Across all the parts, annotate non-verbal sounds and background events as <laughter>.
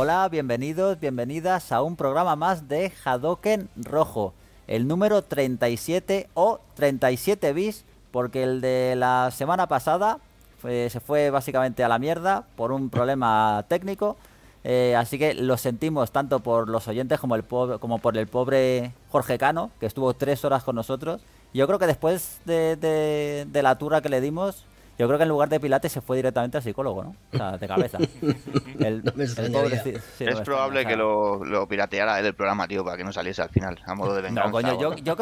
Hola, bienvenidos, bienvenidas a un programa más de Hadoken Rojo, el número 37 o 37 bis, porque el de la semana pasada eh, se fue básicamente a la mierda por un problema técnico. Eh, así que lo sentimos tanto por los oyentes como, por el pobre Jorge Cano, que estuvo tres horas con nosotros. Yo creo que después de, de la tura que le dimos, yo creo que en lugar de Pilates se fue directamente al psicólogo, ¿no? O sea, de cabeza. es probable que lo, pirateara él el programa, tío, para que no saliese al final, a modo de <laughs> venganza. No, coño, yo,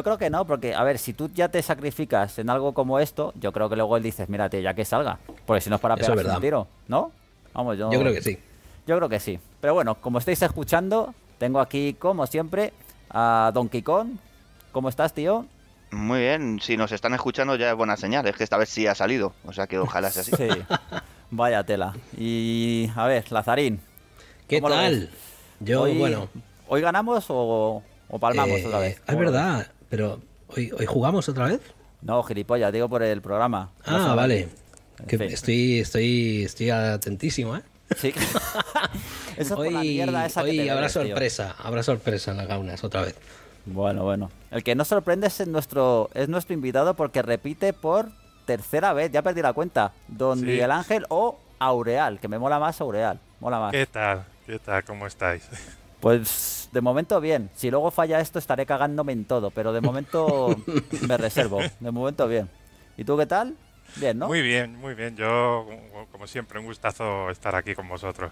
creo, que no, porque, a ver, si tú ya te sacrificas en algo como esto, yo creo que luego él dices, tío, ya que salga. Porque si no es para pegarse un tiro, ¿no? Vamos, yo... Yo creo que sí. Yo creo que sí. Pero bueno, como estáis escuchando, tengo aquí, como siempre, a Don Kong. ¿Cómo estás, tío? Muy bien, si nos están escuchando ya es buena señal, es que esta vez sí ha salido, o sea que ojalá sea así. Sí, vaya tela. Y a ver, Lazarín. ¿Qué tal? Yo, bueno. ¿Hoy ganamos o, palmamos eh, otra vez? Es verdad, pero ¿hoy, ¿hoy jugamos otra vez? No, gilipollas, digo por el programa. Ah, vale. estoy, estoy, estoy atentísimo, ¿eh? Sí. <laughs> hoy, la mierda esa habrá sorpresa, habrá sorpresa en las gaunas otra vez. Bueno, bueno. El que no sorprende es nuestro, es nuestro invitado porque repite por tercera vez, ya perdí la cuenta. Don Miguel Ángel o Aureal, que me mola más Aureal. Mola más. ¿Qué tal? ¿Qué tal? ¿Cómo estáis? <laughs> Pues de momento bien. Si luego falla esto estaré cagándome en todo, pero de momento <laughs> me reservo. De momento bien. ¿Y tú qué tal? Bien, ¿no? Muy bien, muy bien. Yo, como siempre, un gustazo estar aquí con vosotros.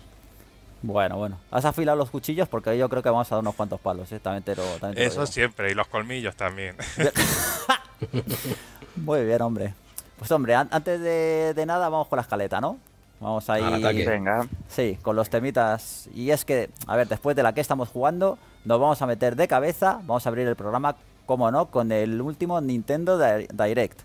Bueno, bueno. Has afilado los cuchillos porque yo creo que vamos a dar unos cuantos palos, ¿eh? Eso siempre, y los colmillos también. <laughs> Muy bien, hombre. Pues hombre, antes de, nada vamos con la escaleta, ¿no? Vamos ahí. Venga. Sí, con los temitas. Y es que, a ver, después de la que estamos jugando, nos vamos a meter de cabeza, vamos a abrir el programa, como no, con el último Nintendo Direct.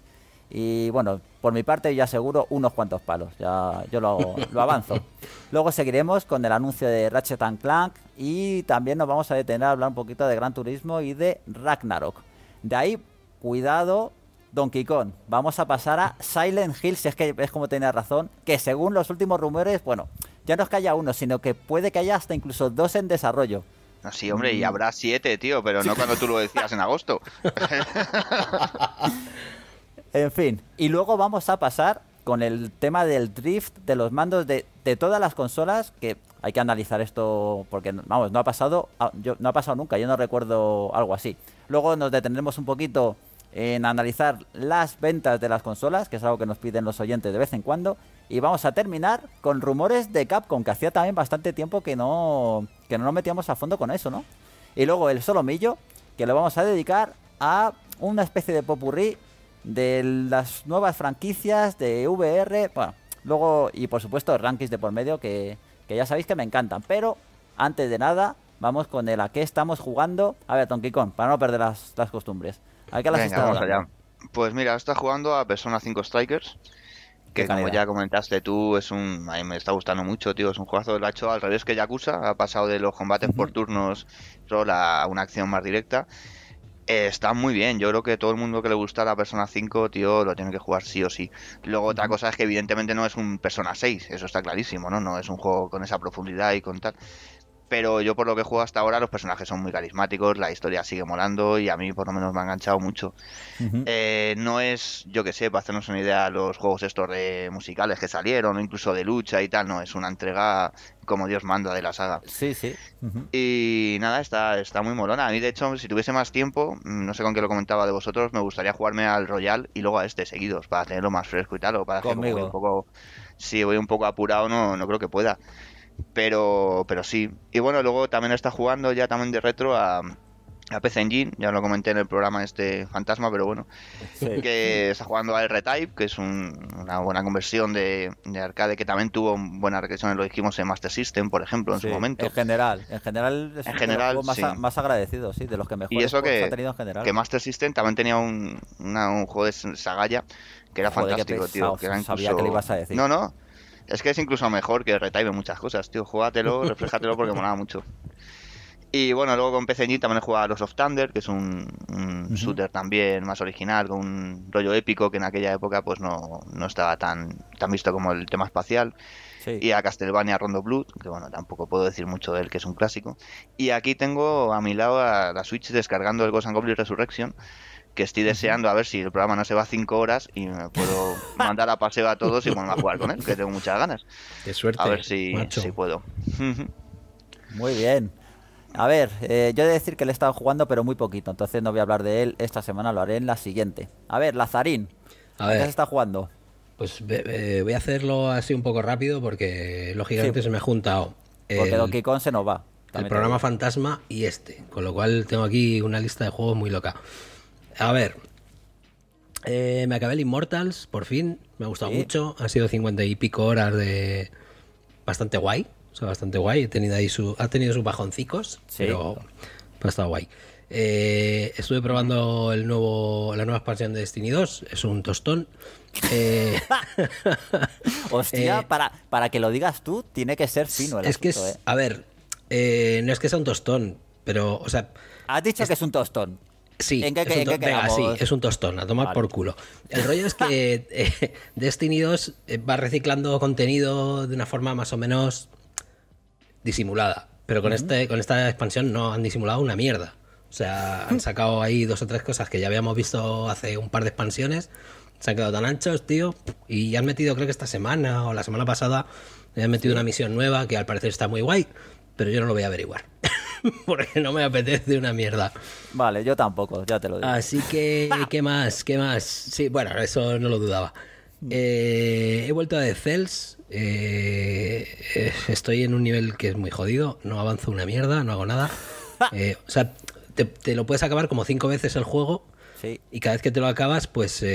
Y bueno, por mi parte ya aseguro unos cuantos palos, ya yo lo, lo avanzo. <laughs> Luego seguiremos con el anuncio de Ratchet Clank y también nos vamos a detener a hablar un poquito de Gran Turismo y de Ragnarok. De ahí, cuidado, Donkey Kong. Vamos a pasar a Silent Hill, si es que es como tenía razón, que según los últimos rumores, bueno, ya no es que haya uno, sino que puede que haya hasta incluso dos en desarrollo. sí, hombre, y mm. habrá siete, tío, pero no cuando tú lo decías en agosto. <laughs> En fin, y luego vamos a pasar con el tema del drift de los mandos de, todas las consolas, que hay que analizar esto porque, vamos, no ha pasado, ah, no ha pasado nunca, yo no recuerdo algo así. Luego nos detendremos un poquito en analizar las ventas de las consolas, que es algo que nos piden los oyentes de vez en cuando. Y vamos a terminar con rumores de Capcom, que hacía también bastante tiempo que no, que no nos metíamos a fondo con eso, ¿no? Y luego el solomillo, que lo vamos a dedicar a una especie de popurrí de las nuevas franquicias de VR. Bueno, luego, y por supuesto, rankings de por medio que, ya sabéis que me encantan. Pero antes de nada, vamos con el a qué estamos jugando. A ver, Donkey Kong, para no perder las, las costumbres. ¿A qué las Venga, Pues mira, está jugando a Persona 5 Strikers. Que como ya comentaste tú, es un. A mí me está gustando mucho, tío. Es un juegazo. Lo ha hecho al revés que Yakuza. Ha pasado de los combates por turnos solo a una acción más directa está muy bien. Yo creo que todo el mundo que le gusta la Persona 5, tío, lo tiene que jugar sí o sí. Luego, otra cosa es que, evidentemente, no es un Persona 6, eso está clarísimo, ¿no? No es un juego con esa profundidad y con tal. Pero yo por lo que juego hasta ahora, los personajes son muy carismáticos, la historia sigue molando y a mí por lo menos me ha enganchado mucho. Eh, no es, yo que sé, para hacernos una idea, los juegos estos de musicales que salieron, incluso de lucha y tal, no, es una entrega como Dios manda de la saga. Sí, sí. Y nada, está, está muy molona. A mí, de hecho, si tuviese más tiempo, mm, no sé con qué lo comentaba de vosotros, me gustaría jugarme al Royal y luego a este seguidos, para tenerlo más fresco y tal, o para un poco... Si voy un poco apurado, no, no creo que pueda. Pero, pero sí. Y bueno, luego también está jugando ya también de retro a, a PC Engine, ya lo comenté en el programa este Fantasma, pero bueno, que está jugando al Retype, que es una buena conversión de, arcade que también tuvo buenas regresión lo dijimos en Master System, por ejemplo, en su momento. En general, en general es general, más, más, agradecido, sí, de los que mejor ha tenido en general. Que Master System también tenía un, un juego de Sagaya que era fantástico, tío. Que era Sabía No, no es que es incluso mejor que Retime muchas cosas, tío. Jugátelo, <laughs> refléjatelo porque molaba mucho. Y bueno, luego con PC también he jugado a Los of Thunder, que es un, shooter también más original, con un rollo épico que en aquella época pues no, no estaba tan, tan visto como el tema espacial. Y a Castlevania Rondo Blood, que bueno, tampoco puedo decir mucho de él, que es un clásico. Y aquí tengo a mi lado a la Switch descargando el Ghost and Goblin Resurrection, que estoy deseando a ver si el programa no se va a cinco horas y me puedo <laughs> mandar a paseo a todos y ponerme a jugar con él, que tengo muchas ganas. Qué suerte. A ver si, puedo. Muy bien. A ver, eh, yo he de decir que le he estado jugando, pero muy poquito, entonces no voy a hablar de él esta semana, lo haré en la siguiente. A ver, Lazarín, a ver. ¿qué se está jugando? Pues eh, eh, voy a hacerlo así un poco rápido porque lógicamente se me ha juntado. Porque Donkey Kong se nos va. el programa Fantasma y este, con lo cual tengo aquí una lista de juegos muy loca. A ver. Eh, me acabé el Immortals, por fin. Me ha gustado mucho. ha sido cincuenta y pico horas de. Bastante guay. O sea, bastante guay. He tenido ahí su, ha tenido sus bajoncicos. Pero, ha estado guay. Eh, estuve probando el nuevo, la nueva expansión de Destiny 2. Es un tostón. Eh, <laughs> Hostia, para, para que lo digas tú, tiene que ser fino el Es que a ver, no es que sea un tostón, pero, o sea. Has dicho que es un tostón. Sí, es, un tostón, a tomar por culo. El rollo es que <laughs> eh, Destiny 2 eh, va reciclando contenido de una forma más o menos disimulada. Pero con, este, con esta expansión no han disimulado una mierda. O sea, han <laughs> sacado ahí dos o tres cosas que ya habíamos visto hace un par de expansiones. Se han quedado tan anchos, tío. Y han metido, creo que esta semana o la semana pasada, han metido una misión nueva que al parecer está muy guay, pero yo no lo voy a averiguar. <laughs> porque no me apetece una mierda. Vale, yo tampoco, ya te lo digo. Así que, <laughs> ¿qué más? ¿Qué más? Sí, bueno, eso no lo dudaba. Mm. Eh, he vuelto a The Cells. Eh, eh, estoy en un nivel que es muy jodido. No avanzo una mierda, no hago nada. <laughs> o sea, te, lo puedes acabar como cinco veces el juego. Sí. Y cada vez que te lo acabas, pues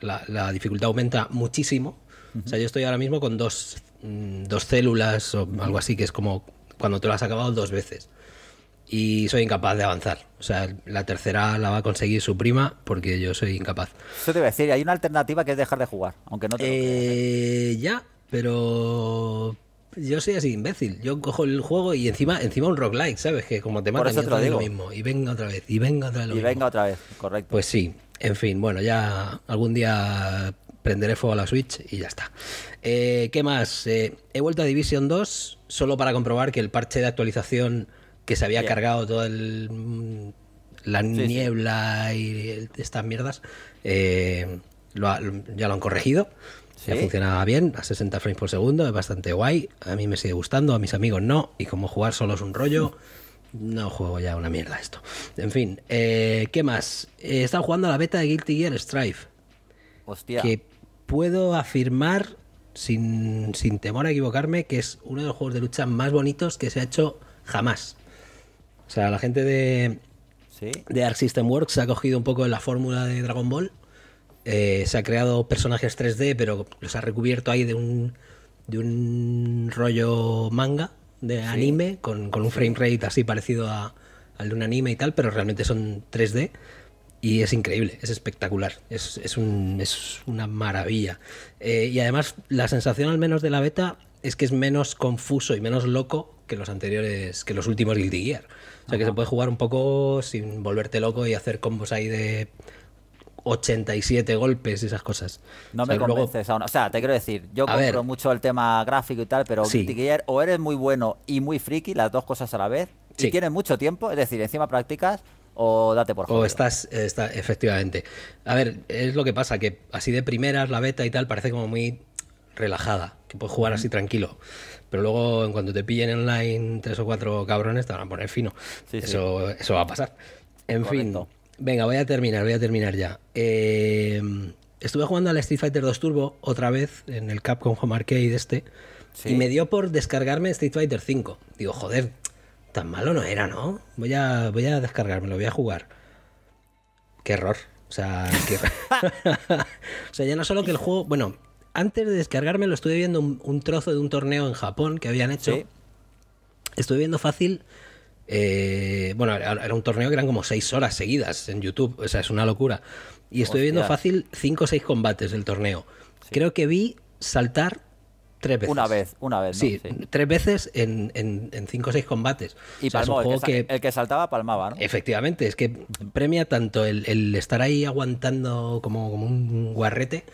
la, dificultad aumenta muchísimo. O sea, yo estoy ahora mismo con dos, mm, dos células o algo así, que es como cuando te lo has acabado dos veces y soy incapaz de avanzar. O sea, la tercera la va a conseguir su prima porque yo soy incapaz. Eso te iba a decir, hay una alternativa que es dejar de jugar, aunque no te ¿eh? eh, Ya, pero yo soy así imbécil. Yo cojo el juego y encima, encima un rock light, ¿sabes? Que como te matan lo, mismo. Y venga otra vez, y venga otra vez. y venga otra vez, correcto. Pues sí, en fin, bueno, ya algún día prenderé fuego a la Switch y ya está. Eh, ¿Qué más? Eh, he vuelto a Division 2 solo para comprobar que el parche de actualización que se había cargado toda mm, la niebla y estas mierdas, eh, ya lo han corregido. ¿Sí? Ya funcionaba bien, a 60 frames por segundo, es bastante guay. A mí me sigue gustando, a mis amigos no. Y como jugar solo es un rollo, no juego ya una mierda esto. En fin, eh, ¿qué más? Eh, he estado jugando a la beta de Guilty Gear Strife. Hostia. Que puedo afirmar, sin, sin temor a equivocarme, que es uno de los juegos de lucha más bonitos que se ha hecho jamás. O sea, la gente de, ¿Sí? Arc System Works se ha cogido un poco de la fórmula de Dragon Ball. Eh, se ha creado personajes 3D, pero los ha recubierto ahí de un, de un rollo manga, de anime, con, un frame rate así parecido al de un anime y tal, pero realmente son 3D. Y es increíble, es espectacular, es, es, una maravilla. Eh, y además la sensación al menos de la beta es que es menos confuso y menos loco que los anteriores, que los últimos Guilty Gear. O sea que se puede jugar un poco sin volverte loco y hacer combos ahí de 87 golpes y esas cosas. No me convences aún. O sea, te quiero decir, yo compro mucho el tema gráfico y tal, pero o eres muy bueno y muy friki, las dos cosas a la vez, si tienes mucho tiempo, es decir, encima practicas o date por favor. O estás, está, efectivamente. A ver, es lo que pasa, que así de primeras la beta y tal parece como muy relajada, que puedes jugar así tranquilo pero luego en cuanto te pillen online tres o cuatro cabrones te van a poner fino. eso, eso va a pasar. En fin fin, venga, voy a terminar, voy a terminar ya. Eh, estuve jugando al Street Fighter 2 Turbo otra vez en el Capcom Home Arcade este y me dio por descargarme Street Fighter 5. Digo, joder, tan malo no era, ¿no? Voy a, voy a descargarme, lo voy a jugar. Qué error. O sea, <laughs> <laughs> o sea, ya no solo que el juego, bueno, antes de descargarme lo estuve viendo un, trozo de un torneo en Japón que habían hecho. Estuve viendo fácil. Eh, bueno, era un torneo que eran como seis horas seguidas en YouTube. O sea, es una locura. Y estuve viendo fácil cinco o seis combates del torneo. Creo que vi saltar tres veces. Una vez, una vez. Sí, tres veces en, cinco o seis combates. Y palmó, el, que, el, que, saltaba palmaba, ¿no? Efectivamente, es que premia tanto el, estar ahí aguantando como un guarrete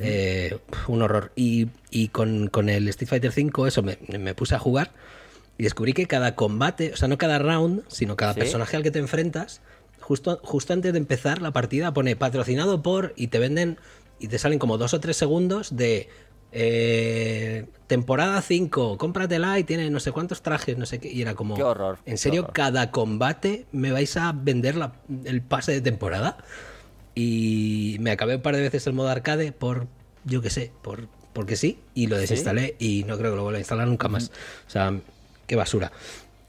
eh, un horror. Y, con, el Street Fighter V, eso, me, puse a jugar y descubrí que cada combate, o sea, no cada round, sino cada personaje al que te enfrentas, justo, justo antes de empezar la partida pone patrocinado por y te venden y te salen como dos o tres segundos de eh, temporada 5, cómpratela y tiene no sé cuántos trajes, no sé qué. Y era como, horror, en serio, cada combate me vais a vender el pase de temporada y me acabé un par de veces el modo arcade por, yo qué sé, por, porque sí, y lo desinstalé y no creo que lo vuelva a instalar nunca más. O sea, qué basura.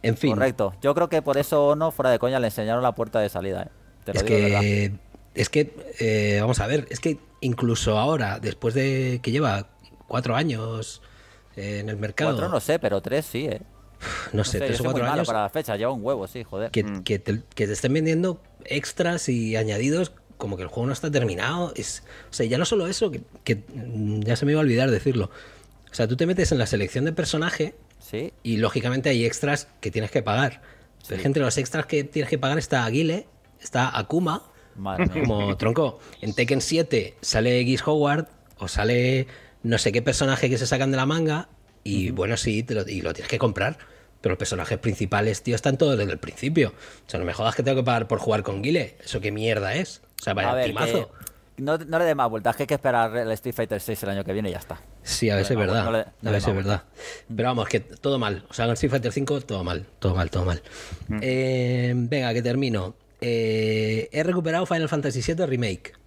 En fin. Correcto. Yo creo que por eso o no, fuera de coña, le enseñaron la puerta de salida. ¿eh? Te lo es, que, es, que, eh, vamos a ver, es que incluso ahora, después de que lleva cuatro años eh, en el mercado. Cuatro no sé, pero tres sí, ¿eh? No sé, tres o cuatro años. Para la fecha, lleva un huevo, sí, joder. Que, mm. que te estén vendiendo extras y añadidos como que el juego no está terminado. Es, o sea, ya no solo eso, que, ya se me iba a olvidar decirlo. O sea, tú te metes en la selección de personaje y lógicamente hay extras que tienes que pagar. entre los extras que tienes que pagar está Aguile, está Akuma, como tronco. En Tekken 7 sale Geese Howard o sale no sé qué personaje que se sacan de la manga y bueno, sí, lo, y lo tienes que comprar. Pero los personajes principales, tío, están todos desde el principio. O sea, no me jodas que tengo que pagar por jugar con Guile. ¿Eso qué mierda es? O sea, vaya timazo. No, le dé más vueltas, que hay que esperar el Street Fighter 6 el año que viene y ya está. Sí, a veces es verdad. a veces es verdad. Pero vamos, que todo mal. O sea, el Street Fighter 5, todo mal. Todo mal, todo mal. Mm. Eh, venga, que termino. Eh, he recuperado Final Fantasy VII Remake.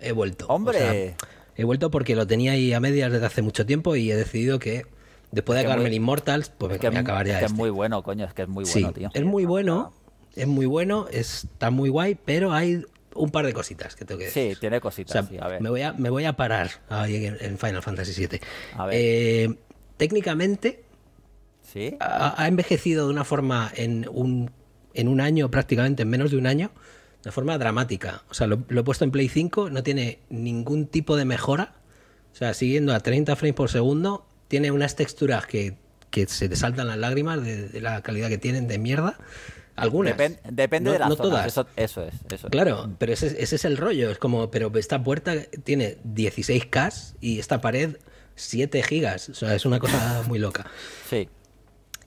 He, vuelto. ¡Hombre! he vuelto porque lo tenía ahí a medias desde hace mucho tiempo y he decidido que después de acabarme el Immortals, pues me, acabaría es que es este. muy bueno, coño. Es que es muy bueno, sí, Es muy bueno. Es muy bueno, está muy guay, pero hay un par de cositas que tengo que decir. Sí, tiene cositas. Me, voy a, me voy a parar en Final Fantasy VII. Eh, técnicamente, ¿Sí? ha, envejecido de una forma en un, en un año, prácticamente en menos de un año, de forma dramática. O sea, lo, he puesto en Play 5, no tiene ningún tipo de mejora. O sea, siguiendo a 30 frames por segundo, tiene unas texturas que, se te saltan las lágrimas de la calidad que tienen de mierda. Algunas. depende de la no Todas. Eso, es, Claro, pero ese, es el rollo. Es como, pero esta puerta tiene 16K y esta pared 7 gigas. O sea, es una cosa <laughs> muy loca. Sí.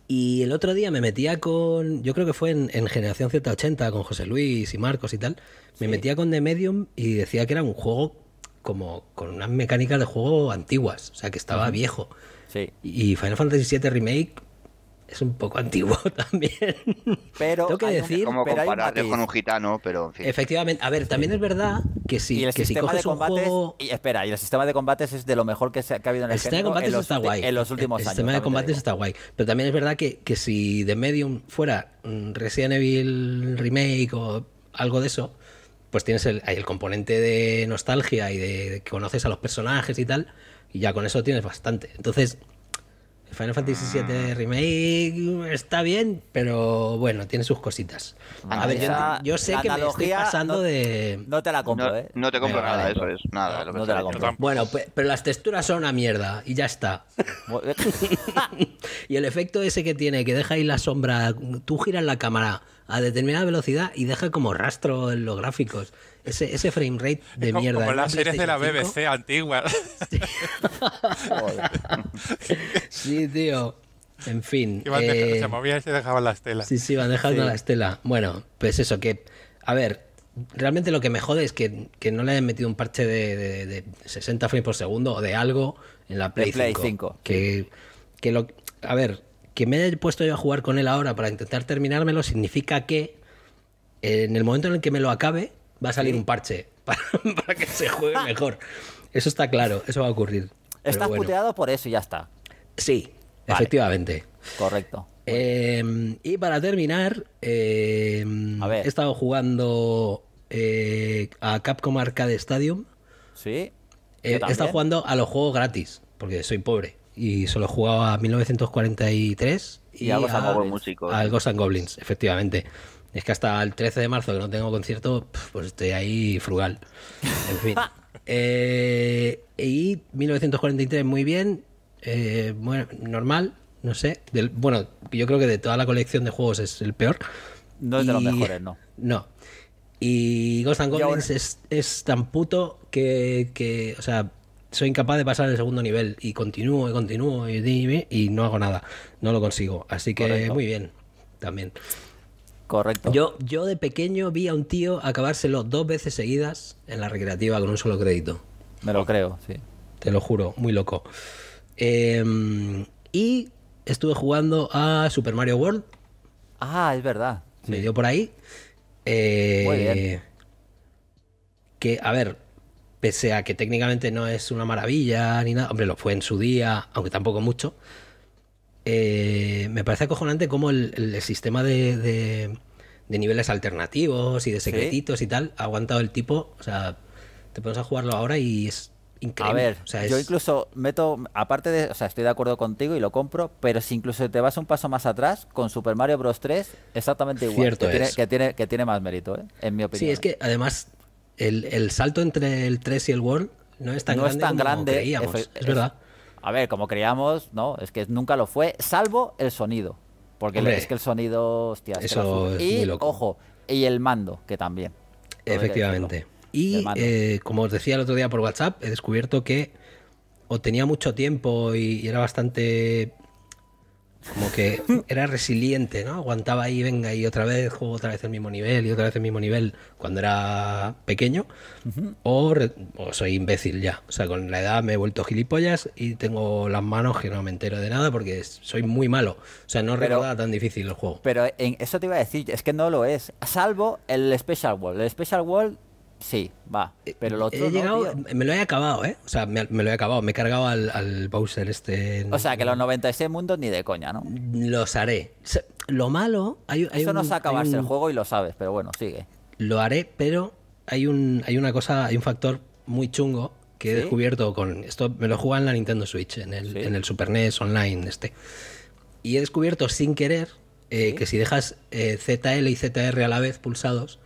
Y el otro día me metía con, yo creo que fue en, Generación Z80, con José Luis y Marcos y tal, me metía con The Medium y decía que era un juego como con unas mecánicas de juego antiguas, o sea, que estaba viejo. Sí. Y Final Fantasy VII Remake es un poco antiguo <laughs> también. Pero Tengo que decir, como con un gitano, pero Efectivamente, a ver, también es verdad que si, que si coges un juego... y espera, y el sistema de combates es de lo mejor que, se, ha habido en el, el sistema de combates está guay. En los últimos años. El sistema de combates está guay, pero también es verdad que, si de Medium fuera mm, Resident Evil remake o algo de eso, pues tienes el, componente de nostalgia y de que conoces a los personajes y tal, y ya con eso tienes bastante. Entonces, Final Fantasy VII ah. Remake está bien, pero bueno, tiene sus cositas. a ver, yo, sé que me estoy pasando no, de. No te la compro, ¿eh? No te compro nada, eso es. Nada, no, lo te la compro. Bueno, pero las texturas son una mierda y ya está. <laughs> y el efecto ese que tiene, que deja ahí la sombra, tú giras la cámara a determinada velocidad y deja como rastro en los gráficos. Ese, ese frame rate de mierda. Como ¿eh? las series de la BBC este antigua este <laughs> Sí. tío. En fin. Eh, se movían y se dejaban la estela. Sí, sí, iban dejando la estela Bueno, pues eso, que. A ver, realmente lo que me jode es que, no le hayan metido un parche de, 60 frames por segundo o de algo en la Play, 5. Que, lo. A ver, que me haya puesto yo a jugar con él ahora para intentar terminármelo significa que eh, en el momento en el que me lo acabe, va a salir un parche <laughs> para, que se juegue mejor. <laughs> Eso está claro, eso va a ocurrir. Estás puteado por eso y ya está. Sí, efectivamente. Correcto. Em, y para terminar, em, he estado jugando eh, a Capcom Arcade Stadium. Sí. Eh, he estado jugando a los juegos gratis, porque soy pobre. Y solo he jugado a 1943 y, a, Ghost Goblins, efectivamente es que hasta el 13 de marzo que no tengo concierto, pues estoy ahí frugal. En fin. <laughs> Eh, y 1943 muy bien, eh, bueno, normal, no sé. Del, bueno, yo creo que de toda la colección de juegos es el peor. No es de los mejores, no. No. Y Ghost and Goblins es, es, tan puto que, o sea, soy incapaz de pasar el segundo nivel y continúo y continúo y, y no hago nada, no lo consigo. Así que muy bien, también. Correcto. Yo, yo de pequeño vi a un tío acabárselo dos veces seguidas en la recreativa con un solo crédito. Me lo creo, sí. Te lo juro, muy loco. Em, y estuve jugando a Super Mario World. Ah, es verdad. Me dio por ahí. Eh, muy bien. Que, a ver, pese a que técnicamente no es una maravilla ni nada, hombre, lo fue en su día, aunque tampoco mucho eh, me parece acojonante como el, sistema de, niveles alternativos y de secretitos y tal ha aguantado el tipo. O sea, te pones a jugarlo ahora y es increíble. A ver, yo incluso meto, aparte de, o sea, estoy de acuerdo contigo y lo compro, pero si incluso te vas un paso más atrás, con Super Mario Bros. 3, exactamente igual. que, tiene, que, tiene, más mérito, ¿eh? en mi opinión. Sí, es que además el, salto entre el 3 y el World no es tan no Es tan grande, es verdad a ver, como creíamos, no, es que nunca lo fue, salvo el sonido. Porque es que el sonido, hostia, y, ojo, y el mando, que también. Efectivamente. Y eh, como os decía el otro día por WhatsApp, he descubierto que o tenía mucho tiempo y era bastante como que era resiliente, ¿no? Aguantaba ahí, venga, y otra vez juego otra vez el mismo nivel y otra vez el mismo nivel cuando era pequeño. o, soy imbécil ya. O sea, con la edad me he vuelto gilipollas y tengo las manos que no me entero de nada porque soy muy malo. O sea, no tan difícil el juego. Pero en eso te iba a decir, es que no lo es. Salvo el Special World. El Special World Sí, va. Eh, pero lo otro. me lo he acabado, ¿eh? O sea, me, lo he acabado. Me he cargado al, al Bowser este. O sea, que los 96 mundos ni de coña, ¿no? Los haré. Lo malo. Hay, Eso no es acabarse el juego y lo sabes, pero bueno, sigue. Lo haré, pero hay, un, hay una cosa, hay un factor muy chungo que he descubierto con. Esto me lo jugaba en la Nintendo Switch, en el, en el Super NES Online este. Y he descubierto sin querer eh, que si dejas eh, ZL y ZR a la vez pulsados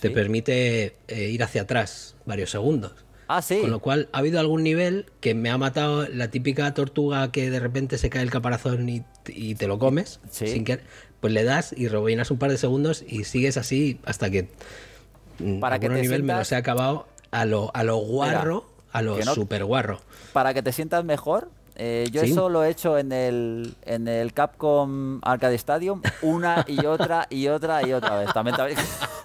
te permite eh, ir hacia atrás varios segundos. Ah, sí. Con lo cual ha habido algún nivel que me ha matado la típica tortuga que de repente se cae el caparazón y, te lo comes. Sin que, pues le das y rebobinas un par de segundos y sigues así hasta que mm, para que te nivel me los acabado a lo, guarro, a lo super guarro. Para que te sientas mejor, eh, yo eso lo he hecho en el, en el Capcom Arcade Stadium una y otra y otra y otra vez. También, <laughs>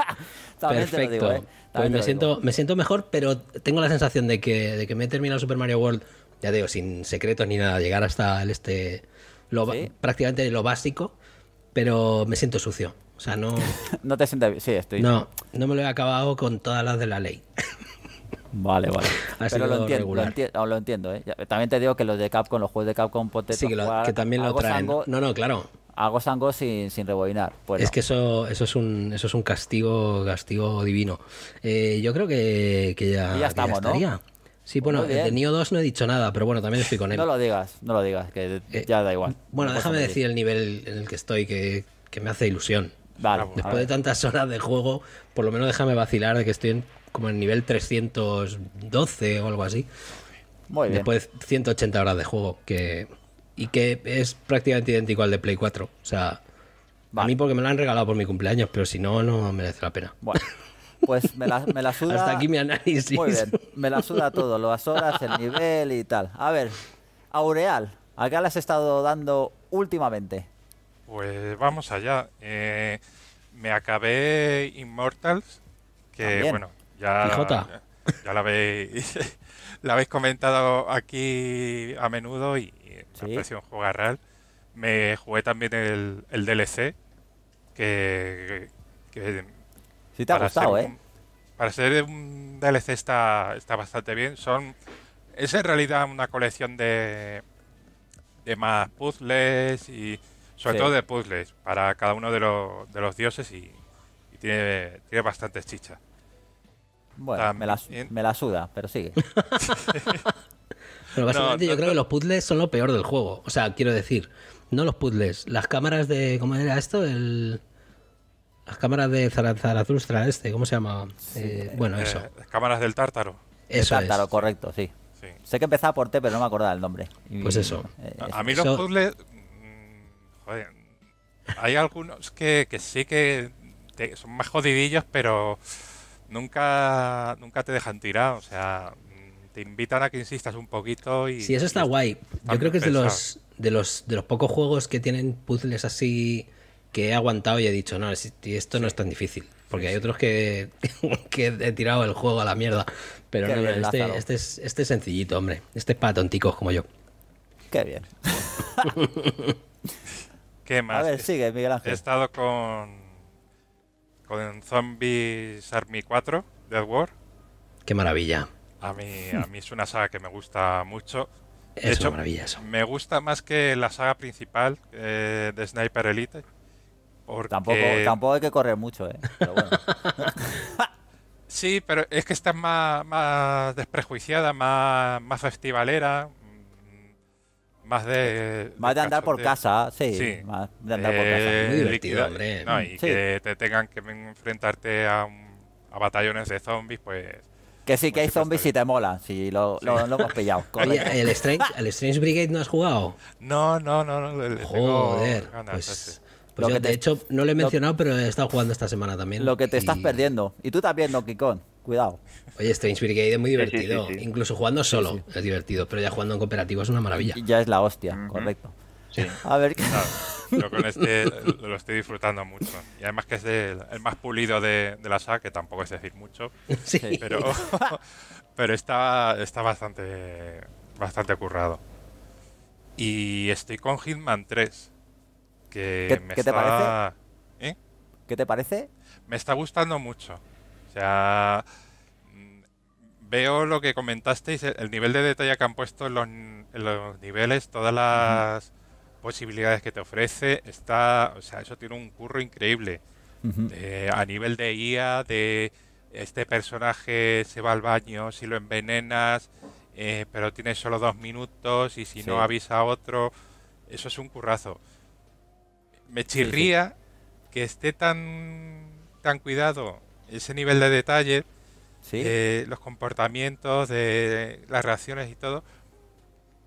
Perfecto. me, siento, me siento mejor, pero tengo la sensación de que, de que me he terminado Super Mario World, ya digo, sin secretos ni nada, llegar hasta el este. Lo, Prácticamente lo básico, pero me siento sucio. O sea, no. <laughs> no te sientes. Sí, estoy. No, no me lo he acabado con todas las de la ley. Vale, vale. <laughs> Pero lo entiendo, oh, lo entiendo, ¿eh? También te digo que los de Capcom, los juegos de Capcom, potentes que, también lo traen. No, no, claro. Hago sango sin, sin rebobinar. Pues es que eso, eso, es un, eso es un castigo, castigo divino. Eh, yo creo que, ya, ya, estamos, Sí, bueno, eh, de Neo 2 no he dicho nada, pero bueno, también estoy con él. No lo digas, no lo digas, que eh, ya da igual. Bueno, déjame decir el nivel en el que estoy, que, me hace ilusión. Ah, Después de tantas horas de juego, por lo menos déjame vacilar de que estoy en, como en nivel 312 o algo así. Muy bien. Después de 180 horas de juego, que y que es prácticamente idéntico al de Play 4. O sea, a mí porque me lo han regalado por mi cumpleaños, pero si no, no merece la pena. Bueno. Pues me la, me <laughs> suda. Hasta aquí mi análisis. Muy bien. Me la suda todo, Lo horas, el nivel y tal. A ver, Aureal, ¿a qué le has estado dando últimamente? Pues vamos allá. Eh, me acabé Immortals, que bueno, ya, <laughs> la habéis comentado aquí a menudo y, ¿Sí? juego real. Me jugué también el, el DLC, que, Si te ha gustado, ¿eh? para ser un DLC está, está bastante bien. Son es en realidad una colección de, de más puzzles y sobre todo de puzzles para cada uno de, los, de los dioses y, tiene, tiene bastantes chicha Bueno, me, la, me la suda, pero sigue. <laughs> Pero básicamente yo creo que los puzzles son lo peor del juego. O sea, quiero decir, no los puzzles, las cámaras de. ¿Cómo era esto? El. Las cámaras de Zarazustra, este, ¿cómo se llamaba? Eh, eh, bueno, eh, eso. Las cámaras del tártaro. Eso el tártaro, correcto, sí. Sé que empezaba por T, pero no me acordaba el nombre. Pues eso. a mí los puzzles. Mm, joder, hay algunos que, sí que son más jodidillos, pero nunca, nunca te dejan tirar. O sea, te invitan a que insistas un poquito y... Sí, eso está guay. Yo creo que es de los, de los, de los pocos juegos que tienen puzzles así que he aguantado y he dicho, no, esto no es tan difícil. Porque hay otros <laughs> que, he tirado el juego a la mierda. Pero no, este, este, es, este sencillito, hombre. Este es para tonticos como yo. Qué bien. <laughs> ¿Qué más? A ver, sigue, Miguel Ángel. He estado con, con Zombies Army 4, Dead War. Qué maravilla. A mí, a hmm. mí es una saga que me gusta mucho. es hecho, Me gusta más que la saga principal eh, de Sniper Elite. Tampoco, hay que correr mucho, ¿eh? <laughs> sí, pero es que está más, desprejuiciada, más, festivalera, mm, más de. Más de andar por casa, sí, Más de andar por eh, casa. Muy divertido, eh, hombre. y que te tengan que enfrentarte a, a batallones de zombies, pues que sí, que hay pues pues zombies y te mola, si lo, hemos pillado. <laughs> Oye, ¿el <laughs> Strange, ¿el Brigade no has jugado? No, no, no. no Joder. pues, de hecho, no lo he mencionado, pero he estado jugando esta semana también. Lo que te estás perdiendo. Y tú también, Donkey Kong. Cuidado. Oye, Strange Brigade es muy divertido. Incluso jugando solo es divertido, pero ya jugando en cooperativo es una maravilla. Ya es la hostia, correcto. A ver, qué <laughs> Pero con este lo estoy disfrutando mucho. Y además que es el, más pulido de, la saga, que tampoco es decir mucho. <laughs> Pero, <laughs> pero está, está bastante, bastante currado. Y estoy con Hitman 3. Que ¿Qué, me está... te parece? ¿Eh? ¿Qué te parece? Me está gustando mucho. O sea, mm, veo lo que comentasteis, el nivel de detalle que han puesto en los niveles, todas las, posibilidades que te ofrece, está, o sea, eso tiene un curro increíble. a nivel de guía de este personaje se va al baño, si lo envenenas, eh, pero tiene solo dos minutos y si no avisa a otro, eso es un currazo. Me chirría que esté tan, tan cuidado ese nivel de detalle, eh, los comportamientos, de las reacciones y todo,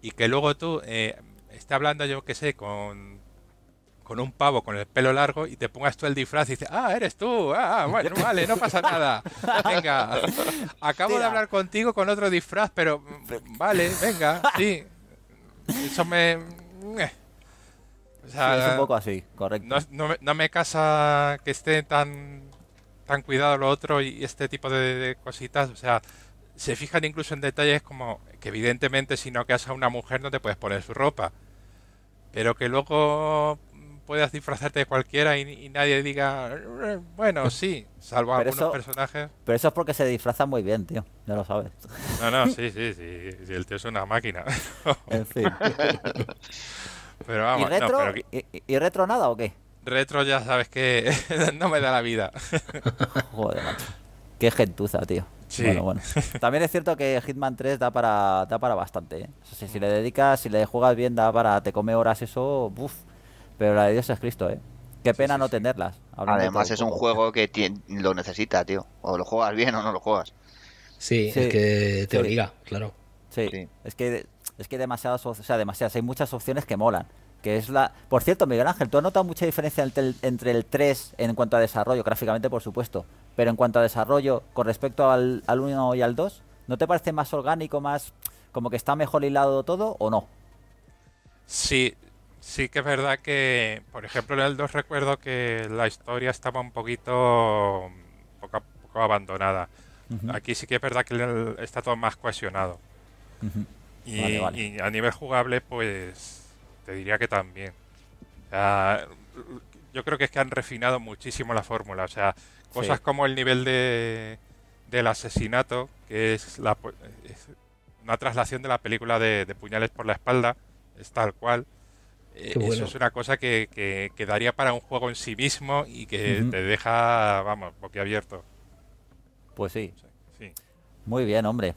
y que luego tú eh, está hablando, yo que sé, con, con un pavo con el pelo largo y te pongas tú el disfraz y dices, ah, eres tú, ah, ah bueno, vale, no pasa nada. Venga, acabo de hablar contigo con otro disfraz, pero vale, venga, sí. Eso me... Eh. es un poco así, correcto. No, me casa que esté tan, tan cuidado lo otro y este tipo de, de cositas, o sea, se fijan incluso en detalles como que evidentemente si no casas a una mujer no te puedes poner su ropa pero que luego puedas disfrazarte de cualquiera y, nadie diga, bueno, sí, salvo algunos personajes. Pero eso es porque se disfrazan muy bien, tío, no lo sabes. No, no, <laughs> sí, sí, sí, el tío es una máquina. <laughs> en fin. Pero vamos, retro, ¿y retro nada o qué? Retro ya sabes que <laughs> no me da la vida. Joder, macho. Qué gentuza, tío. Bueno, <laughs> También es cierto que Hitman 3 da para, da para bastante. ¿eh? si, le dedicas, si le juegas bien, da para. Te come horas eso, uff. Pero la de Dios es Cristo, ¿eh? Qué pena no tenerlas. Además, es un juego que lo necesita, tío. O lo juegas bien o no lo juegas. Sí, es que te obliga, claro. Sí. Es que es que demasiadas, o sea, demasiadas. Hay muchas opciones que molan. Que es la... Por cierto, Miguel Ángel, ¿tú has notado mucha diferencia entre el, entre el 3 en cuanto a desarrollo? Gráficamente, por supuesto. Pero en cuanto a desarrollo, con respecto al, 1 y al 2, ¿no te parece más orgánico, más como que está mejor hilado todo o no? Sí, sí que es verdad que, por ejemplo, en el 2 recuerdo que la historia estaba un poquito poco, abandonada. Aquí sí que es verdad que está todo más cohesionado. y, a nivel jugable, pues te diría que también yo creo que es que han refinado muchísimo la fórmula. O sea, cosas como el nivel de, del asesinato, que es, una traslación de la película de, Puñales por la espalda, es tal cual. Eh, eso es una cosa que, que, para un juego en sí mismo y que te deja, vamos, boquiabierto. Pues sí. Muy bien, hombre.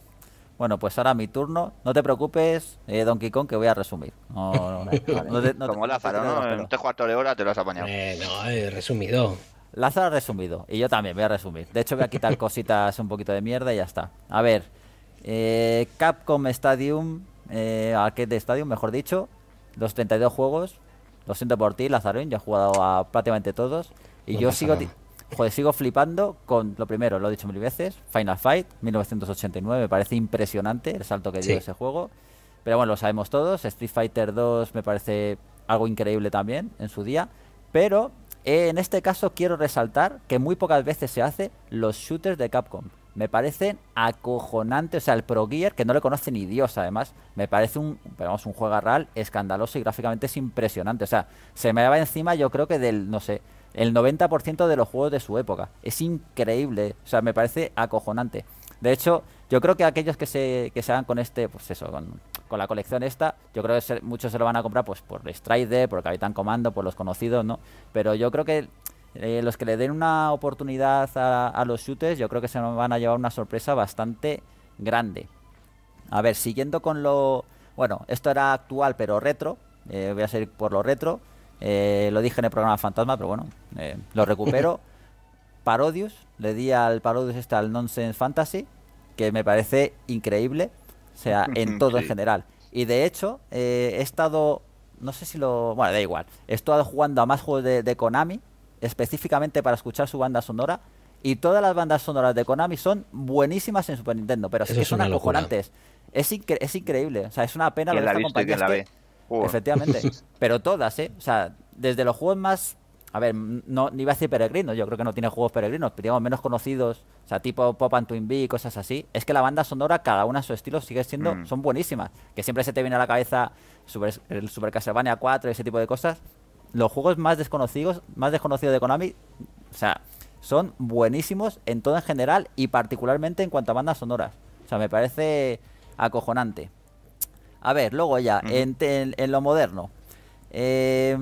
Bueno, pues ahora mi turno. No te preocupes, eh, Donkey Kong, que voy a resumir. No, no, no, <laughs> te, no te, Lázaro, ¿no? En de hora te lo has apañado. Eh, no, resumido. Lázaro ha resumido. Y yo también voy a resumir. De hecho, voy a quitar <laughs> cositas un poquito de mierda y ya está. A ver. Eh, Capcom Stadium. Eh, Arcade Stadium, mejor dicho. Los 32 juegos. Lo siento por ti, Lázaro. ya he jugado a prácticamente todos. Y yo sigo, Joder, sigo flipando con lo primero, lo he dicho mil veces, Final Fight 1989, me parece impresionante el salto que dio ese juego. Pero bueno, lo sabemos todos, Street Fighter 2 me parece algo increíble también en su día, pero eh, en este caso quiero resaltar que muy pocas veces se hace los shooters de Capcom. Me parecen acojonantes, o sea, el Pro Gear, que no le conoce ni Dios además, me parece un, vamos, un juego real escandaloso y gráficamente es impresionante. O sea, se me va encima yo creo que del, no sé, el 90% de los juegos de su época. Es increíble, o sea, me parece acojonante. De hecho, yo creo que aquellos que se, que se hagan con este, pues eso, con, con la colección esta, yo creo que muchos se lo van a comprar pues por Strider, por Capitán Comando, por los conocidos, ¿no? Pero yo creo que eh, los que le den una oportunidad a, los shooters, yo creo que se nos van a llevar una sorpresa bastante grande. A ver, siguiendo con lo... Bueno, esto era actual pero retro, eh, voy a seguir por lo retro. Eh, lo dije en el programa Fantasma, pero bueno, eh, lo recupero. <laughs> Parodius, le di al Parodius este al Nonsense Fantasy, que me parece increíble, o sea, <laughs> en todo en general. Y de hecho, eh, he estado, no sé si lo, bueno, da igual, he estado jugando a más juegos de, Konami, específicamente para escuchar su banda sonora, y todas las bandas sonoras de Konami son buenísimas en Super Nintendo, pero sí que son acojonantes. Es, es, increíble, o sea, es una pena lo que esta compañía. Es que Efectivamente. <laughs> Pero todas, ¿eh? O sea, desde los juegos más. A ver, no iba a decir peregrinos, yo creo que no tiene juegos peregrinos, pero digamos menos conocidos, o sea, tipo Pop and Twin B y cosas así. Es que la banda sonora, cada una a su estilo, sigue siendo, mm. son buenísimas. Que siempre se te viene a la cabeza Super, el Super Castlevania 4 y ese tipo de cosas. Los juegos más desconocidos, más desconocidos de Konami, o sea, son buenísimos en todo en general y particularmente en cuanto a bandas sonoras. O sea, me parece acojonante. A ver, luego ya, en, lo moderno. Eh,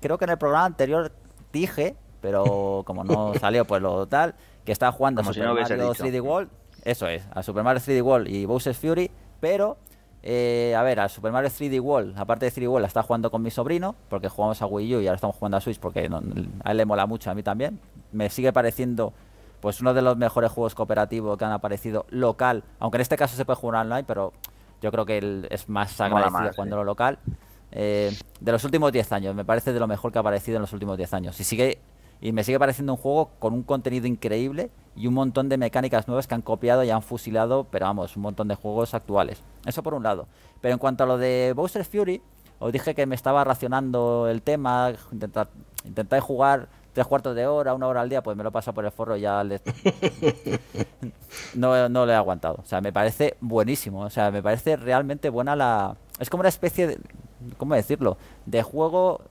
creo que en el programa anterior dije, pero <laughs> como no salió, pues lo tal, que estaba jugando a Super Mario 3D World. Eso es, a Super Mario 3D World y Bowser's Fury, pero. Eh, a ver, a Super Mario 3D World, aparte de 3D World, la está jugando con mi sobrino, porque jugamos a Wii U y ahora estamos jugando a Switch, porque a él le mola mucho, a mí también. Me sigue pareciendo pues uno de los mejores juegos cooperativos que han aparecido local, aunque en este caso se puede jugar online, pero yo creo que él es más agradecido cuando lo local. Eh, de los últimos 10 años, me parece de lo mejor que ha aparecido en los últimos 10 años. Y sigue y me sigue pareciendo un juego con un contenido increíble y un montón de mecánicas nuevas que han copiado y han fusilado, pero vamos, un montón de juegos actuales. Eso por un lado. Pero en cuanto a lo de Bowser Fury, os dije que me estaba racionando el tema, intentar, intentar jugar tres cuartos de hora, una hora al día, pues me lo pasa por el forro ya <laughs> no, no le he aguantado. O sea, me parece buenísimo. O sea, me parece realmente buena la... Es como una especie de... ¿Cómo decirlo? De juego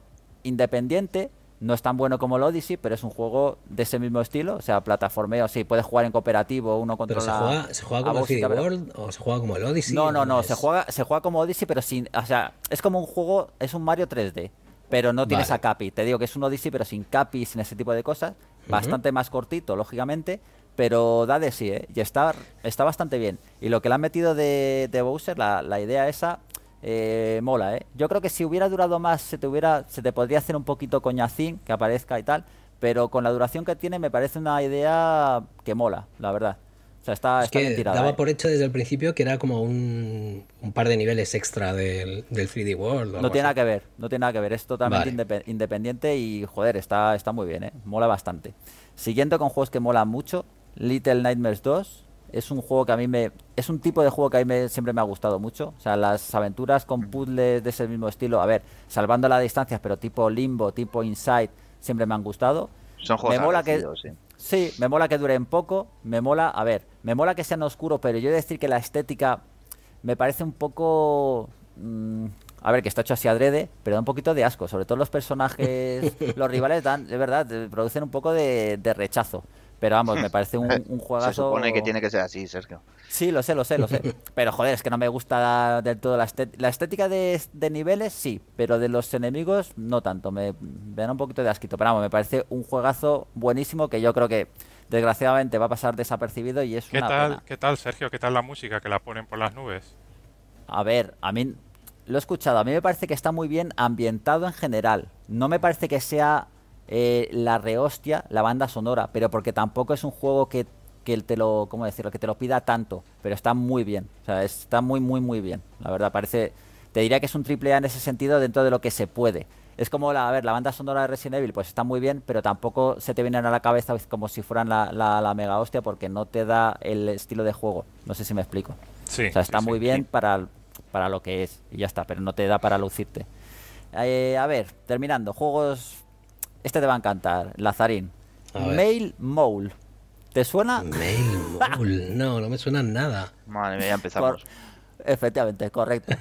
independiente. No es tan bueno como el Odyssey, pero es un juego de ese mismo estilo. O sea, plataformeo. Sí, puedes jugar en cooperativo, uno contra se juega, como el World o se juega como el Odyssey? No, no, no. se, juega, se juega como Odyssey, pero sin... O sea, es como un juego... Es un Mario 3D pero no tienes a Capi. Te digo que es un Odyssey, pero sin Capi, sin ese tipo de cosas. Bastante más cortito, lógicamente, pero da de sí, ¿eh? Y está, está bastante bien. Y lo que le han metido de, de Bowser, la, la, idea esa, eh, mola, ¿eh? Yo creo que si hubiera durado más, se te, hubiera, se te podría hacer un poquito coñacín, que aparezca y tal, pero con la duración que tiene me parece una idea que mola, la verdad. O sea, está, bien Daba ¿eh? por hecho desde el principio que era como un, par de niveles extra del, 3D World. No tiene nada que ver, no tiene nada que ver. Es totalmente independiente y, joder, está, está muy bien, ¿eh? Mola bastante. Siguiendo con juegos que mola mucho, Little Nightmares 2. Es un juego que a mí me. Es un tipo de juego que a mí siempre me ha gustado mucho. O sea, las aventuras con puzzles de ese mismo estilo, a ver, salvando las distancias, pero tipo Limbo, tipo Inside, siempre me han gustado. Son juegos me mola que, sí. Sí, me mola que duren poco, me mola, a ver, me mola que sean oscuros, pero yo he de decir que la estética me parece un poco... Mm, a ver, que está hecho así adrede, pero da un poquito de asco. Sobre todo los personajes, <laughs> los rivales dan, de verdad, producen un poco de rechazo. Pero vamos, me parece un, <laughs> juegazo. Se supone que tiene que ser así, Sergio. Sí, lo sé, lo sé, lo sé. <laughs> Pero joder, es que no me gusta del todo la estética. La estética de, niveles, sí, pero de los enemigos, no tanto. Me, da un poquito de asquito. Pero vamos, me parece un juegazo buenísimo que yo creo que desgraciadamente va a pasar desapercibido y es ¿Qué tal, ¿Qué tal, Sergio? ¿Qué tal la música que la ponen por las nubes? A ver, a mí lo he escuchado. A mí me parece que está muy bien ambientado en general. No me parece que sea eh, la rehostia la banda sonora, pero porque tampoco es un juego que, que te lo, ¿cómo decirlo? Que te lo pida tanto, pero está muy bien, o sea, está muy, muy, muy bien. La verdad, parece, te diría que es un triple A en ese sentido dentro de lo que se puede. Es como, la, a ver, la banda sonora de Resident Evil, pues está muy bien, pero tampoco se te vienen a la cabeza como si fueran la, mega hostia porque no te da el estilo de juego. No sé si me explico. Sí, o sea, está muy bien para, para lo que es y ya está, pero no te da para lucirte. Eh, a ver, terminando, juegos este te va a encantar, Lazarín. Mail Mole. ¿Te suena? Mail Mole. <laughs> no, no me suena nada. Madre ya empezamos. Efectivamente, correcto.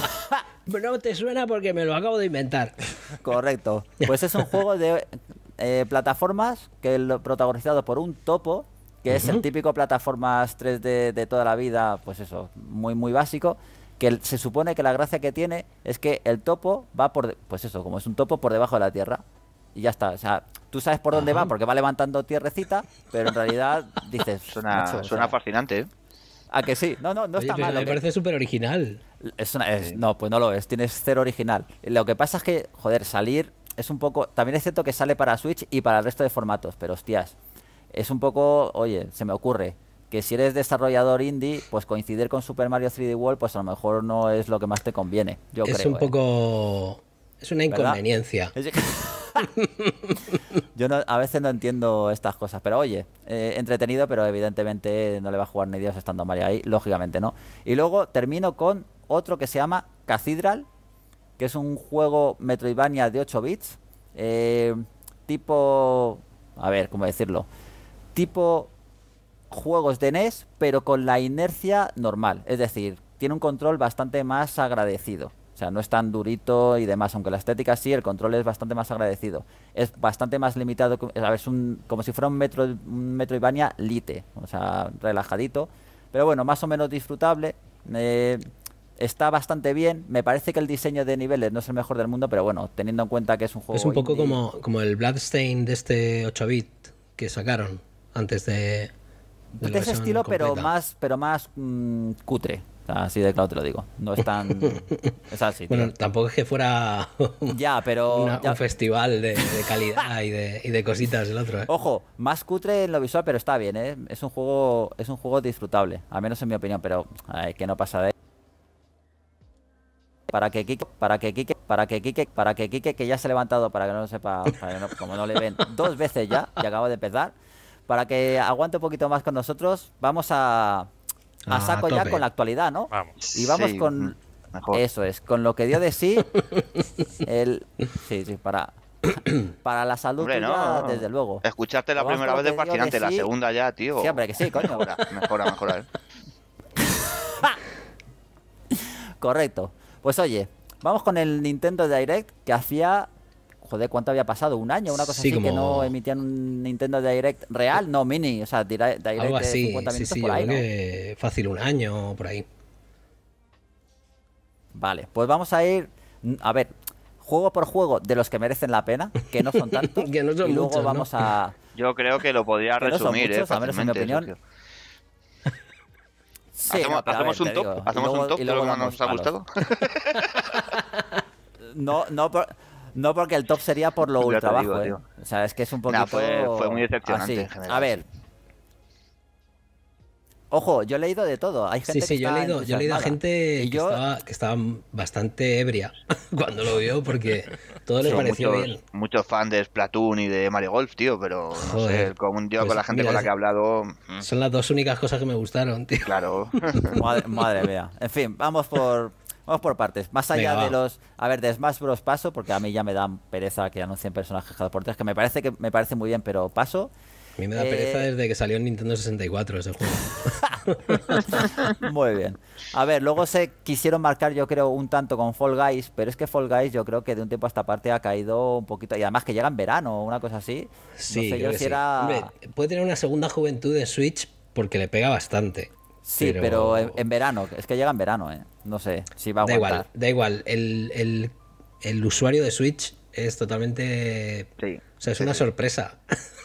<laughs> no te suena porque me lo acabo de inventar. Correcto. Pues es un juego de eh, plataformas que protagonizado por un topo, que es el típico plataformas 3D de toda la vida, pues eso, muy, muy básico que se supone que la gracia que tiene es que el topo va por, pues eso, como es un topo por debajo de la tierra y ya está. O sea, tú sabes por dónde va porque va levantando tierrecita, pero en realidad <laughs> dices. Suena, fascinante, ¿eh? Ah, que sí. No, no, no está mal. Me parece súper original. Es No, pues no lo es. Tienes cero original. Lo que pasa es que, joder, salir es un poco. También es cierto que sale para Switch y para el resto de formatos, pero hostias. Es un poco. Oye, se me ocurre que si eres desarrollador indie, pues coincidir con Super Mario 3D World, pues a lo mejor no es lo que más te conviene. Yo es creo. Es un ¿eh? poco. Es una inconveniencia. <laughs> Yo a veces no entiendo estas cosas, pero oye, eh, entretenido, pero evidentemente no le va a jugar ni Dios estando Mario ahí, lógicamente no. Y luego termino con otro que se llama Cathedral, que es un juego Metroidvania de 8 bits, eh, tipo. A ver, ¿cómo decirlo? Tipo juegos de NES, pero con la inercia normal. Es decir, tiene un control bastante más agradecido. O sea, no es tan durito y demás, aunque la estética sí, el control es bastante más agradecido. Es bastante más limitado, como si fuera un metro, un metro Ibania lite, o sea, relajadito. Pero bueno, más o menos disfrutable. Eh, está bastante bien. Me parece que el diseño de niveles no es el mejor del mundo, pero bueno, teniendo en cuenta que es un juego. Es un poco como, como el Bloodstain de este 8-bit que sacaron antes de. De, ese estilo, pero más, pero más mm, cutre. Así de claro te lo digo. No es tan. <laughs> Es así. Bueno, tampoco es que fuera. <laughs> ya, pero. Un festival de, calidad y, de, cositas el otro. ¿eh? Ojo, más cutre en lo visual, pero está bien, ¿eh? Es un juego, es un juego disfrutable, al menos en mi opinión, pero que no pasa de Para que Kike, para que Kike, para que Kike, para que Kike, que ya se ha levantado, para que no lo sepa, como no le ven dos veces ya, y acabo de empezar, para que aguante un poquito más con nosotros, vamos a a ah, saco ya con la actualidad, ¿no? Y vamos con. Mm, eso es, con lo que dio de sí. <laughs> el... Sí, sí, para. Para la salud, desde luego. Escucharte la primera vez de fascinante, la segunda ya, tío. Siempre que sí, coño. mejora, mejora eh. <laughs> Correcto. Pues oye, vamos con el Nintendo Direct que hacía joder, ¿cuánto había pasado? ¿Un año? Una cosa así que no emitían un Nintendo Direct real, no mini, o sea, Direct Algo así. 50 minutos sí, sí, por Que fácil, un año por ahí. Vale, pues vamos a ir. A ver, juego por juego de los que merecen la pena, que no son <laughs> tantos. que no son y luego vamos a. <laughs> Yo creo que lo podría <laughs> resumir, eh, a menos en mi opinión. Sí, hacemos, hacemos un top, hacemos un top de lo nos ha gustado. no, no, no, porque el top sería por lo <laughs> ultra bajo, eh. O sea, es que es un poquito... fue, muy decepcionante A ver. Ojo, yo he leído de todo. sí, sí, yo, he leído, yo he leído a gente que, estaba, que, bastante ebria <laughs> cuando lo vio porque todo le pareció bien. Muchos fans de Splatoon y de Mario Golf, tío, pero no sé, con, un pues con la gente con la que he hablado... Mm. Son las dos únicas cosas que me gustaron, tío. Claro. <laughs> madre, madre mía. En fin, vamos por, Vamos por partes. Más allá de los. A ver, de Smash Bros. paso, porque a mí ya me da pereza que anuncien personajes cada por tres, que me parece que me parece muy bien, pero paso. A mí me da pereza eh, desde que salió en Nintendo 64 ese juego. <laughs> Muy bien. A ver, luego se quisieron marcar, yo creo, un tanto con Fall Guys, pero es que Fall Guys yo creo que de un tiempo hasta esta parte ha caído un poquito. Y además que llega en verano o una cosa así. Sí, sé puede tener una segunda juventud de Switch porque le pega bastante. Sí, pero, en, verano, es que llega en verano, ¿eh? No sé si va a aguantar. Da igual, da igual. El, usuario de Switch es totalmente. Sí. O sea, es una sorpresa.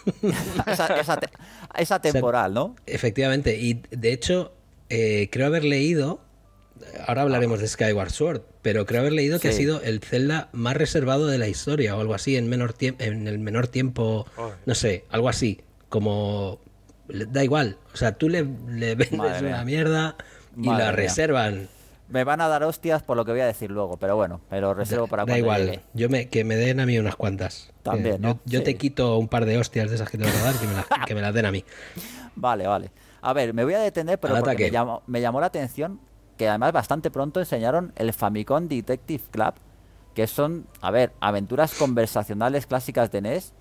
<laughs> esa, <laughs> temporal, ¿no? Efectivamente, y de hecho, eh, creo haber leído. Ahora hablaremos de Skyward Sword, pero creo haber leído que ha sido el Zelda más reservado de la historia o algo así, en, menor en el menor tiempo, no sé, algo así, como da igual. O sea, tú le, le vendes una mierda y la reservan. Me van a dar hostias por lo que voy a decir luego, pero bueno, pero reservo para para Da igual, yo me, que me den a mí unas cuantas. Eh, También, Yo, te quito un par de hostias de esas que te voy a dar, que me, que me las den a mí. <laughs> Vale, vale. A ver, me voy a detener, pero porque me, me llamó la atención que además bastante pronto enseñaron el Famicom Detective Club, que son, a ver, aventuras conversacionales clásicas de NES,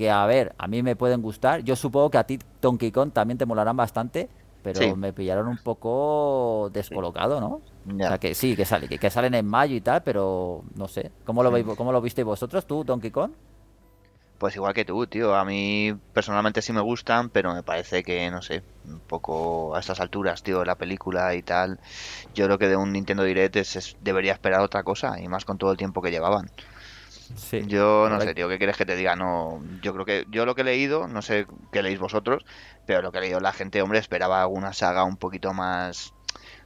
que a ver, a mí me pueden gustar. Yo supongo que a ti Donkey Kong también te molarán bastante, pero me pillaron un poco descolocado, ¿no? O sea, que sí, que, sale, que, salen en mayo y tal, pero no sé. ¿Cómo lo, veis, ¿Cómo lo visteis vosotros, tú, Donkey Kong? Pues igual que tú, tío. A mí personalmente sí me gustan, pero me parece que, no sé, un poco a estas alturas, tío, la película y tal. Yo creo que de un Nintendo Direct es, debería esperar otra cosa, y más con todo el tiempo que llevaban. Yo no sé, tío, ¿qué quieres que te diga? No, yo creo que yo lo que he leído, no sé qué leéis vosotros, pero lo que he leído la gente, hombre, esperaba alguna saga un poquito más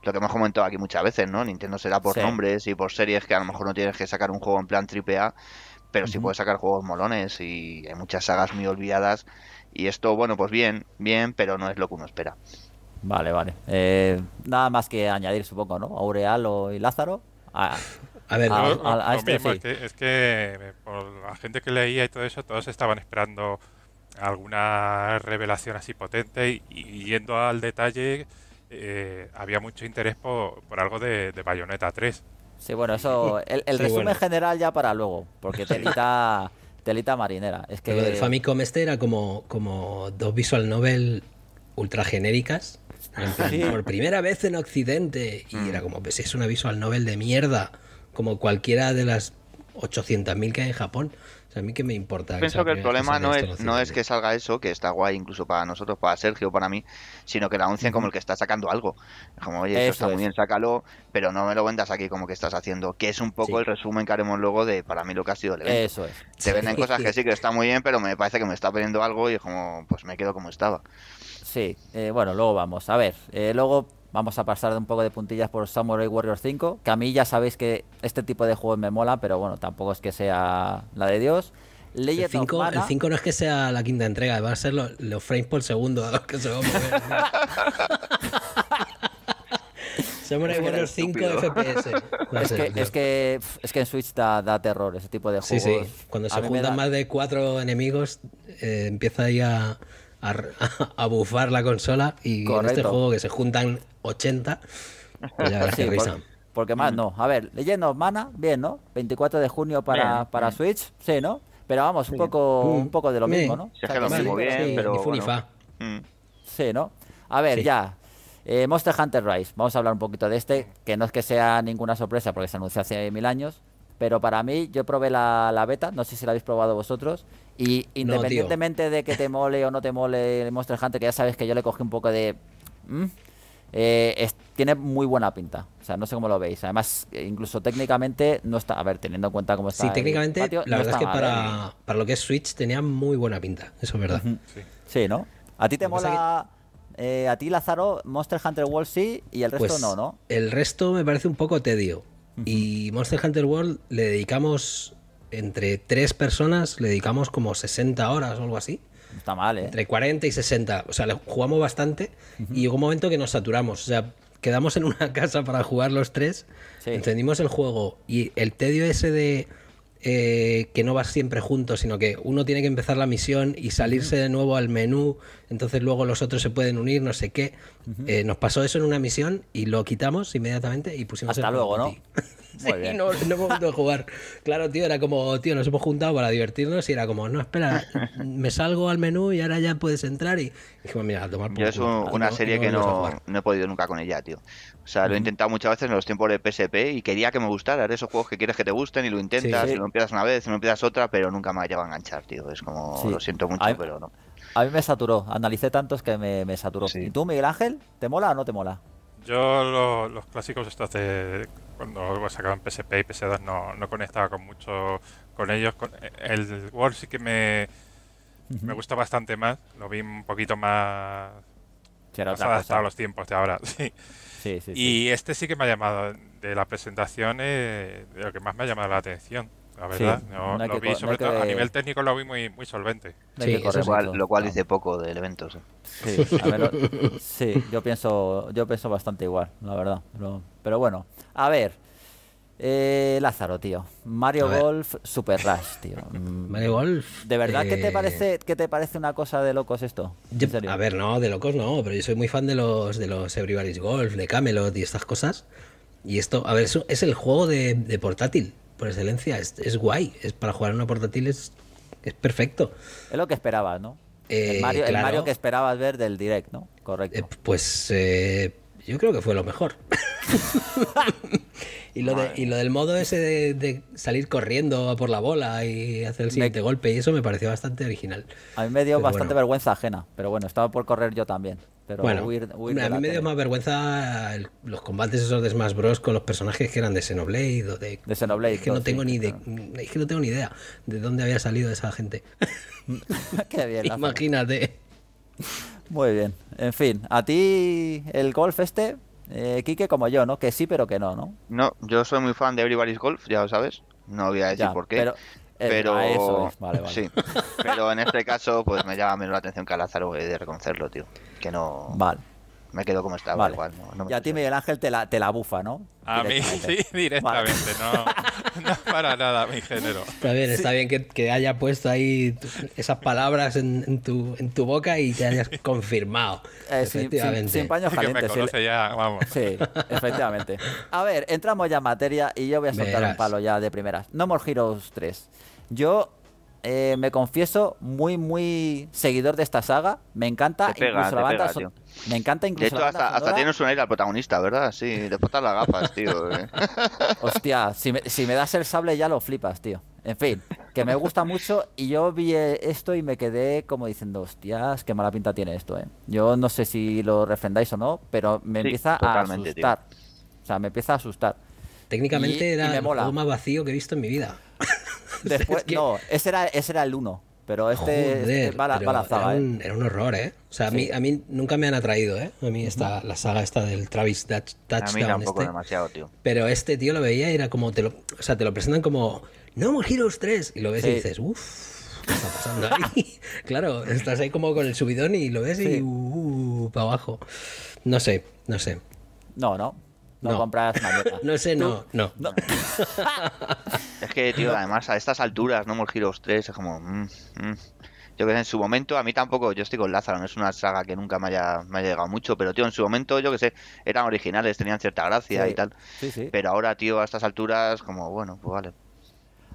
lo que hemos comentado aquí muchas veces, ¿no? Nintendo será por nombres y por series que a lo mejor no tienes que sacar un juego en plan A, pero sí puedes sacar juegos molones y hay muchas sagas muy olvidadas y esto, bueno, pues bien, bien, pero no es lo que uno espera. Vale, vale. Eh, nada más que añadir, supongo, ¿no? Aureal y Lázaro. Ah, a ver, ah, eh, ah, este, es, que, eh, por la gente que leía y todo eso, todos estaban esperando alguna revelación así potente y, yendo al detalle eh, había mucho interés por, algo de, Bayonetta 3. Sí, bueno, eso el, resumen general ya para luego, porque <laughs> telita, telita marinera. Es que... Lo del Famicom este era como, como dos visual novel ultra genéricas. Por primera vez en Occidente. Y mm. era como, pues es una visual novel de mierda como cualquiera de las 800.000 que hay en Japón. O sea, a mí que me importa. Pienso que, el problema no es, que salga eso, que está guay incluso para nosotros, para Sergio, para mí, sino que la anuncien como el que está sacando algo. Como, oye, eso, está muy bien, sácalo, pero no me lo vendas aquí como que estás haciendo. Que es un poco el resumen que haremos luego de para mí lo que ha sido el Eso es. Se venden cosas que <laughs> sí que está muy bien, pero me parece que me está pidiendo algo y como, pues me quedo como estaba. Sí, eh, bueno, luego vamos. A ver, eh, luego Vamos a pasar de un poco de puntillas por Samurai Warriors 5, que a mí ya sabéis que este tipo de juegos me mola, pero bueno, tampoco es que sea la de Dios. el 5, no es que sea la quinta entrega, va a ser los, frames por segundo a los <laughs> que se va a mover. <laughs> Samurai Warriors 5 FPS. <laughs> Es que, es, que, en Switch da, terror ese tipo de juegos. Sí, sí. Cuando se juntan más de cuatro enemigos, eh, empieza ahí a, bufar la consola. Y en este juego que se juntan 80, <laughs> pues porque más mm. no. A ver, leyendo Mana, bien, ¿no? 24 de junio para, Switch, sí, ¿no? Pero vamos, un poco mm. un poco de lo mismo, ¿no? Se bien, pero. Mm. Sí, ¿no? A ver, ya. Eh, Monster Hunter Rise, vamos a hablar un poquito de este, que no es que sea ninguna sorpresa porque se anunció hace mil años, pero para mí yo probé la, beta, no sé si la habéis probado vosotros, y independientemente de que te mole o no te mole el Monster Hunter, que ya sabes que yo le cogí un poco de... Eh, tiene muy buena pinta. O sea, no sé cómo lo veis. Además, incluso técnicamente no está. A ver, teniendo en cuenta cómo está. Sí, técnicamente, la verdad es que para, ¿eh? para, lo que es Switch tenía muy buena pinta. Eso es verdad. sí. ¿no? A ti te mola. Eh, a ti, Lázaro, Monster Hunter World sí y el resto pues, no, ¿no? El resto me parece un poco tedio. Y Monster Hunter World le dedicamos entre tres personas le dedicamos como 60 horas o algo así. Está mal, ¿eh? Entre 40 y 60. O sea, jugamos bastante y hubo un momento que nos saturamos. O sea, quedamos en una <laughs> casa para jugar los tres, entendimos el juego y el tedio ese de eh, que no vas siempre juntos, sino que uno tiene que empezar la misión y salirse de nuevo al menú, entonces luego los otros se pueden unir, no sé qué. Eh, nos pasó eso en una misión y lo quitamos inmediatamente y pusimos... Hasta luego, ¿no? <laughs> <laughs> no, no hemos jugar. Claro, tío, era como, tío, nos hemos juntado para divertirnos y era como, no, espera, me salgo al menú y ahora ya puedes entrar y dijimos, mira, a tomar por es una serie que no, he podido nunca con ella, tío. O sea, lo he intentado muchas veces en los tiempos de PSP y quería que me gustara. de esos juegos que quieres que te gusten y lo intentas, y lo empiezas una vez, y lo empiezas otra, pero nunca me ha a enganchar, tío. Es como, lo siento mucho, pero no. A mí me saturó, analicé tantos que me, me saturó. ¿Y tú, Miguel Ángel, te mola o no te mola? Yo los clásicos estos de cuando sacaban PSP y PS2 no, conectaba con mucho con ellos. Con, eh, el World sí que me, gustó bastante más. Lo vi un poquito más, adaptado a los tiempos de ahora. <laughs> y este sí que me ha llamado de las presentación eh, de lo que más me ha llamado la atención. La verdad, no, lo vi, sobre todo, a nivel técnico lo vi muy, solvente. lo, cual, dice poco De elementos Sí, yo, pienso, yo pienso bastante igual, la verdad. Pero, bueno, a ver. Eh, Lázaro, tío. Mario Golf, Super Rush, tío. <laughs> Mm, Mario Golf. ¿De verdad ¿qué, te eh, parece, qué te parece una cosa de locos esto? a ver, no, de locos no, pero yo soy muy fan de los, de los Everybody's Golf, de Camelot y estas cosas. Y esto, a ver, es el juego de, de portátil por excelencia. Es, guay. Es para jugar en una portátil es, perfecto. Es lo que esperabas, ¿no? el, eh, Mario, que esperabas ver del direct, ¿no? Correcto. Eh, pues eh, yo creo que fue lo mejor. <laughs> Y lo, del modo ese de, salir corriendo por la bola y hacer el siguiente golpe, y eso me pareció bastante original. A mí me dio bastante vergüenza ajena, pero bueno, estaba por correr yo también. Pero bueno, a mí me dio más vergüenza los combates esos de Smash Bros. con los personajes que eran de Xenoblade o de... Xenoblade. Es que, no tengo ni de, mm, es que no tengo ni idea de dónde había salido esa gente. <laughs> Qué bien. <laughs> Imagínate. Muy bien. En fin, a ti el golf este eh, Quique como yo, ¿no? Que sí, pero que no, ¿no? No, yo soy muy fan de Everybody's Golf, ya lo sabes. No voy a decir por qué. Pero, eh, pero... <laughs> pero en este caso, pues me llama menos la atención que a Lázaro, de reconocerlo, tío. Que no. Vale me quedo como estaba, igual. No, me y a ti, Miguel Ángel, te la, te la bufa, ¿no? A mí sí, <laughs> directamente, no, no, para nada mi género. Está bien, está bien que, que, haya puesto ahí esas palabras en, tu, en tu boca y te hayas <laughs> confirmado. Eh, efectivamente. Sin, paños sí, me conoce ya, vamos. Sí, efectivamente. A ver, entramos ya en materia y yo voy a soltar un palo ya de primeras. No More Heroes 3. Yo eh, me confieso, muy, muy seguidor de esta saga. Me encanta. incluso Me encanta incluso. hasta, tienes un aire al protagonista, ¿verdad? Sí, te puta las gafas, tío. Eh. <laughs> Hostia, si me, das el sable ya lo flipas, tío. En fin, que me gusta mucho y yo vi eh, esto y me quedé como diciendo, hostias, qué mala pinta tiene esto, ¿eh? Yo no sé si lo refrendáis o no, pero me empieza a asustar. O sea, me empieza a asustar. Técnicamente era más vacío que he visto en mi vida. <laughs> <laughs> No, ese era, ese era el 1. Pero este, Joder, este la, saga. Eh. Era un, horror, ¿eh? O sea, a, mí, a mí nunca me han atraído, ¿eh? A mí esta, la saga esta del Travis Touch, Touchdown. Este. demasiado, tío. Pero este tío lo veía y era como. Te lo, o sea, te lo presentan como. No Heroes 3. Y lo ves y dices, uff. ¿Qué está pasando ahí? <laughs> claro, estás ahí como con el subidón y lo ves y. Uh, uh, uh para abajo. No sé, no sé. No, no no. compras nota. <laughs> No sé, no, no. <laughs> es que, tío, además a estas alturas, No hemos 3 es como... Mm, mm. Yo que sé, en su momento, a mí tampoco, yo estoy con Lázaro, no es una saga que nunca me haya, me llegado mucho, pero tío, en su momento, yo que sé, eran originales, tenían cierta gracia y tal. Pero ahora, tío, a estas alturas, como, bueno, pues vale,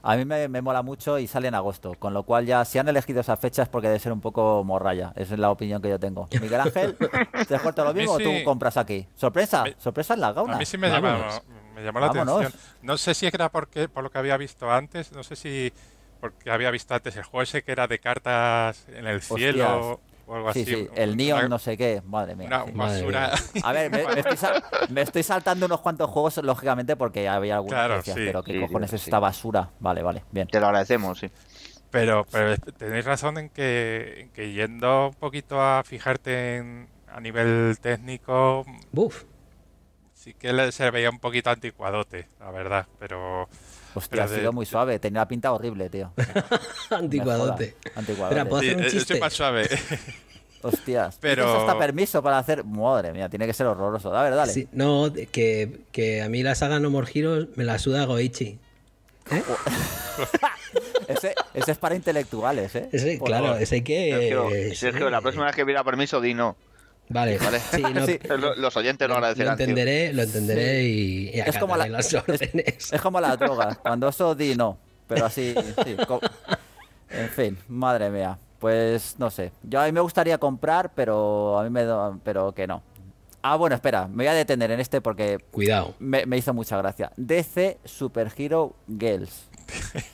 a mí me, mola mucho y sale en agosto, con lo cual ya si han elegido esas fechas porque debe ser un poco morralla. Esa es la opinión que yo tengo. Miguel Ángel, <laughs> ¿te puesto lo mismo o tú compras aquí? Sorpresa, sorpresa en la gauna. A mí sí me, llamó la atención. No sé si era porque, por lo que había visto antes, no sé si porque había visto antes el juego ese que era de cartas en el cielo el Neon no sé qué, madre mía. Una basura. A ver, me, estoy saltando unos cuantos juegos, lógicamente, porque había algunas claro, pero ¿qué cojones esta basura? Vale, vale, bien. Te lo agradecemos, sí. Pero, pero este, tenéis razón en que, yendo un poquito a fijarte a nivel técnico... Sí que se veía un poquito anticuadote, la verdad, pero... Hostia, ha sido muy suave. Tenía la pinta horrible, tío. <laughs> Anticuadote. Anticuadote. Mira, ¿puedo hacer un e-, chiste? Estoy más suave. <laughs> Hostias. <laughs> Pero. Eso está permiso para hacer. Madre mía, tiene que ser horroroso. A ver, dale. no, que, que, a mí la saga No More me la suda Goichi. ¿Eh? ese, ese, es para intelectuales, ¿eh? Ese, claro, ese hay que. Sergio, eh, Sergio, la próxima vez que pida permiso, di no. Vale, <laughs> los oyentes lo agradecerán. Lo entenderé, lo entenderé y, es como la, las órdenes. Es, como la droga, <laughs> cuando eso di no, pero así, en fin, madre mía. Pues no sé, yo a mí me gustaría comprar, pero a mí me pero que no. Ah, bueno, espera, me voy a detener en este porque cuidado me, me hizo mucha gracia. DC Super Hero Girls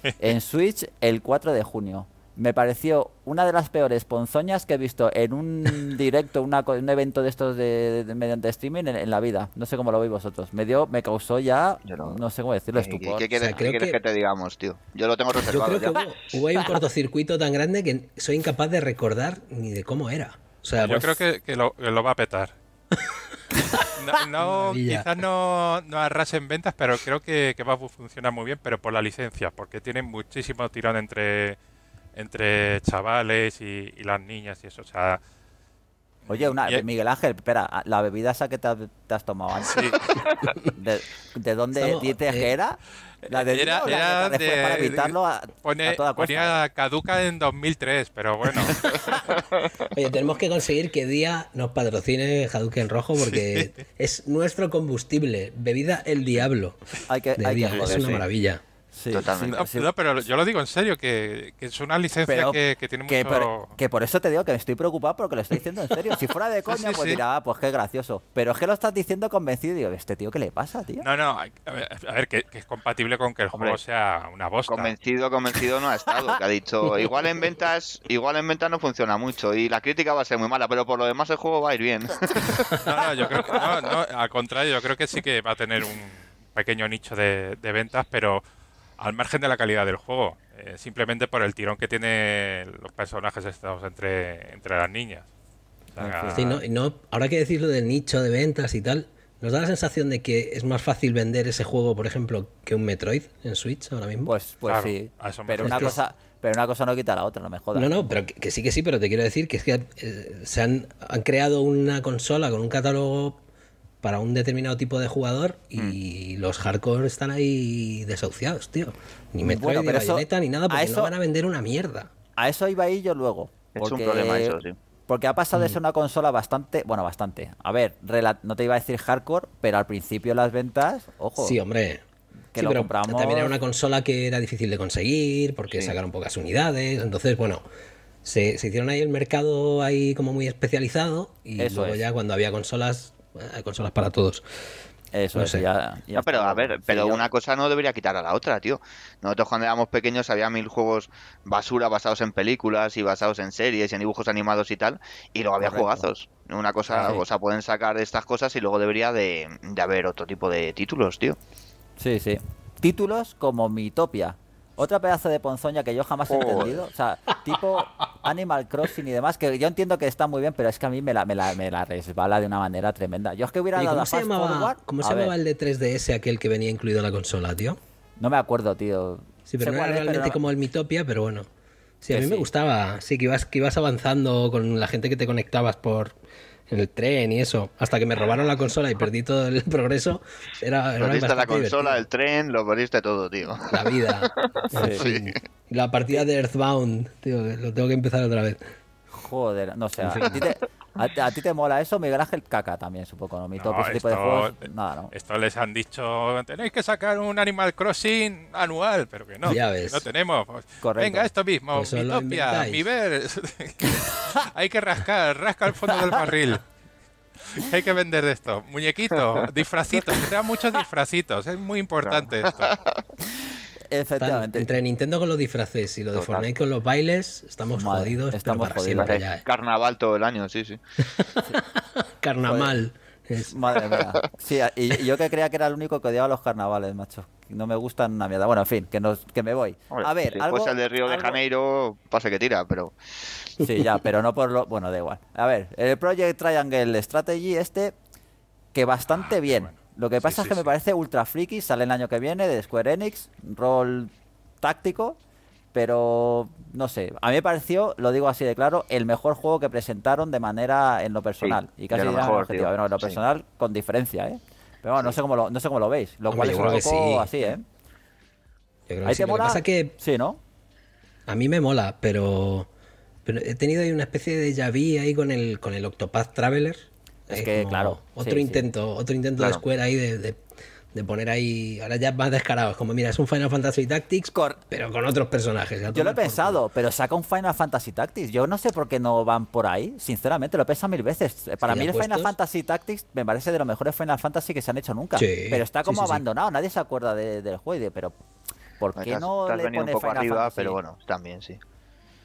<laughs> en Switch el 4 de junio me pareció una de las peores ponzoñas que he visto en un <laughs> directo, un evento de estos de, mediante streaming en, la vida. No sé cómo lo veis vosotros. Me me causó ya, no, sé cómo decirlo, estupor. ¿Qué, quieres, que... te digamos, tío? Yo lo tengo reservado. Yo creo que hubo, hubo, un cortocircuito tan grande que soy incapaz de recordar ni de cómo era. O sea, Yo pues- creo que, lo, va a petar. <laughs> no, quizás no, arrasen ventas, pero creo que, que va a funcionar muy bien, pero por la licencia, porque tienen muchísimo tirón entre entre chavales y, las niñas y eso. Oye, una, Miguel Ángel, espera, la bebida esa que te, has, tomado antes. Sí. ¿De, dónde dices que eh, era? La de era, para evitarlo Ponía caduca en 2003, pero bueno. <laughs> Oye, tenemos que conseguir que Día nos patrocine Caduca en Rojo porque es nuestro combustible, bebida el diablo. Hay que, es una maravilla. Totalmente. pero yo lo digo en serio, que, es una licencia que, tiene mucho... que por eso te digo que me estoy preocupado porque lo estoy diciendo en serio. Si fuera de <laughs> coña, pues dirá, ah, pues qué gracioso. Pero es que lo estás diciendo convencido y digo, ¿este tío qué le pasa, tío? No, no, a ver, que, es compatible con que el juego sea una bosta. Convencido, convencido no ha estado, que ha dicho, <laughs> igual en ventas, igual en ventas no funciona mucho y la crítica va a ser muy mala, pero por lo demás el juego va a ir bien. <laughs> No, no, yo creo que no, al contrario, yo creo que sí que va a tener un pequeño nicho de ventas, pero al margen de la calidad del juego, eh, simplemente por el tirón que tienen los personajes entre, entre las niñas. Ahora hay no, ahora que decirlo lo del nicho de ventas y tal, ¿nos da la sensación de que es más fácil vender ese juego, por ejemplo, que un Metroid en Switch ahora mismo? Pues, pues sí, pero una, cosa, pero una cosa no quita la otra, no me jodas. No, no, pero que, sí que sí, pero te quiero decir que es que eh, se han, han creado una consola con un catálogo para un determinado tipo de jugador y mm. los hardcore están ahí desahuciados, tío. Ni Metroid, ni Bayonetta, ni nada, porque eso, no van a vender una mierda. A eso iba a yo luego. Porque... Es un problema eso, sí. Porque ha pasado de mm. ser una consola bastante, bueno, bastante. A ver, no te iba a decir hardcore, pero al principio las ventas, ojo. Sí, hombre. Que lo compramos... También era una consola que era difícil de conseguir porque sacaron pocas unidades. Entonces, bueno, se, hicieron ahí el mercado ahí como muy especializado y Eso luego ya cuando había consolas hay consolas para todos. Eso no Ya, pero a ver, pero una cosa no debería quitar a la otra, tío. Nosotros cuando éramos pequeños había mil juegos basura basados en películas y basados en series, y en dibujos animados y tal, y luego había juegazos jugazos. Una cosa, ah, o sea, pueden sacar estas cosas y luego debería de, de haber otro tipo de títulos, tío. Sí, sí. Títulos como Mitopia, otra pedazo de ponzoña que yo jamás he entendido. O sea, tipo Animal Crossing y demás, que yo entiendo que está muy bien, pero es que a mí me la, me la, resbala de una manera tremenda. Yo es que hubiera dado ¿Cómo se ¿cómo se llamaba el de 3DS aquel que venía incluido en la consola, tío? No me acuerdo, tío. Sí, pero era realmente como el Mitopia, pero bueno. Sí, a mí me gustaba. Sí, que ibas, que ibas avanzando con la gente que te conectabas por, el tren y eso. Hasta que me robaron la consola y perdí todo el <laughs> progreso. Era, perdiste la consola, el tren, lo perdiste todo, tío. La vida. <laughs> La partida de Earthbound, tío, lo tengo que empezar otra vez. Joder, no sé. <laughs> A, ti te, mola eso, garage el Caca también, supongo, ¿no? Mi tipo de juegos, Esto les han dicho, tenéis que sacar un Animal Crossing anual, pero que no, ya no tenemos. Pues, Venga, esto mismo, pues topia, mi ver. <laughs> Hay que rascar, rasca el fondo del barril. Hay que vender esto. Muñequitos, disfracitos, que sean muchos disfracitos. Es muy importante esto. <laughs> Efectivamente. entre Nintendo con los disfraces y lo de Fortnite con los bailes, estamos jodidos. Estamos jodidos. ya, eh. Carnaval todo el año, sí, sí. <laughs> Carnaval. Madre mía. Sí, y yo que creía que era el único que odiaba los carnavales, macho. No me gustan una mierda. Bueno, en fin, que, nos, que me voy. a ver, si algo, el de Río de Janeiro, pase que tira, pero. Sí, ya, pero no por lo. Bueno, da igual. A ver, el Project Triangle Strategy, este, que bastante ah, bien. Lo que pasa es que me parece ultra friki, sale el año que viene de Square Enix, rol táctico, pero no sé, a mí me pareció, lo digo así de claro, el mejor juego que presentaron de manera en lo personal y casi lo en lo personal con diferencia, ¿eh. Pero bueno, no sé cómo lo, no sé cómo lo veis, lo cual es un poco así, ¿eh? Yo creo que, sí. pasa que sí, ¿no? A mí me mola, pero he tenido ahí una especie de llave ahí con el, con el Octopath Traveler. Es, que, claro. Otro intento, otro intento de Square ahí de, de, poner ahí. Ahora ya más descarados como, mira, es un Final Fantasy Tactics, pero con otros personajes. Yo lo he pensado, pero saca un Final Fantasy Tactics. Yo no sé por qué no van por ahí. Sinceramente, lo he pensado mil veces. Eh, para mí, el Final Fantasy Tactics me parece de los mejores Final Fantasy que se han hecho nunca. pero está como abandonado. Nadie se acuerda del juego. pero, ¿por qué no le Final Pero bueno, también sí.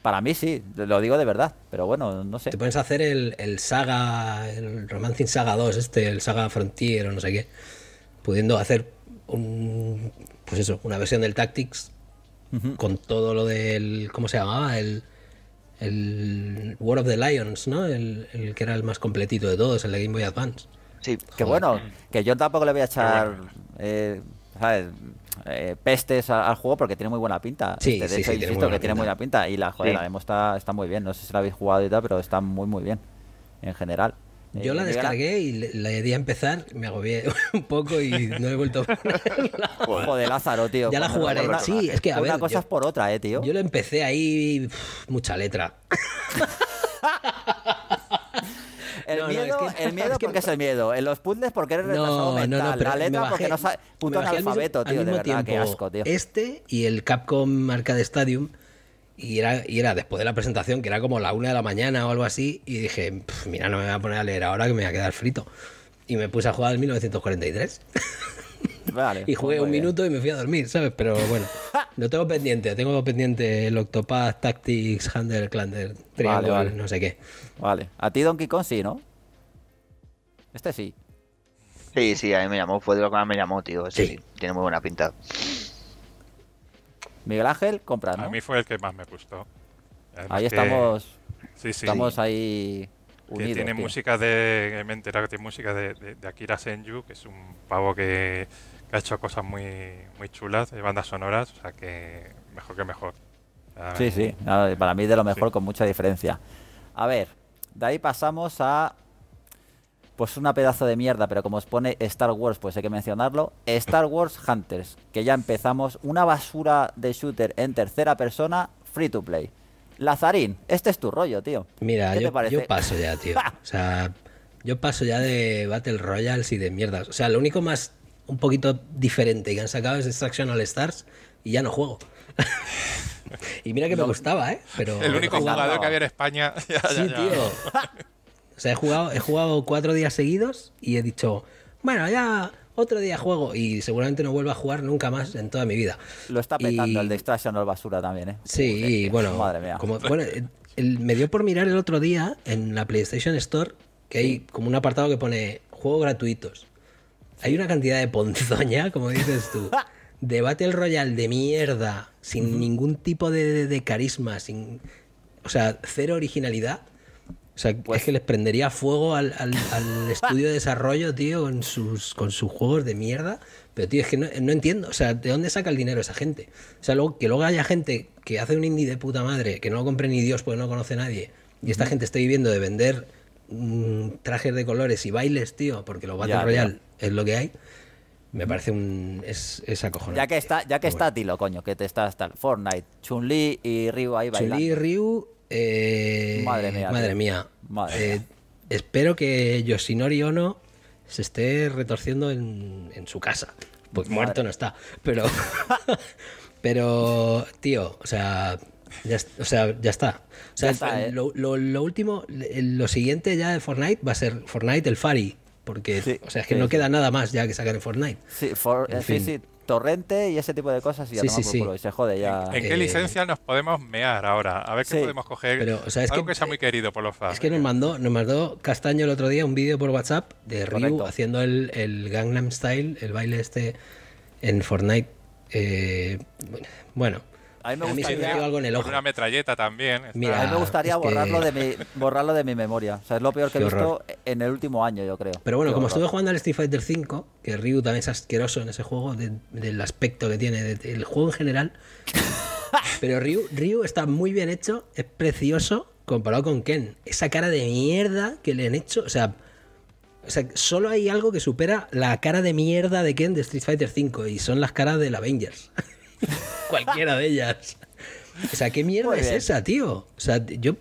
Para mí sí, lo digo de verdad, pero bueno, no sé. Te puedes hacer el, Saga, el Romancing Saga 2, este, el Saga Frontier o no sé qué, pudiendo hacer un, pues eso, una versión del Tactics con todo lo del, ¿cómo se llamaba? El, el War of the Lions, ¿no? El, que era el más completito de todos, el de Game Boy Advance. Sí, que bueno, que yo tampoco le voy a echar, eh, ¿sabes? eh, pestes al, juego porque tiene muy buena pinta. Sí, este, de sí, hecho, insisto que tiene muy buena pinta. Y la, joder, la demo está, está muy bien. No sé si la habéis jugado y tal, pero está muy, muy bien en general. Yo eh, la descargué y la di a empezar, me agobié <laughs> un poco y no he vuelto a ponerla. <laughs> Joder, Lázaro, tío. Ya la jugaré. sí, es que a ver. Una cosa es por otra, eh, tío. Yo lo empecé ahí, mucha letra. <laughs> <laughs> El miedo, es que... el miedo es el miedo. En los puzzles porque eres retrasado no, mental. letra no sabe. Puto analfabeto, tío. Este y el Capcom marca de Stadium. Y era, y era después de la presentación, que era como la una de la mañana o algo así. Y dije, mira, no me voy a poner a leer ahora que me voy a quedar frito. Y me puse a jugar al 1943. <laughs> y jugué un minuto y me fui a dormir, ¿sabes? Pero bueno, <laughs> lo tengo pendiente, tengo pendiente el Octopath, Tactics, Handel, Clander, Triangle, no sé qué. Vale, a ti Donkey Kong sí, ¿no? Este sí. Sí, sí, a mí me llamó, fue de lo que más me llamó, tío. sí. tiene muy buena pinta. Miguel Ángel, compra, ¿no? A mí fue el que más me gustó. ahí estamos. Sí, sí. Estamos ahí. Unidos, tiene música de. Me he que tiene música de Akira Senju, que es un pavo que ha hecho cosas muy, muy chulas, eh, bandas sonoras, o sea que mejor que mejor. sí, sí, para mí de lo mejor con mucha diferencia. A ver, de ahí pasamos a... Pues una pedazo de mierda, pero como os pone Star Wars, pues hay que mencionarlo. Star Wars Hunters, que ya empezamos. Una basura de shooter en tercera persona, free to play. Lazarín, este es tu rollo, tío. Mira, yo, yo, paso ya, tío. <laughs> o sea, yo paso ya de Battle Royals y de mierdas. O sea, lo único más un poquito diferente que han sacado es Extraction All Stars y ya no juego. <laughs> y mira que me gustaba, ¿eh? el único jugador que había en España. <laughs> sí, tío. O sea, he jugado, he jugado cuatro días seguidos y he dicho, bueno, ya otro día juego y seguramente no vuelva a jugar nunca más en toda mi vida. Lo está petando el Distraction All Basura también, ¿eh? Sí, y bueno, bueno me dio por mirar el otro día en la PlayStation Store que hay como un apartado que pone juegos gratuitos. Hay una cantidad de ponzoña, como dices tú, <laughs> de Battle Royale de mierda, sin ningún tipo de, carisma, sin. O sea, cero originalidad. O sea, pues es que les prendería fuego al, <laughs> estudio de desarrollo, tío, con sus, con juegos de mierda. Pero, tío, es que no, entiendo. O sea, ¿de dónde saca el dinero esa gente? O sea, que luego haya gente que hace un indie de puta madre, que no lo compre ni Dios porque no conoce nadie, y esta gente está viviendo de vender trajes de colores y bailes, tío, porque lo Battle Royale es lo que hay. Me parece un. Es, es acojonante. Ya que está, ya que está Tilo, coño, que te está hasta Fortnite, Chun-Li y Ryu ahí bailando. Chun-Li y Ryu. Eh, madre mía. Madre eh, mía. Espero que Yoshinori Ono se esté retorciendo en, su casa. Pues muerto no está. Pero. <laughs> pero, tío, o sea, o sea, ya está. O sea, eh. lo, último, lo siguiente ya de Fortnite va a ser Fortnite el Fari. Porque, o sea, es que no queda nada más ya que sacar en Fortnite. Sí, eh, torrente y ese tipo de cosas y ya y se jode ya. ¿En, qué eh, licencia nos podemos mear ahora? A ver qué podemos coger. es algo que, sea muy querido por los fans. Es que nos mandó, nos mandó Castaño el otro día un vídeo por WhatsApp de Ryu haciendo el, Gangnam Style, el baile este en Fortnite. bueno, a mí me gustaría. algo en el ojo. Una metralleta también. Mira, a mí me gustaría borrarlo, de mi, borrarlo de mi memoria. O sea, es lo peor que he visto en el último año, yo creo. Pero bueno, como estuve jugando al Street Fighter V que Ryu también es asqueroso en ese juego, del aspecto que tiene, El del juego en general. <laughs> Pero Ryu, Ryu está muy bien hecho, es precioso comparado con Ken. Esa cara de mierda que le han hecho, o sea, o sea, solo hay algo que supera la cara de mierda de Ken de Street Fighter V y son las caras del Avengers. <laughs> <laughs> Cualquiera de ellas. O sea, ¿qué mierda es esa, tío? O sea, yo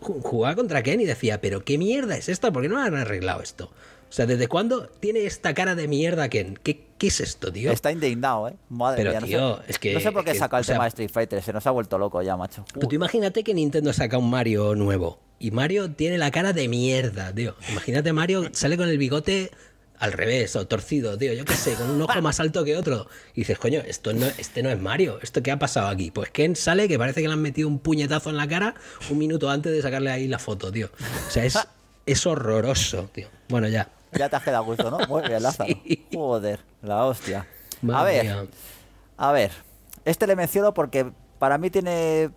jugaba contra Ken y decía, pero ¿qué mierda es esta? ¿Por qué no han arreglado esto? O sea, ¿desde cuándo tiene esta cara de mierda Ken? ¿Qué, es esto, tío? Está indignado, ¿eh? No sé, por qué saca el tema de Street Fighter, se nos ha vuelto loco ya, macho. tú imagínate que Nintendo saca un Mario nuevo y Mario tiene la cara de mierda, tío. Imagínate Mario sale con el bigote al revés o torcido, tío, yo qué sé, con un ojo más alto que otro. Y dices, coño, esto no, este no es Mario, ¿esto qué ha pasado aquí? Pues Ken sale que parece que le han metido un puñetazo en la cara un minuto antes de sacarle ahí la foto, tío. O sea, es, <laughs> horroroso, tío. Bueno, ya. Ya te has quedado gusto, ¿no? Muy bien, Lázaro. <laughs> Joder, la hostia. a ver, a ver. Este le menciono porque para mí tiene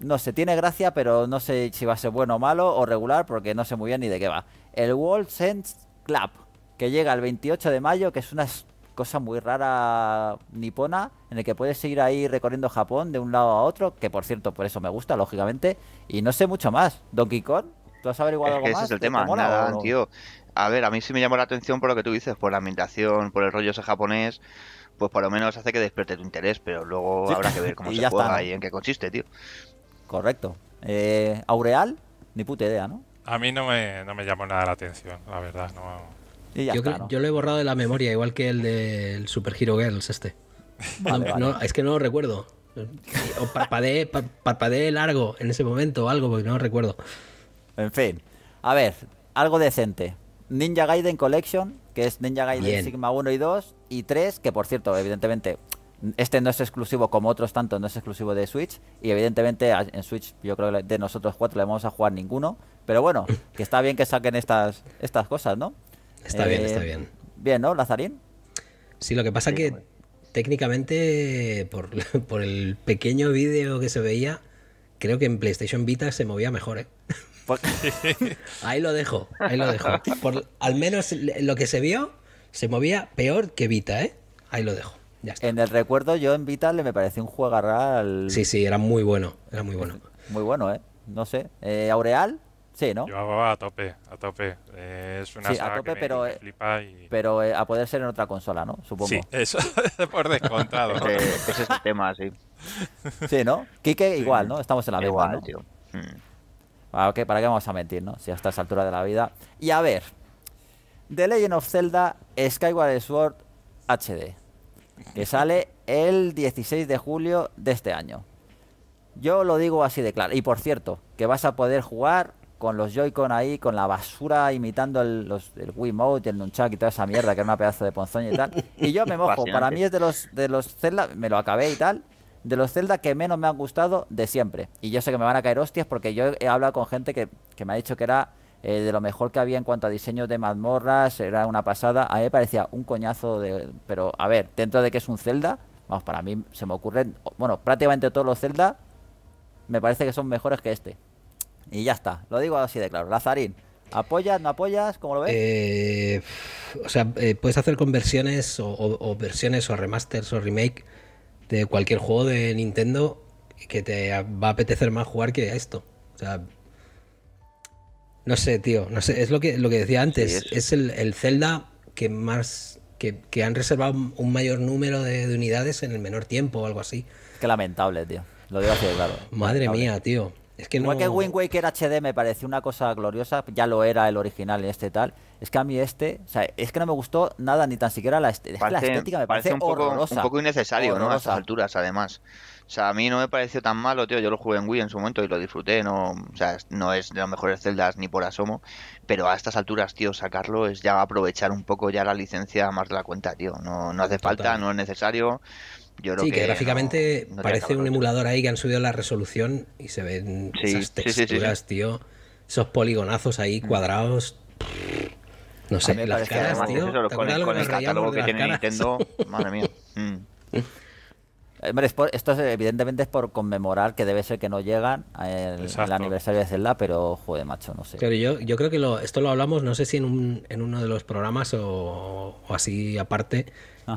no sé, tiene gracia, pero no sé si va a ser bueno o malo o regular, porque no sé muy bien ni de qué va. El World Sense Club que llega el 28 de mayo, que es una cosa muy rara nipona, en el que puedes seguir ahí recorriendo Japón de un lado a otro, que por cierto, por eso me gusta, lógicamente, y no sé mucho más. Donkey Kong, ¿tú has averiguado es algo que ese es el tema, nada, tío. A ver, a mí sí me llamó la atención por lo que tú dices, por la ambientación, por el rollo ese japonés, pues por lo menos hace que despierte tu interés, pero luego habrá que ver <laughs> cómo se juega y en qué consiste, tío. Correcto. Eh, Aureal, ni puta idea, ¿no? A mí no me, no me llamó nada la atención, la verdad, no yo, lo he borrado de la memoria, igual que el del Super Hero Girls este. es que no lo recuerdo. O parpadeé, largo en ese momento o algo, porque no lo recuerdo. En fin. A ver, algo decente. Ninja Gaiden Collection, que es Ninja Gaiden Sigma 1 y 2, y 3, que por cierto, evidentemente, este no es exclusivo como otros tantos, no es exclusivo de Switch, y evidentemente en Switch yo creo que de nosotros cuatro le vamos a jugar ninguno, pero bueno, que está bien que saquen estas, estas cosas, ¿no? Está bien, está eh, bien. Bien, ¿no? Lazarín. Sí, lo que pasa es que técnicamente, <laughs> por, el pequeño vídeo que se veía, creo que en PlayStation Vita se movía mejor, ¿eh? Pues <laughs> ahí lo dejo, ahí lo dejo. Por, al menos lo que se vio se movía peor que Vita, ¿eh? Ahí lo dejo. En el recuerdo, yo en Vita le me pareció un juego al. Sí, sí, era muy bueno, era muy bueno. Muy bueno, ¿eh? No sé. Eh, ¿Aureal? Sí, ¿no? Yo a tope, a tope. Eh, es una sí, saga a que pero, eh, flipa y... pero eh, a poder ser en otra consola, ¿no? Supongo. Sí, eso <laughs> por descontado. ¿no? ese, es el tema, sí. Sí, ¿no? Kike, igual, ¿no? Estamos en la misma, ¿Para qué, ¿Para qué vamos a mentir, no? Si a esa altura de la vida. Y a ver, The Legend of Zelda Skyward Sword HD, que sale el 16 de julio de este año. Yo lo digo así de claro. Y por cierto, que vas a poder jugar con los Joy-Con ahí, con la basura imitando el, los, el Wiimote, el Nunchak y toda esa mierda que era una pedazo de ponzoña y tal. <laughs> Y yo me mojo, para mí es de los, de los Zelda, me lo acabé y tal, de los Zelda que menos me han gustado de siempre. Y yo sé que me van a caer hostias porque yo he hablado con gente que, me ha dicho que era eh, de lo mejor que había en cuanto a diseño de mazmorras, era una pasada. A mí me parecía un coñazo de... Pero a ver, dentro de que es un Zelda, vamos, para mí se me ocurren, bueno, prácticamente todos los Zelda me parece que son mejores que este. Y ya está, lo digo así de claro. Lazarín, ¿apoyas, no apoyas? ¿Cómo lo ves? Eh, o sea, eh, puedes hacer conversiones o, versiones o remasters o remake de cualquier juego de Nintendo que te va a apetecer más jugar que esto. O sea, no sé, tío, no sé, es lo que, lo que decía antes, es, el, Zelda que más, que, han reservado un, mayor número de, unidades en el menor tiempo o algo así. Qué lamentable, tío. Lo digo así, claro. Madre mía, tío. Es que Igual que Wind Waker HD me pareció una cosa gloriosa, ya lo era el original este y este tal. Es que a mí este, o sea, es que no me gustó nada, ni tan siquiera la, estética me parece, un poco, Un poco innecesario, ¿no? A estas alturas, además. O sea, a mí no me pareció tan malo, tío. Yo lo jugué en Wii en su momento y lo disfruté. No, o sea, no es de las mejores celdas ni por asomo. Pero a estas alturas, tío, sacarlo es ya aprovechar un poco ya la licencia más de la cuenta, tío. No, no hace falta, no es necesario sí, que, gráficamente parece un emulador ahí que han subido la resolución y se ven esas texturas, tío. Esos poligonazos ahí mm. cuadrados. No sé, las caras, tío. con, el, catálogo que tiene Nintendo, madre mía. <laughs> Mm esto evidentemente es por conmemorar que debe ser que no llegan el, aniversario de Zelda, pero joder, macho, no sé. Claro, yo, yo creo que lo, esto lo hablamos, no sé si en, un, en uno de los programas o, así aparte,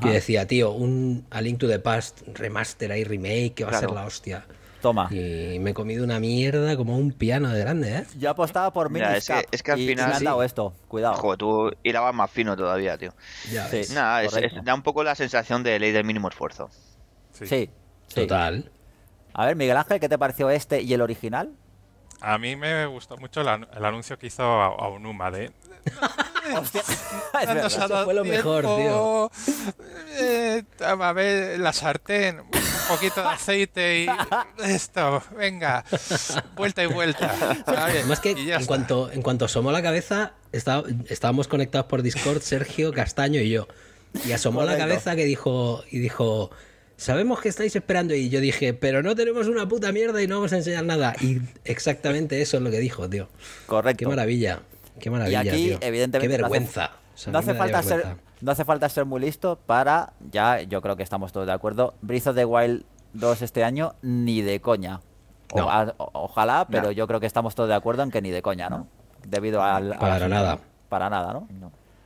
que decía, tío, un A Link to the Past remaster ahí, remake, que va a ser la hostia. Toma. Y me he comido una mierda como un piano de grande, ¿eh? Yo apostaba por Mira, es, que, al y, final. me han dado esto, cuidado. Joder, tú hilabas más fino todavía, tío. Nada, da un poco la sensación de ley del mínimo esfuerzo. Sí. Total. A ver, Miguel Ángel, ¿qué te pareció este y el original? A mí me gustó mucho el, anuncio que hizo a Unuma, de. <laughs> <laughs> fue lo mejor, tío. Eh, a ver, la sartén, un poquito de aceite y esto, venga, vuelta y vuelta. Más que en cuanto, en cuanto asomó la cabeza, estábamos conectados por Discord, Sergio, Castaño y yo. Y asomó la cabeza que dijo, y dijo, sabemos que estáis esperando. Y yo dije, pero no tenemos una puta mierda y no vamos a enseñar nada. Y exactamente eso es lo que dijo, tío. Correcto. Qué maravilla. Qué maravilla. Y aquí, evidentemente. Qué vergüenza. No hace, falta ser. No hace falta ser muy listo para, ya yo creo que estamos todos de acuerdo, Breath of the Wild 2 este año, ni de coña. ojalá, pero yo creo que estamos todos de acuerdo en que ni de coña, ¿no? Debido al... Para nada. Para nada, ¿no?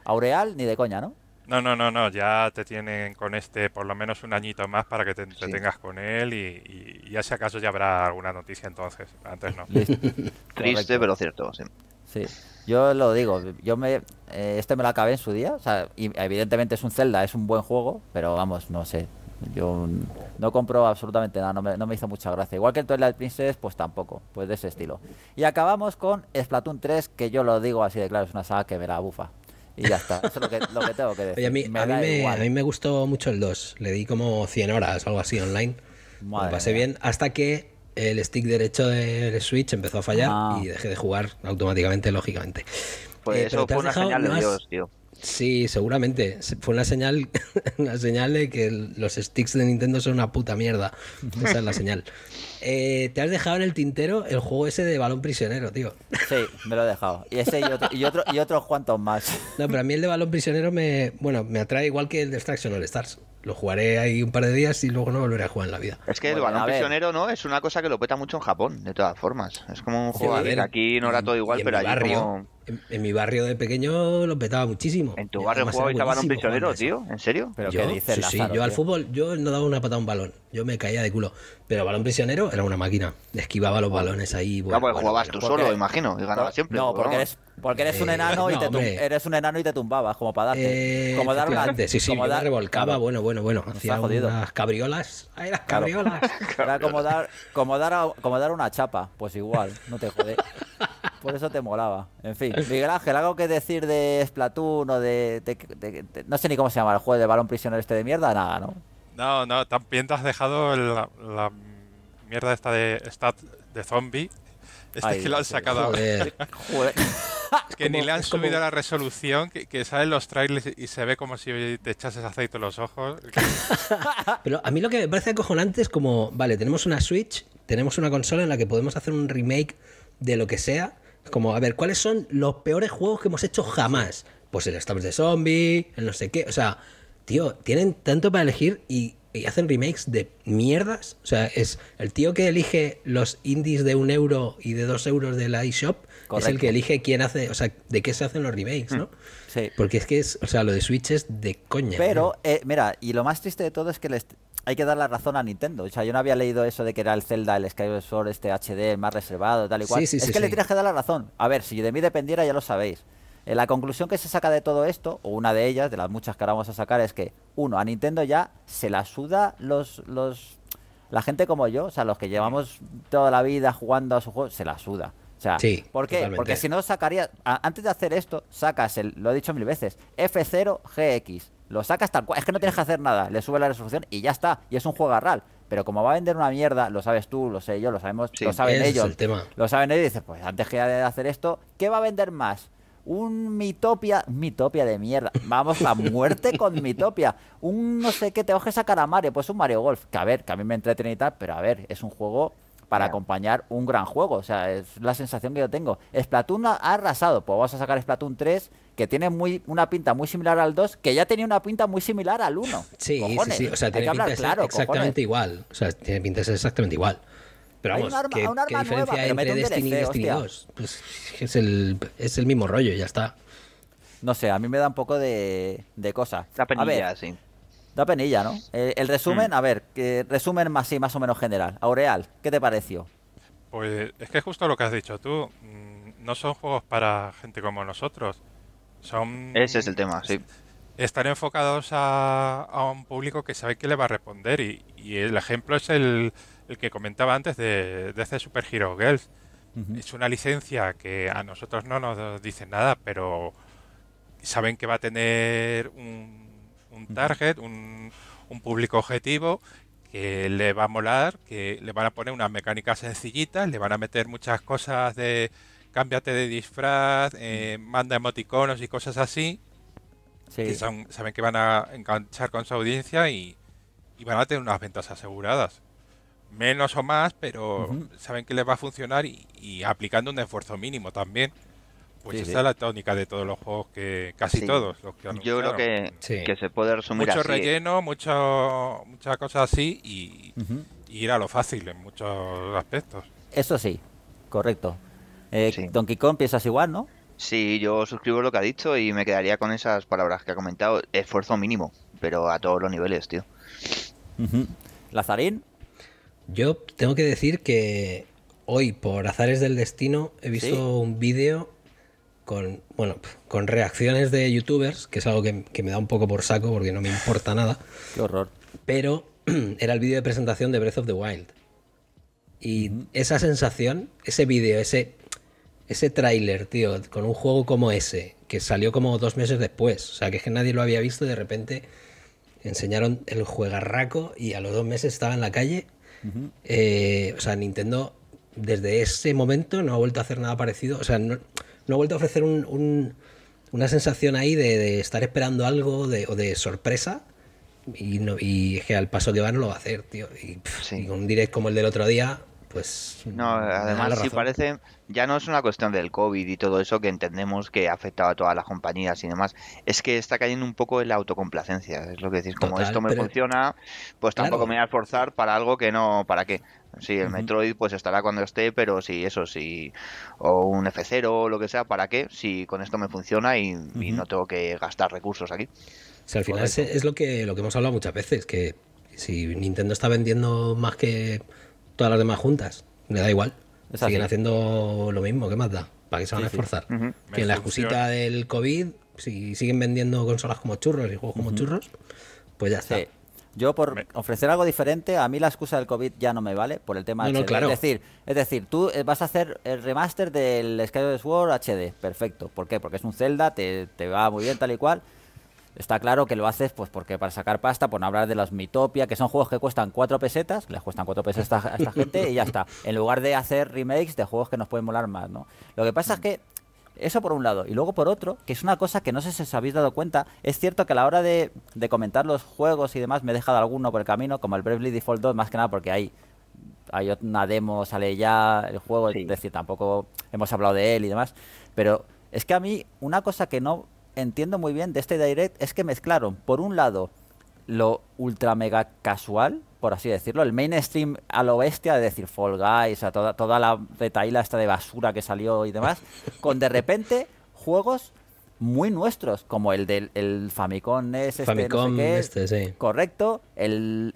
Aureal, ni de coña, ¿no? No, no, no, no, ya te tienen con este por lo menos un añito más para que te entretengas con él y, ya si acaso ya habrá alguna noticia entonces, antes no. <laughs> Triste pero cierto, sí. Sí, yo lo digo, yo me eh, este me lo acabé en su día, o sea, evidentemente es un Zelda, es un buen juego, pero vamos, no sé, yo no compro absolutamente nada, no me, hizo mucha gracia. Igual que el Twilight Princess, pues tampoco, pues de ese estilo. Y acabamos con Splatoon 3, que yo lo digo así de claro, es una saga que me la bufa. Y ya está, eso es lo que, tengo que decir. a, mí, me a, mí me, gustó mucho el 2, le di como 100 horas o algo así online. pasé bien hasta que el stick derecho del Switch empezó a fallar ah. y dejé de jugar automáticamente, lógicamente. Pues eh, eso fue una señal de Dios, tío. Sí, seguramente. Fue una señal, <laughs> una señal de que los sticks de Nintendo son una puta mierda. Esa es la señal. <laughs> Eh, te has dejado en el tintero el juego ese de balón prisionero, tío. Sí, me lo he dejado. Y ese y, otro, y, otro, y otros cuantos más. No, pero a mí el de balón prisionero me, bueno, me atrae igual que el de Extraction All Stars lo jugaré ahí un par de días y luego no volveré a jugar en la vida. Es que el balón prisionero no es una cosa que lo peta mucho en Japón, de todas formas. Es como un juego. aquí no era todo igual, pero allí en, mi barrio de pequeño lo petaba muchísimo. ¿En tu barrio jugaba y balón prisionero, tío? ¿En serio? ¿Pero yo, qué dices, sí, yo al fútbol yo no daba una patada a un balón. Yo me caía de culo. Pero el balón prisionero era una máquina. Esquivaba los balones ahí. Ah, pues bueno, claro, jugabas tú solo, imagino, y ganabas siempre. No, porque porque eres un eh, enano y te eres un enano y te tumbabas, como para darte. Eh, como dar una, sí, sí, como dar, revolcaba, bueno, bueno, bueno. Hacía cabriolas. las cabriolas. <laughs> Era como dar, como dar como dar una chapa, pues igual, no te jodé, Por eso te molaba. En fin, Miguel Ángel, algo que decir de Splatoon o de, no sé ni cómo se llama el juego de balón prisionero este de mierda, nada, ¿no? No, no, también te has dejado la, la mierda esta de stat de zombie este es que lo han sacado <laughs> que ni le han subido la resolución, que, salen los trailers y se ve como si te echases aceite en los ojos. <laughs> Pero a mí lo que me parece acojonante es como, vale, tenemos una Switch, tenemos una consola en la que podemos hacer un remake de lo que sea. Como, a ver, ¿cuáles son los peores juegos que hemos hecho jamás? Pues el Stars de Zombie, el no sé qué. O sea, tío, tienen tanto para elegir y y hacen remakes de mierdas. O sea, es el tío que elige los indies de un euro y de dos euros de la eShop es el que elige quién hace, o sea, de qué se hacen los remakes, mm, ¿no? Sí. Porque es que es, o sea, lo de Switch es de coña. Pero, eh, mira, y lo más triste de todo es que les, hay que dar la razón a Nintendo. O sea, yo no había leído eso de que era el Zelda, el Skyward Sword, este HD, más reservado, tal y cual. es que le tienes que dar la razón. A ver, si de mí dependiera, ya lo sabéis. Eh, la conclusión que se saca de todo esto, o una de ellas, de las muchas que ahora vamos a sacar, es que, uno, a Nintendo ya se la suda los, los la gente como yo, o sea, los que llevamos toda la vida jugando a su juego, se la suda. O sea, sí, ¿por qué? Porque si no sacaría, antes de hacer esto, sacas, el, lo he dicho mil veces, F0GX, lo sacas tal cual, es que no tienes que hacer nada, le sube la resolución y ya está, y es un juego real. Pero como va a vender una mierda, lo sabes tú, lo sé yo, lo sabemos, lo saben ellos. El Lo saben ellos y dices, pues antes que de hacer esto, ¿qué va a vender más? un mitopia, mitopia de mierda, vamos a muerte con mitopia, un no sé qué te sacar a Mario pues un Mario Golf, que a ver, que a mí me entretiene y tal, pero a ver, es un juego para acompañar un gran juego, o sea, es la sensación que yo tengo. Splatoon ha arrasado, pues vamos a sacar Splatoon 3, que tiene muy, una pinta muy similar al 2, que ya tenía una pinta muy similar al 1. Sí, sí, sí, o sea, tiene pinta exactamente igual, o sea, tiene pinta exactamente igual. Pero vamos, arma, diferencia hay entre Destiny Pues es el, es el mismo rollo, ya está. No sé, a mí me da un poco de, de cosa. Da penilla, sí. Da penilla, ¿no? El, resumen, mm. a ver, que resumen más, sí, más o menos general. Aureal, ¿qué te pareció? Pues es que es justo lo que has dicho tú, mm, no son juegos para gente como nosotros. Son... Ese es el tema, sí. Están enfocados a, un público que sabe qué le va a responder y el ejemplo es el, el que comentaba antes de, de este Super Hero Girls. Es una licencia que a nosotros no nos dicen nada, pero saben que va a tener un, target, un, público objetivo que le va a molar, que le van a poner unas mecánicas sencillitas, le van a meter muchas cosas de cámbiate de disfraz, eh, manda emoticonos y cosas así. saben que van a enganchar con su audiencia y van a tener unas ventas aseguradas menos o más, pero saben que les va a funcionar y, aplicando un esfuerzo mínimo también. Pues esa es la tónica de todos los juegos, que casi todos. Los que Yo creo que, que, se puede resumir mucho ¿eh? relleno, mucho, muchas cosas así y, ir a lo fácil en muchos aspectos. Eso sí, correcto. Eh, Donkey Kong piensas igual, ¿no? Sí, yo suscribo lo que ha dicho y me quedaría con esas palabras que ha comentado. Esfuerzo mínimo, pero a todos los niveles, tío. Lazarín. Yo tengo que decir que hoy, por azares del destino, he visto un vídeo con, bueno, con reacciones de youtubers, que es algo que, me da un poco por saco porque no me importa nada. <laughs> Qué horror. Pero <clears throat> era el vídeo de presentación de Breath of the Wild. Y mm-hmm. esa sensación, ese vídeo, ese, ese tráiler, tío, con un juego como ese, que salió como dos meses después, o sea, que es que nadie lo había visto y de repente enseñaron el juegarraco y a los dos meses estaba en la calle eh, o sea, Nintendo desde ese momento no ha vuelto a hacer nada parecido. O sea, no, ha vuelto a ofrecer una sensación ahí de, estar esperando algo o de sorpresa. Y, es que al paso que va no lo va a hacer, tío. Y, y un direct como el del otro día, pues, no, además si parece, ya no es una cuestión del COVID y todo eso que entendemos que ha afectado a todas las compañías y demás, es que está cayendo un poco en la autocomplacencia, es lo que decís, como esto me funciona, pues tampoco me voy a esforzar para algo que no, ¿para qué? Si el Metroid pues estará cuando esté, pero si eso, si o un F0 o lo que sea, ¿para qué? Si con esto me funciona y, no tengo que gastar recursos aquí. al final es, lo que lo que hemos hablado muchas veces, que si Nintendo está vendiendo más que todas las demás juntas. Le da igual. Siguen haciendo lo mismo, ¿qué más da? ¿Para qué se van a esforzar? Que en la excusita del COVID, si siguen vendiendo consolas como churros y juegos como churros, pues ya está. Yo por ofrecer algo diferente, a mí la excusa del COVID ya no me vale por el tema del Es decir, es decir, tú eh, vas a hacer el remaster del Skyward Sword HD, perfecto. ¿Por qué? Porque es un Zelda, te va muy bien tal y cual, Está claro que lo haces pues porque para sacar pasta, por no hablar de las Mitopia, que son juegos que cuestan cuatro pesetas, les cuestan cuatro pesetas a esta <laughs> gente y ya está. En lugar de hacer remakes de juegos que nos pueden molar más, ¿no? Lo que pasa es que eso por un lado. Y luego por otro, que es una cosa que no sé si os habéis dado cuenta, es cierto que a la hora de, comentar los juegos y demás me he dejado alguno por el camino, como el Bravely Default 2, más que nada porque hay, hay una demo, sale ya el juego, es decir, tampoco hemos hablado de él y demás. Pero es que a mí una cosa que no entiendo muy bien de este direct es que mezclaron, por un lado, lo ultra mega casual, por así decirlo, el mainstream a lo bestia, de decir Fall Guys, a toda, toda la retaíla esta de basura que salió y demás, <laughs> con de repente juegos muy nuestros, como el del Famicom NES, este, este, sí. correcto, el,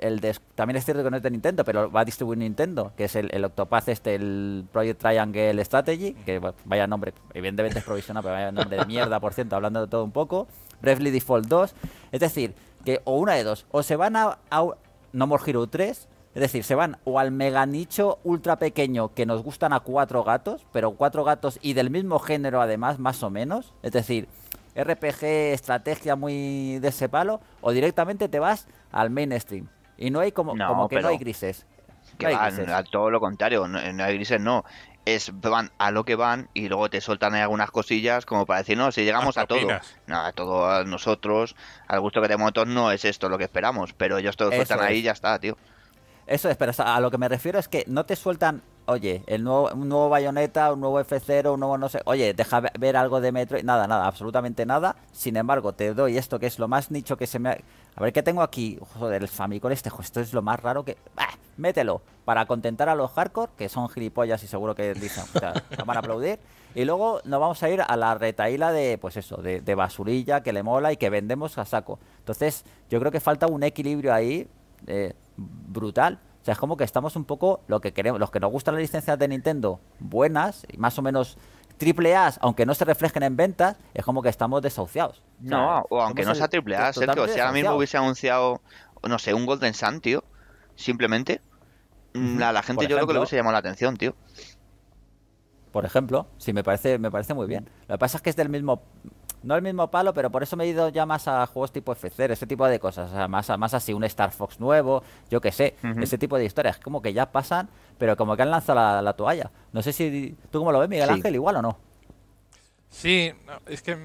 también es cierto que no es de Nintendo, pero va a distribuir Nintendo, que es el, el Octopath este, el Project Triangle Strategy, que vaya nombre, evidentemente es provisional, pero vaya nombre de mierda, por cierto, hablando de todo un poco, Bravely Default 2, es decir, que o una de dos, o se van a, a No More Hero 3, es decir, se van o al mega nicho ultra pequeño que nos gustan a cuatro gatos, pero cuatro gatos y del mismo género además, más o menos. Es decir, RPG, estrategia muy de ese palo, o directamente te vas al mainstream. Y no hay como, como que no hay grises. a todo lo contrario, no, hay grises, no es van a lo que van y luego te soltan ahí algunas cosillas como para decir, no, si llegamos a todo, a todos nosotros, al gusto que tenemos todos, no es esto lo que esperamos, pero ellos todos sueltan ahí y ya está, tío. Eso es, pero a lo que me refiero es que no te sueltan oye, el nuevo, un nuevo bayoneta un nuevo F0, un nuevo no sé, oye, deja ver algo de metro y nada, nada, absolutamente nada. Sin embargo, te doy esto que es lo más nicho que se me ha... A ver, ¿qué tengo aquí? Joder, el Famicom este, esto es lo más raro que... ¡Bah! Mételo, para contentar a los hardcore, que son gilipollas y seguro que dicen, o sea, <laughs> van a aplaudir. Y luego nos vamos a ir a la retaíla de, pues eso, de, basurilla que le mola y que vendemos a saco. Entonces, yo creo que falta un equilibrio ahí. Eh, brutal. O sea, es como que estamos un poco lo que queremos, los que nos gustan las licencias de Nintendo buenas, y más o menos triple A, aunque no se reflejen en ventas, es como que estamos desahuciados. No, o, aunque no sea triple A, si ahora mismo hubiese anunciado, no sé, un Golden Sun, tío, simplemente, mm, a la gente yo creo que le hubiese llamado la atención, tío por ejemplo, sí me parece, me parece muy bien. Lo que pasa es que es del mismo no el mismo palo, pero por eso me he ido ya más a juegos tipo f ese tipo de cosas. O sea, más, más así, un Star Fox nuevo, yo qué sé, ese tipo de historias. Como que ya pasan, pero como que han lanzado la, toalla. No sé si. ¿Tú cómo lo ves, Miguel Ángel? ¿Igual o no? Sí, es que.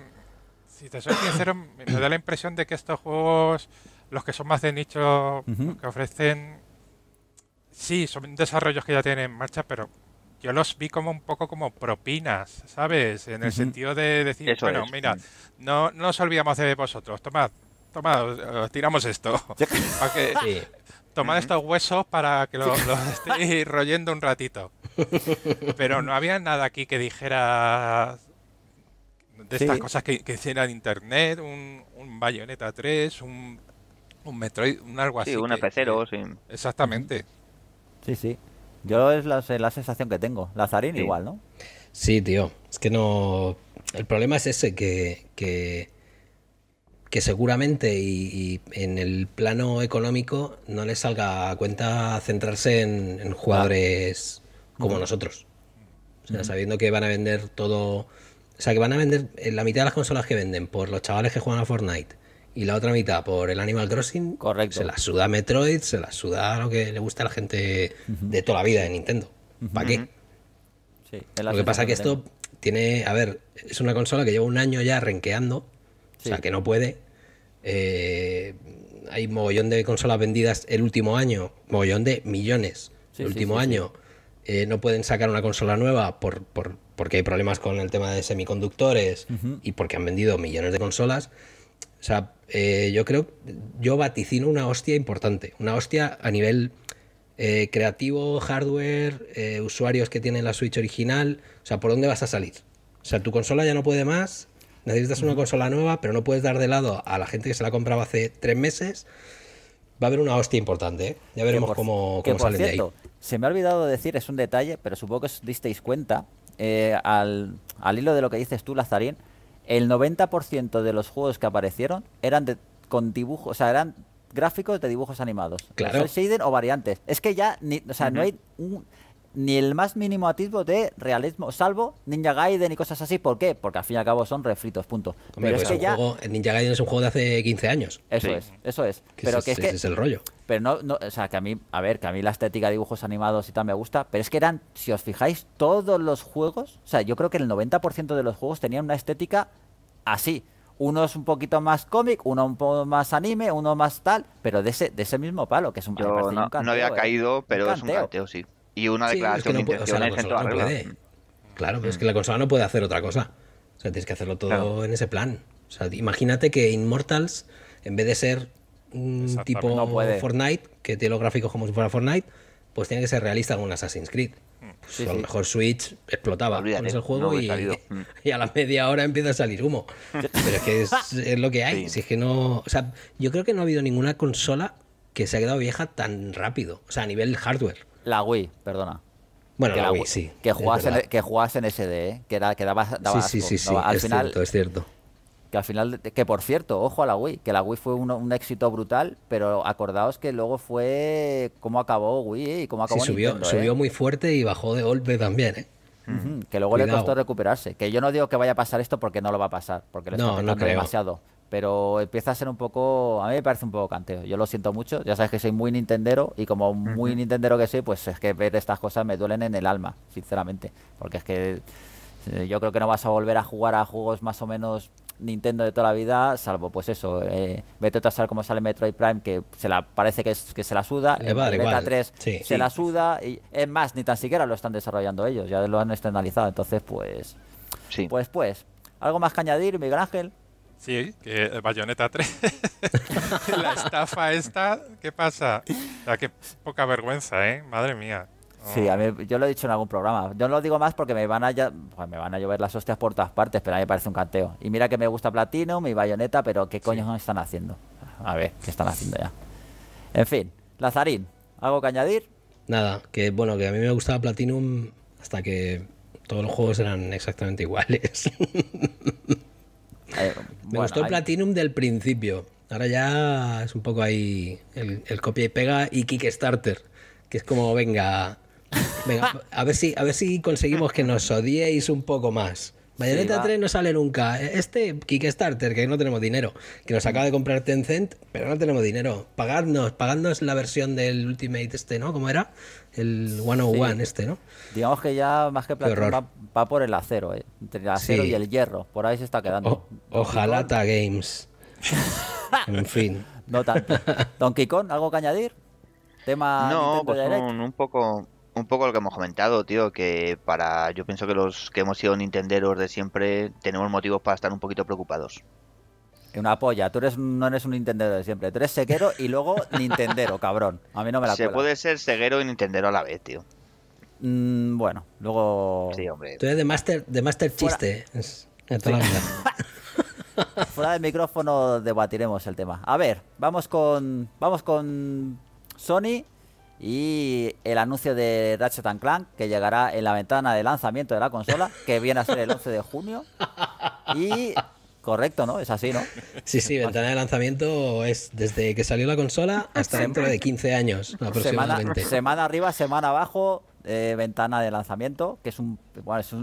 Si te soy sincero, me da la impresión de que estos juegos, los que son más de nicho, que ofrecen. Sí, son desarrollos que ya tienen en marcha, pero yo los vi como un poco como propinas, ¿sabes? En el sentido de decir, bueno, mira, no, no nos olvidamos de vosotros, tomad, tomad, os, tiramos esto. <laughs> <laughs> Tomad estos huesos para que los, <laughs> estéis royendo un ratito. Pero no había nada aquí que dijera de estas cosas que, que hicieran internet, un, bayoneta Bayonetta 3, un, Metroid, un algo así. Sí, un Exactamente. Sí, sí. Yo es la, sensación que tengo. Lazarín igual, ¿no? Sí, tío. Es que no. El problema es ese, que, que, seguramente y, en el plano económico no les salga a cuenta centrarse en, jugadores ah. como nosotros. O sea, sabiendo que van a vender todo. O sea, que van a vender eh, la mitad de las consolas que venden por los chavales que juegan a Fortnite y la otra mitad por el Animal Crossing, se la suda Metroid, se la suda lo que le gusta a la gente de toda la vida de Nintendo. ¿Para qué? Sí, lo que pasa es que esto tiene, a ver, es una consola que lleva un año ya renqueando, o sea que no puede. Eh, hay mogollón de consolas vendidas el último año, mogollón de millones el último año. Eh, no pueden sacar una consola nueva por, por, porque hay problemas con el tema de semiconductores y porque han vendido millones de consolas. O sea, eh, yo creo, yo vaticino una hostia importante, una hostia a nivel eh, creativo, hardware, eh, usuarios que tienen la Switch original, o sea, ¿por dónde vas a salir? O sea, tu consola ya no puede más, necesitas una consola nueva, pero no puedes dar de lado a la gente que se la compraba hace tres meses. Va a haber una hostia importante, ya veremos cómo, cómo sale de ahí. Se me ha olvidado decir, es un detalle, pero supongo que os disteis cuenta, al, al hilo de lo que dices tú, Lazarín, el 90% de los juegos que aparecieron eran de, con dibujos, o sea, eran gráficos de dibujos animados. Claro. O o variantes. Es que ya, o sea, no hay un, ni el más mínimo atisbo de realismo, salvo Ninja Gaiden y cosas así. ¿Por qué? Porque al fin y al cabo son refritos, punto. Pues es que Ninja Gaiden es un juego de hace 15 años. Eso es, eso es. pero que es el rollo. Pero no, o sea, que a mí, a ver, que a mí la estética de dibujos animados y tal me gusta, pero es que eran, si os fijáis, todos los juegos, o sea, yo creo que el 90% de los juegos tenían una estética así. Uno es un poquito más cómic, uno un poco más anime, uno más tal, pero de ese, de ese mismo palo, que es un, palo. no, no, había eh. caído, pero es un canteo, sí y una declaración que de en no Puede. Claro, pero es que la consola no puede hacer otra cosa. O sea, tienes que hacerlo todo en ese plan. O sea, imagínate que Immortals, en vez de ser un tipo Fortnite, que tiene los gráficos como si fuera Fortnite, pues tiene que ser realista con un Assassin's Creed. O mm. pues a lo mejor Switch explotaba. con el juego y, <laughs> y, a la media hora empieza a salir humo. Pero es que es, lo que hay. Si es que no. O sea, yo creo que no ha habido ninguna consola que se ha quedado vieja tan rápido. O sea, a nivel hardware. La Wii, perdona. Bueno, que la Wii, sí. Que jugabas, en, SD, ¿eh? que, era, que Sí, sí, sí, sí es cierto, Que al final, que por cierto, ojo a la Wii, que la Wii fue un, éxito brutal, pero acordaos que luego fue cómo acabó Wii ¿eh? y cómo acabó sí, subió, subió ¿eh? muy fuerte y bajó de golpe también, ¿eh? que luego le costó recuperarse. Que yo no digo que vaya a pasar esto porque no lo va a pasar, porque le no, está demasiado pero empieza a ser un poco, a mí me parece un poco canteo, yo lo siento mucho, ya sabes que soy muy nintendero y como muy nintendero que soy, pues es que ver estas cosas me duelen en el alma, sinceramente, porque es que eh, yo creo que no vas a volver a jugar a juegos más o menos Nintendo de toda la vida, salvo pues eso, eh, vete a como sale Metroid Prime, que se la parece que, se la suda, eh, Beta 3 se la suda, y es más, ni tan siquiera lo están desarrollando ellos, ya lo han externalizado, entonces pues, sí. pues pues, algo más que añadir, Miguel Ángel. Sí, que Bayonetta 3. <laughs> la estafa esta, ¿qué pasa? O poca vergüenza, ¿eh? Madre mía. Sí, yo lo he dicho en algún programa. Yo no lo digo más porque me van a pues me van a llover las hostias por todas partes, pero a mí me parece un canteo. Y mira que me gusta Platinum y bayoneta, pero ¿qué coño están haciendo? A ver, ¿qué están haciendo ya? En fin, Lazarín, ¿algo que añadir? Nada, que bueno, que a mí me gustaba Platinum hasta que todos los juegos eran exactamente iguales. <laughs> me gustó el Platinum del principio. Ahora ya es un poco ahí el, copia y pega y Kickstarter. Que es como, venga, venga a, ver si, a ver si conseguimos que nos odiéis un poco más. Bayonetta 3 no sale nunca. Este Kickstarter, que no tenemos dinero, que nos acaba de comprar Tencent, pero no tenemos dinero. Pagadnos, pagadnos la versión del Ultimate este, ¿no? ¿Cómo era? el 101 este, ¿no? Digamos que ya más que Platinum va, por el acero, ¿eh? entre el acero y el hierro, por ahí se está quedando. ojalá ta Games. <laughs> en fin. No tanto. Don Kikon, ¿algo que añadir? Tema No, pues un, poco un poco lo que hemos comentado, tío, que para yo pienso que los que hemos sido nintenderos de siempre tenemos motivos para estar un poquito preocupados. Una polla. Tú eres, no eres un Nintendero de siempre. Tú eres seguero y luego <laughs> Nintendero, cabrón. A mí no me la Se puede ser ceguero y Nintendero a la vez, tío. Mm, bueno, luego. Sí, hombre. Tú eres de Master, de master Chiste. ¿eh? <laughs> Fuera... del micrófono debatiremos el tema. A ver, vamos con. Vamos con Sony y el anuncio de Ratchet Clank que llegará en la ventana de lanzamiento de la consola, que viene a ser el 11 de junio. Y Correcto, ¿no? Es así, ¿no? Sí, sí, ventana de lanzamiento es desde que salió la consola hasta dentro de 15 años <laughs> aproximadamente. Semana, arriba, semana abajo, eh, ventana de lanzamiento, que es un,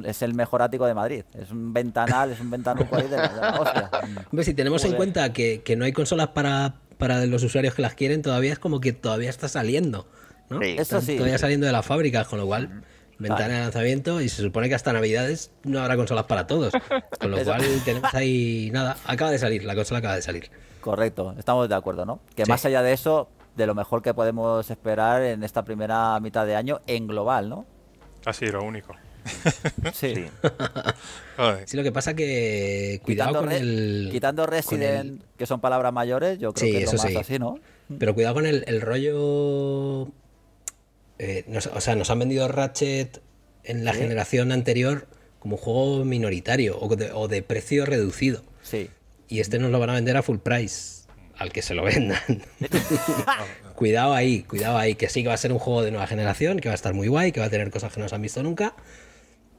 es, el mejor ático de Madrid. Es un ventanal, es un ventanal de, de la, hostia. <laughs> Hombre, si tenemos en cuenta que, no hay consolas para, para los usuarios que las quieren, todavía es como que todavía está saliendo, ¿no? Eso sí. Todavía saliendo de las fábricas, con lo cual ventana de lanzamiento y se supone que hasta Navidades no habrá consolas para todos. Con lo <laughs> cual tenemos ahí nada, acaba de salir, la consola acaba de salir. Correcto, estamos de acuerdo, ¿no? Que más allá de eso, de lo mejor que podemos esperar en esta primera mitad de año en global, ¿no? Así, lo único. <laughs> Sí. <laughs> sí. lo que pasa que cuidado quitando con el quitando Resident, que son palabras mayores, yo creo que es lo eso más así, ¿no? Pero cuidado con el, el rollo eh, o sea, nos han vendido Ratchet en la generación anterior como un juego minoritario o de, precio reducido. Sí. Y este nos lo van a vender a full price, al que se lo vendan. <laughs> cuidado ahí, cuidado ahí, que sí que va a ser un juego de nueva generación, que va a estar muy guay, que va a tener cosas que no se han visto nunca,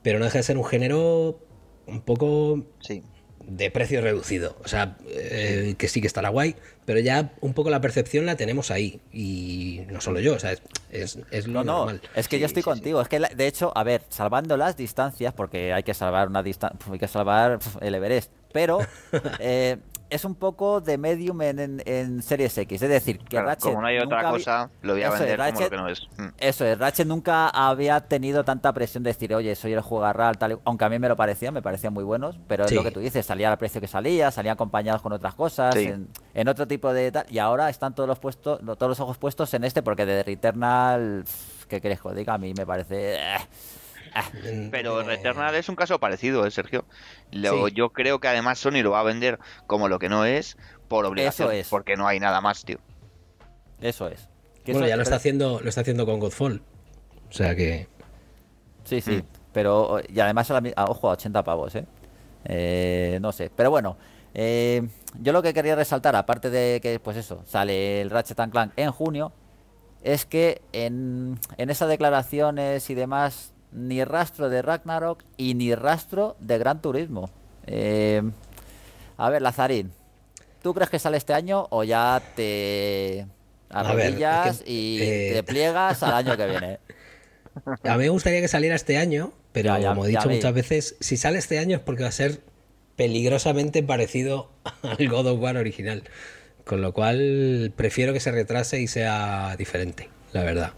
pero no deja de ser un género un poco sí de precio reducido. O sea, eh, que sí que estará guay, pero ya un poco la percepción la tenemos ahí. Y no solo yo, o sea, es, lo no, No, es que yo estoy contigo. Es que, de hecho, a ver, salvando las distancias, porque hay que salvar una distancia, hay que salvar el Everest, pero <laughs> eh, es un poco de medium en, Series X. Es decir, que Ratchet. Como hay otra cosa, lo voy a vender que no es. Mm. Eso nunca había tenido tanta presión de decir, oye, soy el jugarral, tal. Aunque a mí me lo parecía, me parecían muy buenos, pero es lo que tú dices, salía al precio que salía, salía acompañados con otras cosas, en, otro tipo de Y ahora están todos los, puestos, todos los ojos puestos en este, porque de Returnal, ¿qué crees diga? A mí me parece. Eh, Ah, mm, pero eh. Returnal es un caso parecido, ¿eh, Sergio? Yo creo que además Sony lo va a vender como lo que no es por obligación, Eso es. porque no hay nada más, tío. Eso es. bueno, ya lo está haciendo, lo está haciendo con Godfall. O sea que. Sí, sí. Mm. Pero. Y además ah, ojo, a 80 pavos, ¿eh? ¿eh? no sé. Pero bueno. yo lo que quería resaltar, aparte de que, pues eso, sale el Ratchet Clank en junio, es que en, en esas declaraciones y demás ni rastro de Ragnarok y ni rastro de Gran Turismo. Eh, a ver, Lazarín, ¿tú crees que sale este año o ya te arrodillas y eh, te pliegas al año que viene? <laughs> A mí me gustaría que saliera este año, pero como he dicho muchas veces, si sale este año es porque va a ser peligrosamente parecido <laughs> al God of War original. Con lo cual prefiero que se retrase y sea diferente, la verdad.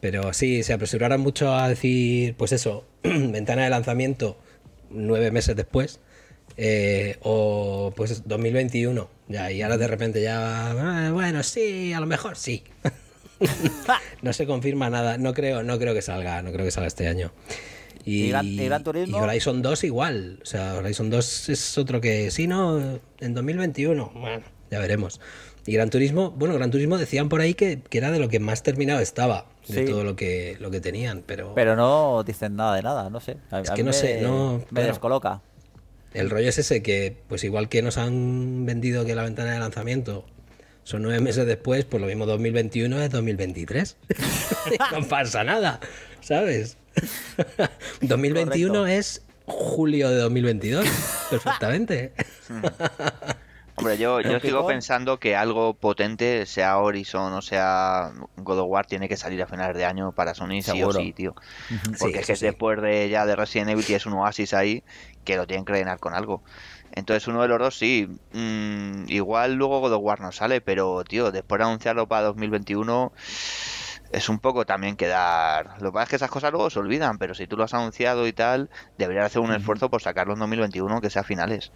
Pero sí, se apresuraron mucho a decir, pues eso, <clears throat> ventana de lanzamiento nueve meses después. Eh, o pues 2021, ya, y ahora de repente ya, ah, bueno, sí, a lo mejor sí. <laughs> no se confirma nada, no creo, no creo que salga, no creo que salga este año. Y, Horizon 2 igual, o sea, Horizon 2 es otro que, sí, no, en 2021, bueno, ya veremos. Y Gran Turismo, bueno, Gran Turismo decían por ahí que, era de lo que más terminado estaba, de todo lo que, lo que tenían, pero... Pero no dicen nada de nada, no sé. es que no sé, no... Me descoloca. El rollo es ese, que pues igual que nos han vendido que la ventana de lanzamiento son nueve meses después, pues lo mismo 2021 es 2023. <laughs> no pasa nada, ¿sabes? 2021 <laughs> es julio de 2022, <laughs> perfectamente. Mm yo, yo sigo pensando que algo potente, sea Horizon o sea God of War, tiene que salir a finales de año para Sony, sí o sí, tío. Porque es que después de ya de Resident Evil es un oasis ahí que lo tienen que rellenar con algo. Entonces uno de los dos sí. Mm, igual luego God of War no sale, pero tío, después de anunciarlo para 2021 es un poco también quedar. Lo que pasa es que esas cosas luego se olvidan, pero si tú lo has anunciado y tal, deberías hacer un esfuerzo por sacarlo en 2021, que sea finales.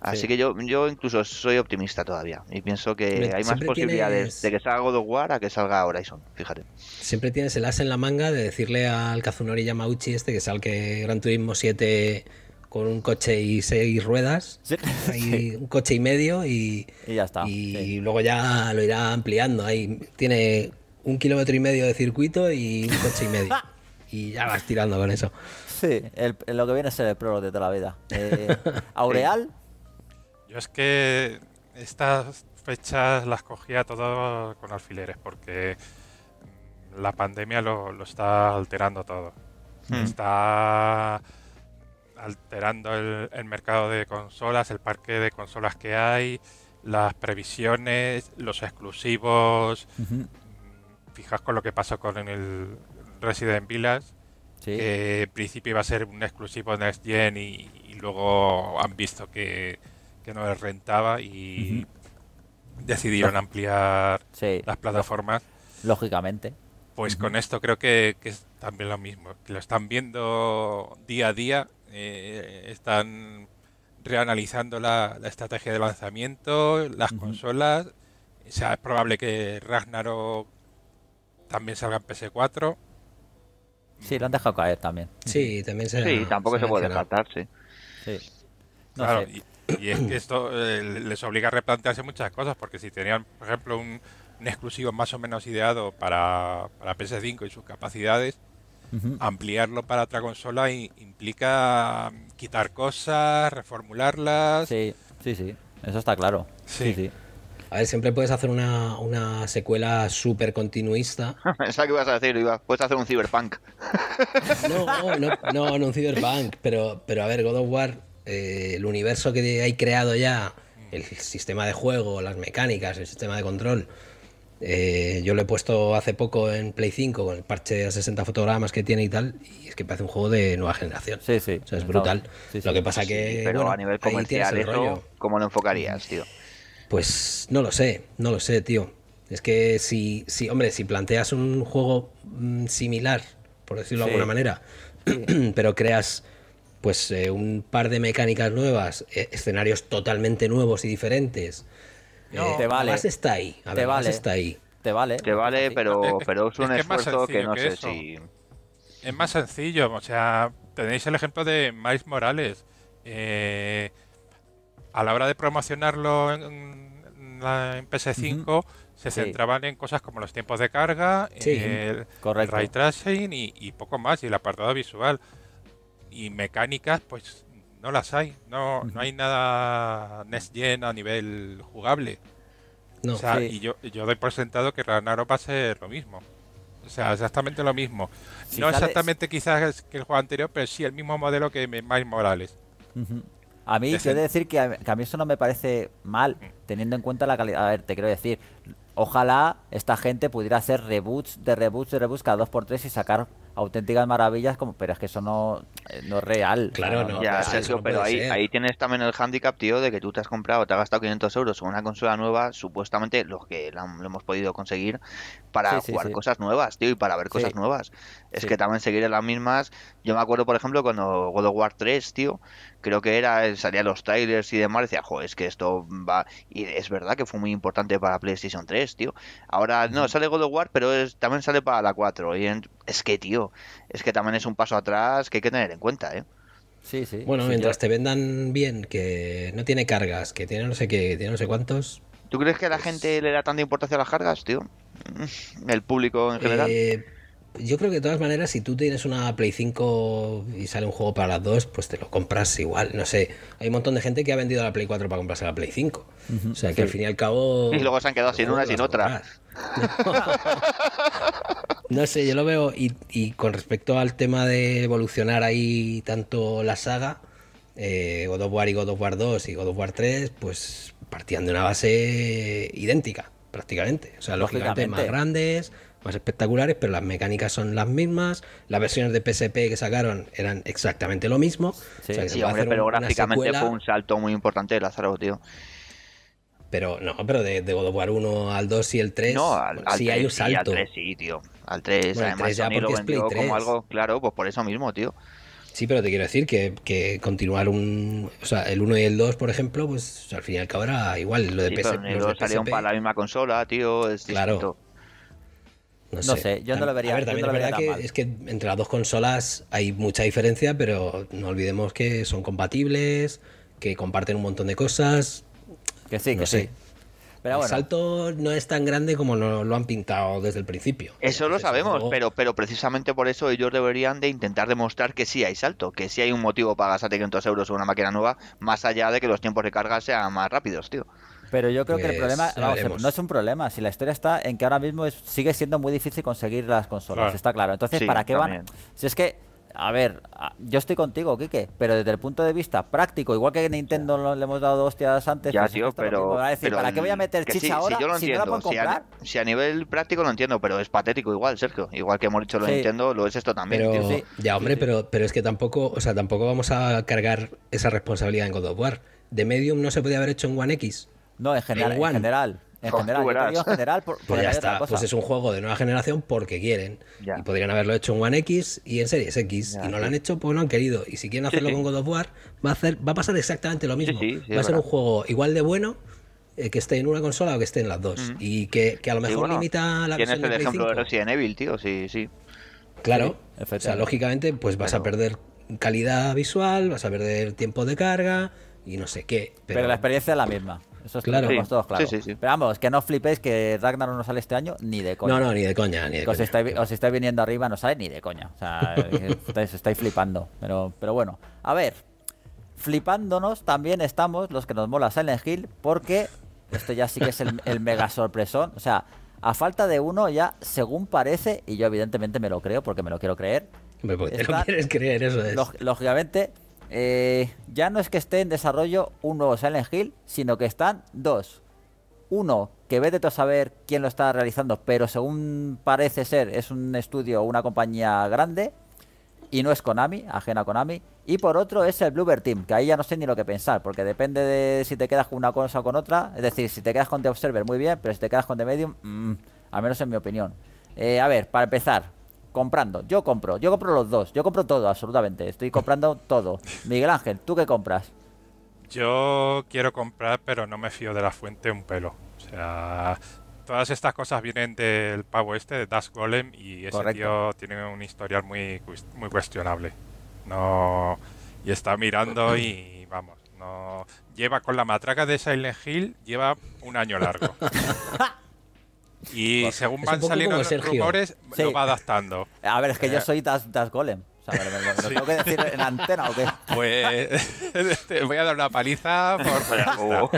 Así que yo, yo incluso soy optimista todavía y pienso que hay más posibilidades de que salga God a que salga Horizon, fíjate. Siempre tienes el as en la manga de decirle al Kazunori Yamauchi este que salga Gran Turismo 7 con un coche y seis ruedas, <laughs> un coche y medio y, y ya está. Y luego ya lo irá ampliando. Ahí tiene un kilómetro y medio de circuito y un coche y medio. <laughs> y ya vas tirando con eso. Sí, lo que viene es el prólogo de toda la vida. <laughs> Eh, Aureal. Yo es que estas fechas las cogía todo con alfileres porque la pandemia lo, está alterando todo. Hmm. Está alterando el, mercado de consolas, el parque de consolas que hay, las previsiones, los exclusivos. Fijas con lo que pasó con el Resident Village, ¿Sí? que en principio iba a ser un exclusivo Next Gen y luego han visto que que no les rentaba y decidieron ampliar las plataformas. Lógicamente. Pues con esto creo que, es también lo mismo. lo están viendo día a día, eh, están reanalizando la, estrategia de lanzamiento, las consolas. O sea, es probable que Ragnarok también salga en PS4. Sí, lo han dejado caer también. Sí, también tampoco se, puede descartar, sí. sí. Y es que esto eh, les obliga a replantearse muchas cosas, porque si tenían, por ejemplo, un, exclusivo más o menos ideado para, para PS5 y sus capacidades, ampliarlo para otra consola implica mm, quitar cosas, reformularlas. Sí, sí, sí, eso está claro. sí. sí. A ver, siempre puedes hacer una, secuela súper continuista. <laughs> Esa que ibas a decir, iba, puedes hacer un cyberpunk. <laughs> no, no, no, no, un cyberpunk, pero, pero a ver, God of War eh, el universo que hay creado ya, el sistema de juego, las mecánicas, el sistema de control. Eh, yo lo he puesto hace poco en Play 5 con el parche a 60 fotogramas que tiene y tal, y es que parece un juego de nueva generación. Sí, sí. O sea, es brutal. lo que pasa que. pero a nivel comercial, ¿cómo lo enfocarías, tío? Pues no lo sé, no lo sé, tío. Es que si, si hombre, si planteas un juego mm, similar, por decirlo de alguna manera, <clears throat> pero creas pues eh, un par de mecánicas nuevas, eh, escenarios totalmente nuevos y diferentes. No, eh, te vale. está ahí. vale. está ahí. Te vale. Te vale, pero, es un esfuerzo que no sé si. Es más sencillo, o sea, tenéis el ejemplo de Miles Morales. a la hora de promocionarlo en, PS5, se centraban en cosas como los tiempos de carga, el, ray tracing y, y poco más, y el apartado visual y mecánicas, pues no las hay. No, no hay nada next gen a nivel jugable. No, y yo, yo doy por sentado que Ranaro pase lo mismo. O sea, exactamente lo mismo. no exactamente quizás que el juego anterior, pero sí el mismo modelo que más Morales. A mí, yo decir que a, a, mí eso no me parece mal, mm. teniendo en cuenta la calidad. A ver, te quiero decir, ojalá esta gente pudiera hacer reboots de reboots de reboots cada 2x3 y sacar auténticas maravillas, como, pero es que eso no, eh, no es real. Claro, no. pero ahí, ahí tienes también el handicap, tío, de que tú te has comprado, te has gastado 500 euros en una consola nueva, supuestamente Lo que lo hemos podido conseguir, para jugar cosas nuevas, tío, y para ver cosas nuevas. Es que también seguir en las mismas. Yo me acuerdo, por ejemplo, cuando God of War 3, tío, creo que era, eh, salían los trailers y demás, decía, joder, es que esto va. Y es verdad que fue muy importante para PlayStation 3, tío. Ahora, no, sale God of War, pero es, también sale para la 4. Y en, es que, tío, es que también es un paso atrás que hay que tener en cuenta, ¿eh? Sí, sí. Bueno, mientras te vendan bien, que no tiene cargas, que tiene no sé qué, que tiene no sé cuántos. ¿Tú crees que a la pues gente le da tanta importancia a las cargas, tío? <laughs> El público en general. Eh, yo creo que de todas maneras, si tú tienes una Play 5 y sale un juego para las dos, pues te lo compras igual. No sé, hay un montón de gente que ha vendido la Play 4 para comprarse la Play 5. O sea que al fin y al cabo. Y luego se han quedado sin una, y sin otra. <laughs> <laughs> No sé, yo lo veo. Y, y, con respecto al tema de evolucionar ahí tanto la saga, eh, God of War y God of War 2 y God of War 3, pues partían de una base idéntica, prácticamente. O sea, lógicamente más grandes, más espectaculares, pero las mecánicas son las mismas. Las versiones de PSP que sacaron eran exactamente lo mismo. Sí, sí pero gráficamente fue un salto muy importante de Lázaro, tío. Pero no, pero de, de God of War 1 al 2 y el 3, pues sí hay un salto. Sí, al 3 sí, tío. Al 3, además, como algo, claro, pues por eso mismo, tío. Sí, pero te quiero decir que, continuar un. O sea, el 1 y el 2, por ejemplo, pues al fin y al cabo era igual. Lo de sí, PS, pero para la misma consola, tío. Es claro. No sé. no sé. yo no lo vería. A ver, también la verdad que es que entre las dos consolas hay mucha diferencia, pero no olvidemos que son compatibles, que comparten un montón de cosas. Que sí, que sí. Pero El salto no es tan grande como lo, han pintado desde el principio. Eso lo sabemos, pero, pero precisamente por eso ellos deberían de intentar demostrar que sí hay salto, que sí hay un motivo para gastar 500 euros en una máquina nueva, más allá de que los tiempos de carga sean más rápidos, tío. Pero yo creo que el pues, problema no es un problema. Si la historia está en que ahora mismo sigue siendo muy difícil conseguir las consolas, está claro. Entonces, ¿para qué van? Si es que a ver, yo estoy contigo, Quique, pero desde el punto de vista práctico, igual que Nintendo le hemos dado dos hostias antes, pues, pero, ¿para qué voy a meter chicha ahora? Si yo lo entiendo, si, a, nivel práctico lo entiendo, pero es patético igual, Sergio. Igual que hemos dicho lo entiendo, Nintendo, lo es esto también. ya, hombre, pero, pero es que tampoco, o sea, tampoco vamos a cargar esa responsabilidad en God of War. De Medium no se podía haber hecho en One X. No, en general, en general. En pues general, ya está, pues es un juego de nueva generación porque quieren. Y podrían haberlo hecho en One X y en Series X. y no lo han hecho porque no han querido. Y si quieren hacerlo con God of War, va a, hacer, va a pasar exactamente lo mismo. va a ser un juego igual de bueno eh, que esté en una consola o que esté en las dos. Y que, a lo mejor limita la versión el ejemplo de Resident Evil, tío, sí, sí. Claro, o sea, lógicamente, pues vas a perder calidad visual, vas a perder tiempo de carga y no sé qué. pero la experiencia es la misma. Eso es claro. todos claro. Pero vamos, que no flipéis que Ragnar no sale este año ni de coña. No, no, ni de coña. Ni de coña. Os, estáis, estáis, viniendo arriba, no sale ni de coña. O sea, <laughs> estáis, flipando. Pero, pero bueno, a ver. Flipándonos también estamos los que nos mola Silent Hill porque esto ya sí que es el, mega sorpresón. O sea, a falta de uno ya, según parece, y yo evidentemente me lo creo porque me lo quiero creer. Me, pues te lo quieres creer, eso es. Lógicamente, eh, ya no es que esté en desarrollo un nuevo Silent Hill, sino que están dos. Uno, que vete tú a saber quién lo está realizando, pero según parece ser, es un estudio o una compañía grande y no es Konami, ajena a Konami. Y por otro es el Bluebird Team, que ahí ya no sé ni lo que pensar, porque depende de si te quedas con una cosa o con otra. Es decir, si te quedas con The Observer, muy bien, pero si te quedas con The Medium, mm, al menos en mi opinión. Eh, a ver, para empezar, comprando. Yo compro, yo compro los dos, yo compro todo, absolutamente. Estoy comprando <laughs> todo. Miguel Ángel, ¿tú qué compras? Yo quiero comprar, pero no me fío de la fuente un pelo. O sea, todas estas cosas vienen del pavo este, de Dash Golem, y ese tío tiene un historial muy, muy cuestionable. No. Y está mirando <clears throat> y vamos, no. Lleva con la matraca de Silent Hill, lleva un año largo. <laughs> Y según van saliendo los rumores, lo va adaptando. A ver, es que yo eh. soy Das, Golem. O ¿lo, tengo que decir en antena o qué? Pues <laughs> te voy a dar una paliza por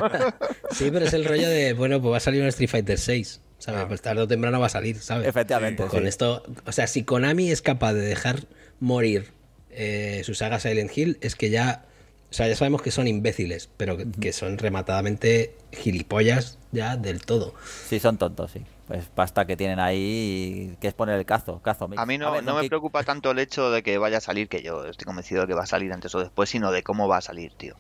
<laughs> Sí, pero es el rollo de, bueno, pues va a salir un Street Fighter VI O sea, Pues tarde o temprano va a salir, ¿sabes? Efectivamente. Con esto, o sea, si Konami es capaz de dejar morir eh, su saga Silent Hill, es que ya o sea, ya sabemos que son imbéciles, pero que, son rematadamente gilipollas ya del todo. Sí, son tontos, sí. Pues pasta que tienen ahí, que es poner el cazo. cazo a mí no, me preocupa tanto el hecho de que vaya a salir, que yo estoy convencido de que va a salir antes o después, sino de cómo va a salir, tío.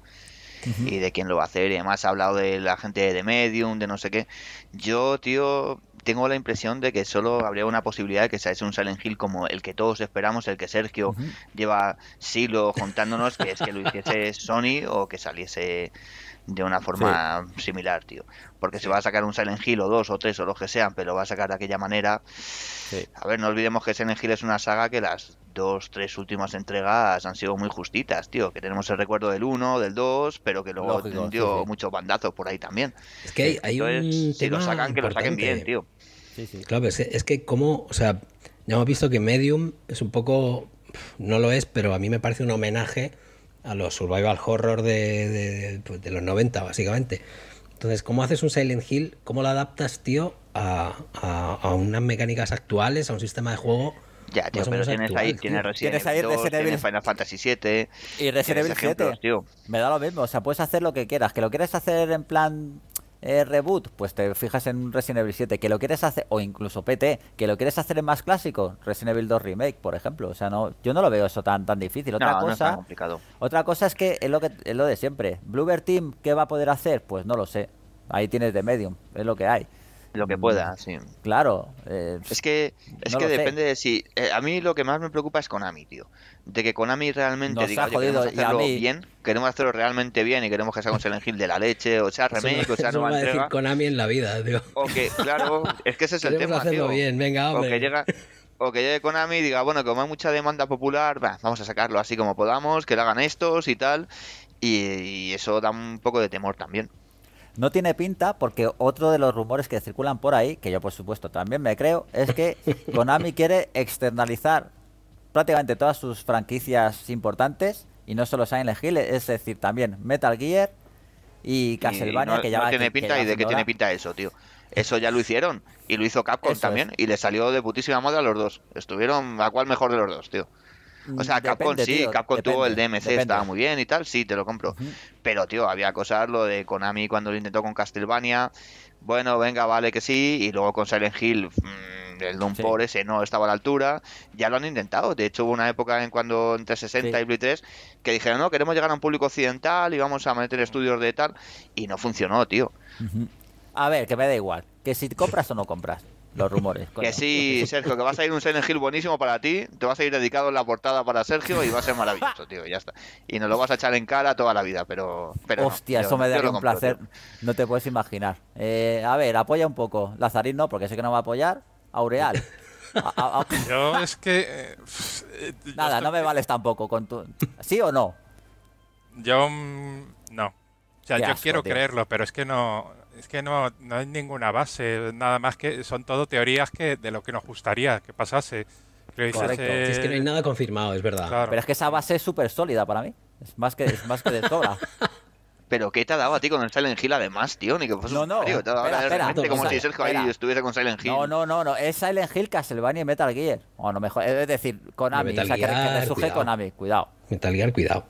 Y de quién lo va a hacer. Y además ha hablado de la gente de Medium, de no sé qué. Yo, tío, tengo la impresión de que solo habría una posibilidad de que sea un Silent Hill como el que todos esperamos, el que Sergio lleva siglo contándonos, que es que lo hiciese <laughs> Sony o que saliese de una forma similar, tío. Porque si va a sacar un Silent Hill o dos o tres o lo que sean, pero va a sacar de aquella manera. A ver, no olvidemos que Silent Hill es una saga que las dos, tres últimas entregas han sido muy justitas, tío. Que tenemos el recuerdo del uno, del dos, pero que luego Lógico, dio muchos bandazos por ahí también. Es que hay, un. Si sacan, que lo saquen bien, tío. Claro, es es que como, o sea, ya hemos visto que Medium es un poco. No lo es, pero a mí me parece un homenaje a los survival horror de, de, pues, los 90, básicamente. Entonces, ¿cómo haces un Silent Hill? ¿Cómo lo adaptas, tío, a, unas mecánicas actuales, a un sistema de juego? Ya, tío, pero tienes ahí, tienes Resident Evil, ahí 2, Resident Evil? Final Fantasy VII. Y Resident Evil 7. Tío. Me da lo mismo, o sea, puedes hacer lo que quieras. Que lo quieras hacer en plan eh, reboot, pues te fijas en Resident Evil 7 que lo quieres hacer, o incluso PT, que lo quieres hacer en más clásico, Resident Evil 2 Remake, por ejemplo. O sea, no, yo no lo veo eso tan, tan difícil. Otra cosa, Otra cosa es que es lo que lo de siempre. Bluebird Team, ¿qué va a poder hacer? Pues no lo sé. Ahí tienes de medium, es lo que hay. Lo que mm. pueda, sí. Claro. Eh, es que, es que depende de si. Eh, a mí lo que más me preocupa es Konami, tío. De que Konami realmente Nos diga, ha queremos hacerlo bien, queremos hacerlo realmente bien y queremos que sea un Silent de la leche, o sea, remake, o sea, no <laughs> va a decir Konami en la vida, tío. O que, claro, <laughs> es que ese es el tema, tío. O que llega o que llegue Konami y diga, bueno, como hay mucha demanda popular, vamos a sacarlo así como podamos, que lo hagan estos y tal. y, eso da un poco de temor también. No tiene pinta porque otro de los rumores que circulan por ahí, que yo por supuesto también me creo, es que <laughs> Konami quiere externalizar prácticamente todas sus franquicias importantes y no solo Silent Hill, es decir, también Metal Gear y Castlevania, que tiene pinta y de qué tiene pinta eso, tío. Eso ya lo hicieron y lo hizo Capcom también y le salió de putísima moda a los dos. Estuvieron a cual mejor de los dos, tío. O sea, Capcom sí, Capcom tuvo el DMC, estaba muy bien y tal, sí, te lo compro. Pero, tío, había cosas, lo de Konami cuando lo intentó con Castlevania, bueno, venga, vale que sí, y luego con Silent Hill, mm, el Doom por ese no estaba a la altura, ya lo han intentado. De hecho, hubo una época en cuando entre 60 y Blue 3 que dijeron, no, queremos llegar a un público occidental y vamos a meter estudios de tal, y no funcionó, tío. A ver, que me da igual, que si compras o no compras los rumores. que sí, Sergio, que vas a ir un Silent buenísimo para ti, te vas a ir dedicado en la portada para Sergio y va a ser maravilloso, tío, ya está. Y nos lo vas a echar en cara toda la vida, pero... pero Hostia, eso me da un placer, no te puedes imaginar. Eh, a ver, apoya un poco. Lazarín no, porque sé que no va a apoyar. Aureal. <laughs> Yo es que... Eh, Nada, no me vales tampoco con tu... ¿Sí o no? Yo... Mm, no. O sea, yo quiero creerlo, pero es que no, es que no, no hay ninguna base, nada más que son todo teorías que de lo que nos gustaría que pasase. Correcto. Eh, es que no hay nada confirmado, es verdad. Pero es que esa base es súper sólida para mí. Es más que, es más que de toda. <laughs> Pero ¿qué te ha dado a ti con el Silent Hill además, tío? Ni que no, no. como si Sergio estuviese con Silent Hill. No, no, no, no. Es Silent Hill, Castlevania y Metal Gear. O no mejor, es decir, Konami. Metal o sea, Gear, que, resurge Konami, cuidado. Metal Gear, cuidado.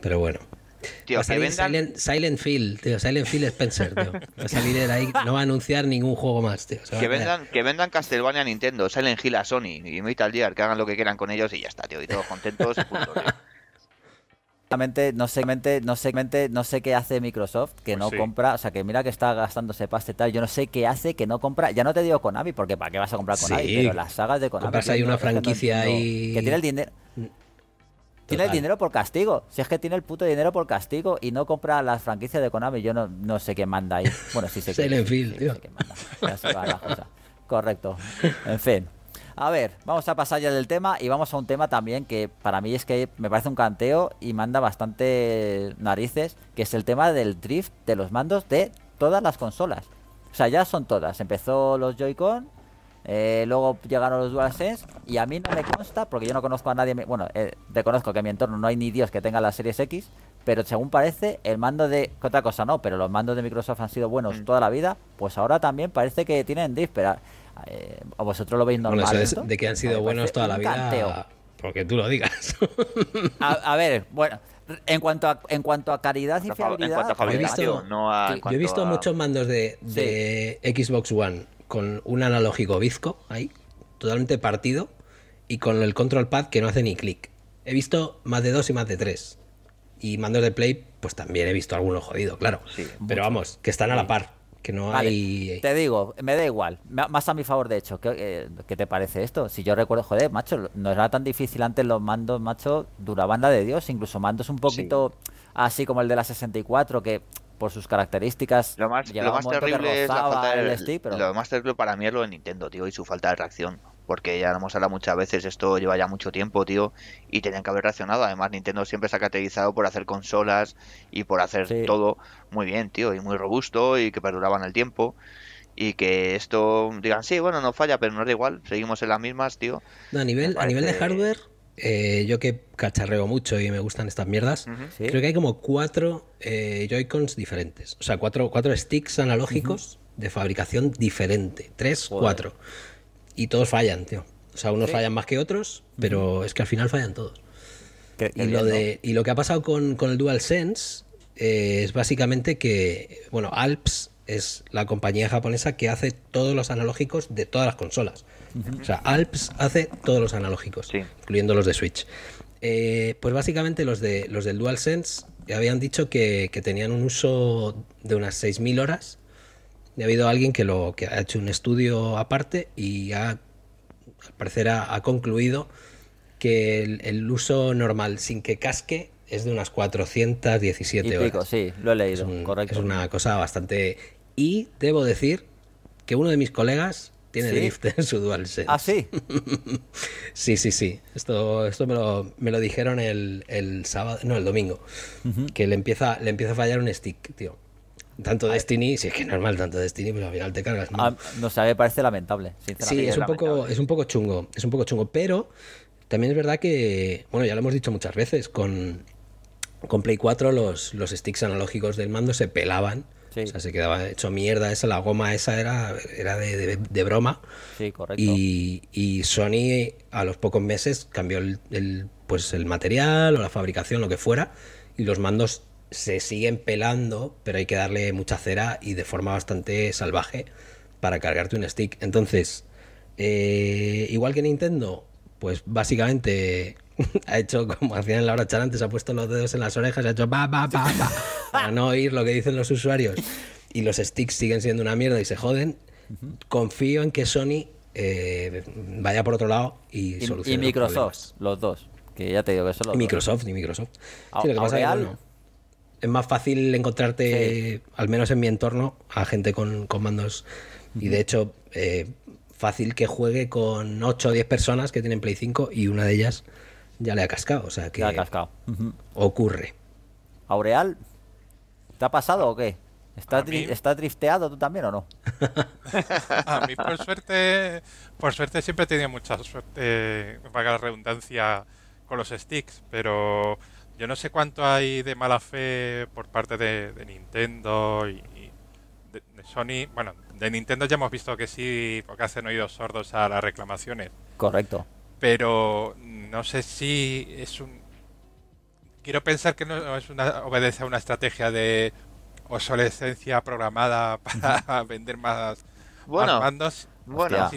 Pero bueno. Tío, Silent, Silent tío, Silent Hill Spencer, tío. salir ahí, no va a anunciar ningún juego más, tío. Que vendan, que vendan Castlevania a Nintendo, Silent Hill a Sony y Metal Gear, que hagan lo que quieran con ellos y ya está, tío. Y todos contentos justamente No sé, no no sé qué hace Microsoft que pues no compra, o sea, que mira que está gastándose pasta y tal, yo no sé qué hace que no compra, ya no te digo Konami, porque ¿para qué vas a comprar Konami? Pero las sagas de Konami... hay una franquicia ahí... Que tiene el dinero tiene el dinero por castigo. Si es que tiene el puto dinero por castigo y no compra las franquicias de Konami, yo no, sé qué manda ahí. Bueno, sí sé, <laughs> se Correcto. En fin. A ver, vamos a pasar ya del tema y vamos a un tema también que para mí es que me parece un canteo y manda bastante narices, que es el tema del drift de los mandos de todas las consolas. O sea, ya son todas. Empezó los Joy-Con, eh, luego llegaron los DualSense y a mí no me consta, porque yo no conozco a nadie, bueno, eh, reconozco que en mi entorno no hay ni Dios que tenga las series X, pero según parece, el mando de... Otra cosa no, pero los mandos de Microsoft han sido buenos mm. toda la vida, pues ahora también parece que tienen drift, eh, vosotros lo veis normal? Bueno, de que han sido buenos toda la vida... Porque tú lo digas. a, ver, bueno... En cuanto a, en cuanto a caridad y fiabilidad, yo he visto, muchos mandos de, Xbox One con un analógico bizco ahí, totalmente partido, y con el control pad que no hace ni clic. He visto más de dos y más de tres. Y mandos de play, pues también he visto alguno jodido, claro. Sí, Pero vamos, que están a la par. Que no hay. Te digo, me da igual. Más a mi favor, de hecho. Eh, ¿Qué, te parece esto? Si yo recuerdo, joder, macho, no era tan difícil antes los mandos, macho, dura banda de Dios. Incluso mandos un poquito así como el de la 64, que por sus características. Lo más, terrible Lo para mí es lo de Nintendo, tío, y su falta de reacción. Porque ya hemos hablado muchas veces, esto lleva ya mucho tiempo, tío, y tenían que haber reaccionado. Además, Nintendo siempre se ha caracterizado por hacer consolas y por hacer todo muy bien, tío, y muy robusto y que perduraban el tiempo y que esto digan, sí, bueno, no falla, pero no da igual, seguimos en las mismas, tío. a nivel, a nivel de hardware, eh, yo que cacharreo mucho y me gustan estas mierdas, creo que hay como cuatro eh, Joy-Cons diferentes. O sea, cuatro, cuatro sticks analógicos de fabricación diferente. Tres, cuatro. Y todos fallan, tío. O sea, unos fallan más que otros, pero es que al final fallan todos. y, lo que ha pasado con, el DualSense eh, es básicamente que, bueno, Alps es la compañía japonesa que hace todos los analógicos de todas las consolas. O sea, Alps hace todos los analógicos, incluyendo los de Switch. Eh, pues básicamente los, de, los del DualSense eh, habían dicho que, tenían un uso de unas 6.000 horas. Y ha habido alguien que, lo, que ha hecho un estudio aparte y ha, al parecer ha, concluido que el, uso normal sin que casque es de unas 417 y horas. Sí, lo he leído, Es una cosa bastante... Y debo decir que uno de mis colegas tiene drift en su DualSense. ¿Ah, sí? <laughs> sí, sí, sí. Esto, esto me, lo, me lo dijeron el, sábado, no, el domingo. Que le empieza, le empieza a fallar un stick, tío. Tanto ah, Destiny, si es que es normal, tanto Destiny, pero al final te cargas. No, ah, no sé, me parece lamentable. sí, es, un poco, es un poco chungo. Es un poco chungo. Pero también es verdad que, bueno, ya lo hemos dicho muchas veces, con, con Play 4 los, los sticks analógicos del mando se pelaban o sea, se quedaba hecho mierda esa, la goma esa era, era de, broma. Sí, correcto. Y, Sony a los pocos meses cambió el, pues el material o la fabricación, lo que fuera, y los mandos se siguen pelando, pero hay que darle mucha cera y de forma bastante salvaje para cargarte un stick. Entonces, eh, igual que Nintendo, pues básicamente <laughs> ha hecho como hacían en la hora charante, se ha puesto los dedos en las orejas, ha hecho pa, pa, pa, pa, para no oír lo que dicen los usuarios. Y los sticks siguen siendo una mierda y se joden. Confío en que Sony eh, vaya por otro lado y, Y Microsoft, los, dos. Que ya te digo Microsoft, y Microsoft. Ah, es más fácil encontrarte, al menos en mi entorno, a gente con, mandos. Y de hecho, eh, fácil que juegue con 8 o 10 personas que tienen Play 5 y una de ellas ya le ha cascado. O sea que. Ya ha cascado. Ocurre. ¿Aureal? ¿Te ha pasado o qué? ¿Está tristeado tú también o no? <laughs> a mí, por suerte, por suerte siempre he tenido mucha suerte, vaga la redundancia, con los sticks, pero yo no sé cuánto hay de mala fe por parte de, Nintendo y, de, Sony. Bueno, de Nintendo ya hemos visto que sí, porque hacen oídos sordos a las reclamaciones. Correcto pero no sé si es un... Quiero pensar que no es una, obedece a una estrategia de obsolescencia programada <laughs> para vender más, bueno, Bueno,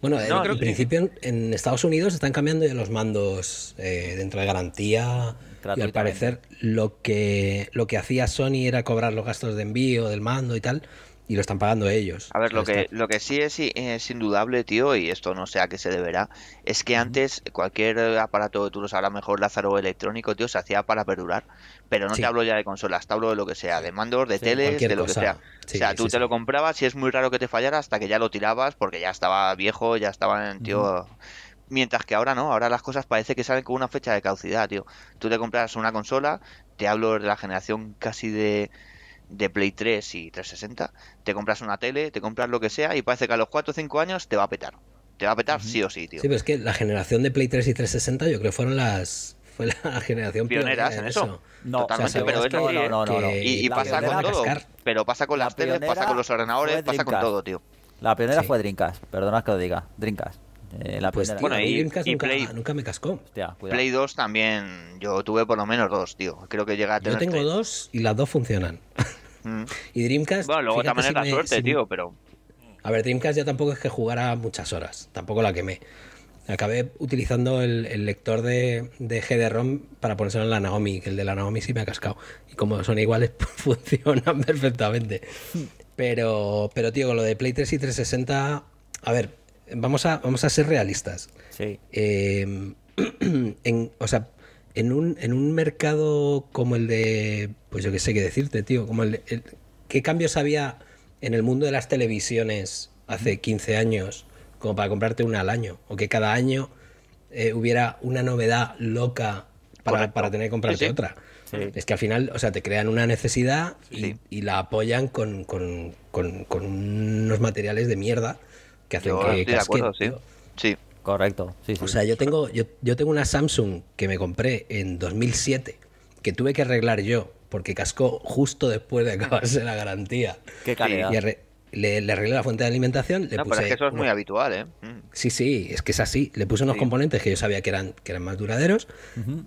Bueno, en, principio en Estados Unidos están cambiando ya los mandos eh, dentro de garantía. Y al parecer lo que, lo que hacía Sony era cobrar los gastos de envío del mando y tal. Y lo están pagando ellos. A ver, lo que, lo que sí es, es, indudable, tío, y esto no sea que se deberá, es que antes cualquier aparato que tú lo sabrás mejor, Lázaro electrónico, tío, se hacía para perdurar. Pero no te hablo ya de consolas, te hablo de lo que sea, de mandos, de tele teles, de lo que sea. o sea, tú te lo comprabas y es muy raro que te fallara hasta que ya lo tirabas porque ya estaba viejo, ya estaban, tío. Mientras que ahora no, ahora las cosas parece que salen con una fecha de caucidad, tío. Tú te compras una consola, te hablo de la generación casi de de Play 3 y 360, te compras una tele, te compras lo que sea y parece que a los 4 o 5 años te va a petar. Te va a petar sí o sí, tío. Sí, pero es que la generación de Play 3 y 360 yo creo que fueron las fue la <laughs> generación pioneras en eso. No, pero no, no, no, Y, pasa con todo. Pero pasa con las teles, pasa con los ordenadores, pasa con todo, tío. La pionera fue Drinkas, perdona que lo diga, Drinkas. Eh, pues, bueno, y, nunca, me cascó. Play 2 también, yo tuve por lo menos dos, tío. Creo que llega a Yo tengo dos y las dos funcionan. Mm. <laughs> y Dreamcast. Bueno, luego también es la suerte, tío, pero. A ver, Dreamcast ya tampoco es que jugara muchas horas, tampoco la quemé. Acabé utilizando el, lector de, de GD-ROM para ponerse en la Naomi, que el de la Naomi sí me ha cascado. Y como son iguales, <laughs> pues funcionan <laughs> perfectamente. Pero, pero tío, con lo de Play 3 y 360, a ver, vamos a, vamos a ser realistas. Em, <clears throat> en, un, mercado como el de, pues yo qué sé qué decirte, tío, como ¿qué cambios había en el mundo de las televisiones hace 15 años como para comprarte una al año? O que cada año eh, hubiera una novedad loca para, tener que comprarte otra. Es que al final, o sea, te crean una necesidad y, la apoyan con, con, con unos materiales de mierda que hacen que de sí. Correcto. o sea, yo tengo, yo, yo tengo una Samsung que me compré en 2007 que tuve que arreglar yo porque cascó justo después de acabarse la garantía. Qué calidad. le, arreglé la fuente de alimentación. no, pero es eso es muy habitual, ¿eh? Mm. Sí, sí, es que es así. Le puse unos componentes que yo sabía que eran, que eran más duraderos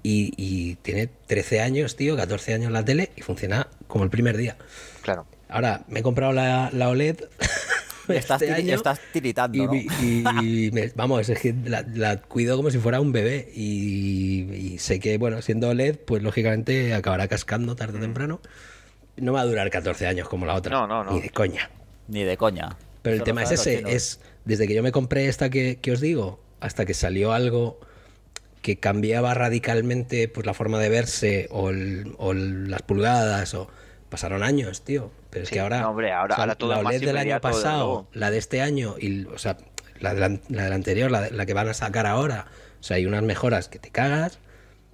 y, tiene 13 años, tío, 14 años la tele y funciona como el primer día. Claro. Ahora, me he comprado la, la OLED <laughs> Este estás, tiritando. Y, <laughs> vamos, es que la, cuido como si fuera un bebé. Y, sé que, bueno, siendo LED, pues lógicamente acabará cascando tarde o mm. temprano. No va a durar 14 años como la otra. No, no, no. Ni de coña. Ni de coña. Pero el tema es ese, es desde que yo me compré esta que, os digo, hasta que salió algo que cambiaba radicalmente pues, la forma de verse o, las pulgadas o Pasaron años, tío. Pero es que ahora. la OLED del año pasado, la de este año, y, o sea, la, la, del anterior, la, que van a sacar ahora. O sea, hay unas mejoras que te cagas.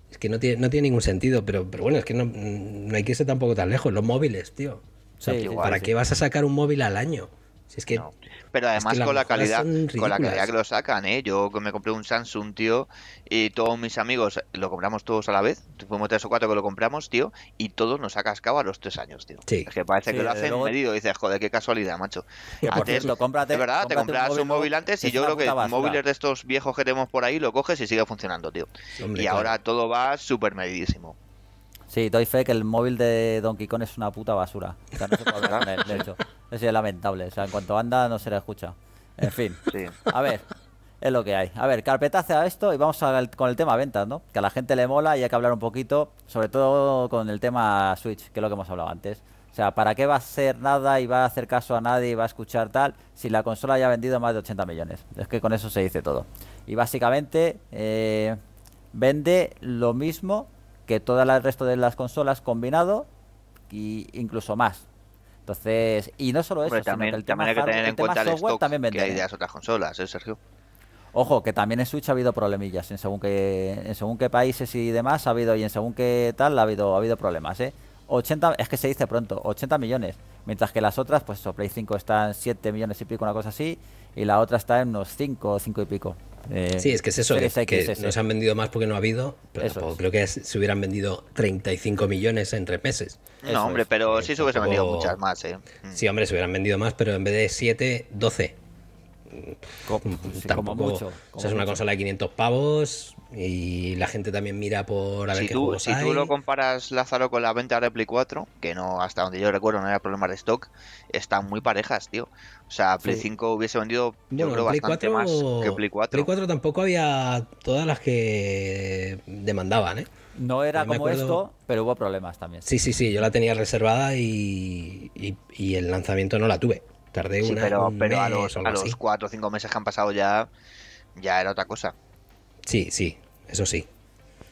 Es que no tiene, no tiene ningún sentido, pero, pero bueno, es que no, no hay que irse tampoco tan lejos. Los móviles, tío. O sea, ¿para qué vas a sacar un móvil al año? Si es que pero además con la calidad con la calidad que lo sacan, ¿eh? Yo me compré un Samsung, tío, y todos mis amigos eh, lo compramos todos a la vez. Fuimos tres o cuatro que lo compramos, tío, y todos nos ha cascado a los tres años, tío. Es que parece que lo hacen medido. dices, joder, qué casualidad, macho. de verdad, te compras un móvil, antes y yo creo que móviles de estos viejos que tenemos por ahí lo coges y sigue funcionando, tío. y ahora todo va súper medidísimo. Sí, doy fe que el móvil de Donkey Kong es una puta basura. <laughs> de hecho. es lamentable. O sea, en cuanto anda no se le escucha. En fin. A ver, es lo que hay. A ver, carpetazo a esto y vamos con el tema ventas, ¿no? Que a la gente le mola y hay que hablar un poquito, sobre todo con el tema Switch, que es lo que hemos hablado antes. O sea, ¿para qué va a hacer nada y va a hacer caso a nadie y va a escuchar tal si la consola ya ha vendido más de 80 millones? Es que con eso se dice todo. Y básicamente eh, vende lo mismo que todo el resto de las consolas combinado y incluso más. Entonces, y no solo eso, también, hay tener en cuenta el software también de otras consolas, ¿eh, Sergio? Ojo, que también en Switch ha habido problemillas, en según que según qué países y demás ha habido, y en según qué tal ha habido, ha habido problemas, ¿eh? 80, es que se dice pronto, 80 millones. Mientras que las otras, pues eso, Play 5 están en 7 millones y pico, una cosa así, y la otra está en unos 5 5 y pico. Eh, sí, es que es eso, que, no se han vendido más porque no ha habido, pero creo que se hubieran vendido 35 millones en tres meses. No, hombre, pero sí se hubiesen vendido muchas más. ¿eh? Mm. Sí, hombre, se hubieran vendido más, pero en vez de 7, 12. Mm, como, mucho. o sea, es una consola de 500 pavos, y la gente también mira por a si tú, lo comparas, Lázaro, con la venta de Play 4, que no, hasta donde yo recuerdo no había problemas de stock, están muy parejas, tío. O sea, Play 5 hubiese vendido bastante más que Play 4. Play 4 tampoco había todas las que demandaban, ¿eh? No era como esto, pero hubo problemas también. Sí, sí, sí, yo la tenía reservada y, el lanzamiento no la tuve. Tardé una, pero, pero los, a 4 o 5 meses que han pasado ya, ya era otra cosa. Sí, sí, eso sí.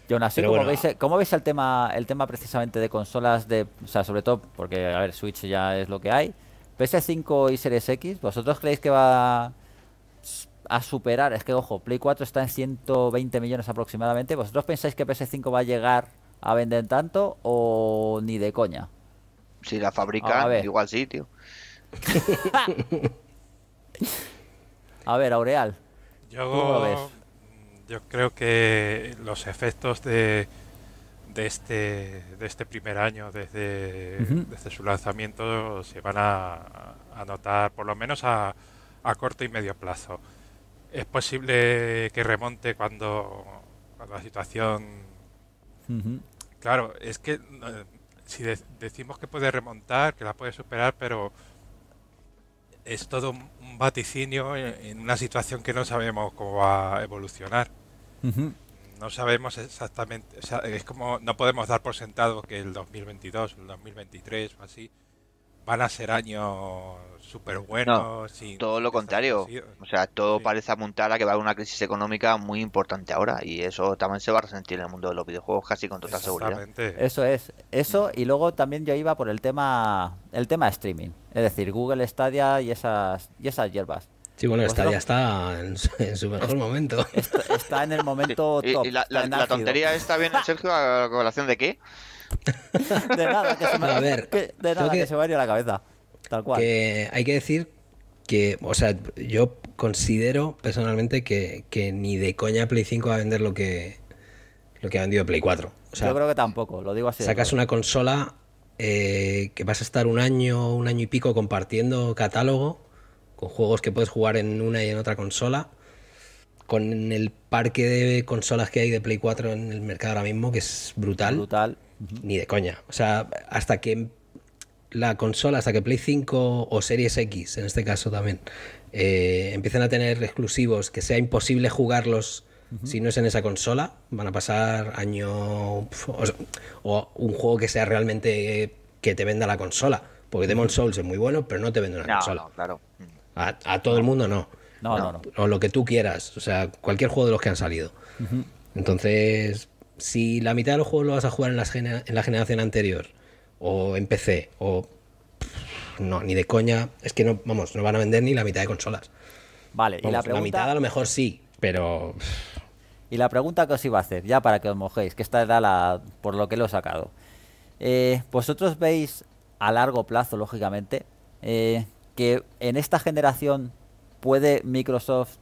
yo como, veis, ¿cómo veis el tema, el tema precisamente de consolas de. O sea, sobre todo, porque a ver, Switch ya es lo que hay. PS5 y Series X, ¿vosotros creéis que va a superar? Es que ojo, Play 4 está en 120 millones aproximadamente. ¿Vosotros pensáis que PS5 va a llegar a vender tanto o ni de coña? Si la fabrica igual sí, tío. <laughs> a ver, Aureal. ¿Cómo lo ves? yo creo que los efectos de, de, este, de este primer año, desde, su lanzamiento, se van a, notar por lo menos a, corto y medio plazo. Es posible que remonte cuando, la situación... Claro, es que eh, si decimos que puede remontar, que la puede superar, pero es todo un vaticinio en una situación que no sabemos cómo va a evolucionar. No sabemos exactamente, es como no podemos dar por sentado que el 2022, el 2023 o así van a ser años súper buenos. todo lo contrario. O sea, todo parece apuntar a que va a haber una crisis económica muy importante ahora. Y eso también se va a resentir en el mundo de los videojuegos casi con total seguridad. Eso es. Eso mm. y luego también yo iba por el tema el tema streaming. Es decir, Google Stadia y esas, y esas hierbas. Sí, bueno, pues está, ya está en, su mejor momento. Está, en el momento top. Y, la, tontería está bien, Sergio, a colación de qué? <laughs> De nada, que se me, a ver, de nada, que, se ha ido la cabeza. Tal cual. hay que decir que, o sea, yo considero personalmente que, ni de coña Play 5 va a vender lo que, lo que ha vendido Play 4. yo creo que tampoco, lo digo así. Sacas una consola eh, que vas a estar un año, un año y pico compartiendo catálogo con juegos que puedes jugar en una y en otra consola, con el parque de consolas que hay de Play 4 en el mercado ahora mismo, que es brutal. Ni de coña. O sea, hasta que la consola, hasta que Play 5 o Series X, en este caso también, eh, empiecen a tener exclusivos que sea imposible jugarlos si no es en esa consola, van a pasar año o, un juego que sea realmente que te venda la consola. Porque Demon Souls es muy bueno, pero no te vende una consola. claro. A, todo el mundo no. No, no. no, O lo que tú quieras. O sea, cualquier juego de los que han salido. Entonces, si la mitad de los juegos lo vas a jugar en, en la generación anterior, o en PC, o. no, ni de coña. Es que no, vamos, no van a vender ni la mitad de consolas. Vale, y la pregunta. mitad a lo mejor sí, pero. Y la pregunta que os iba a hacer, ya para que os mojéis, que esta edad la. por lo que lo he sacado. Eh, ¿Vosotros veis a largo plazo, lógicamente, eh, que en esta generación puede Microsoft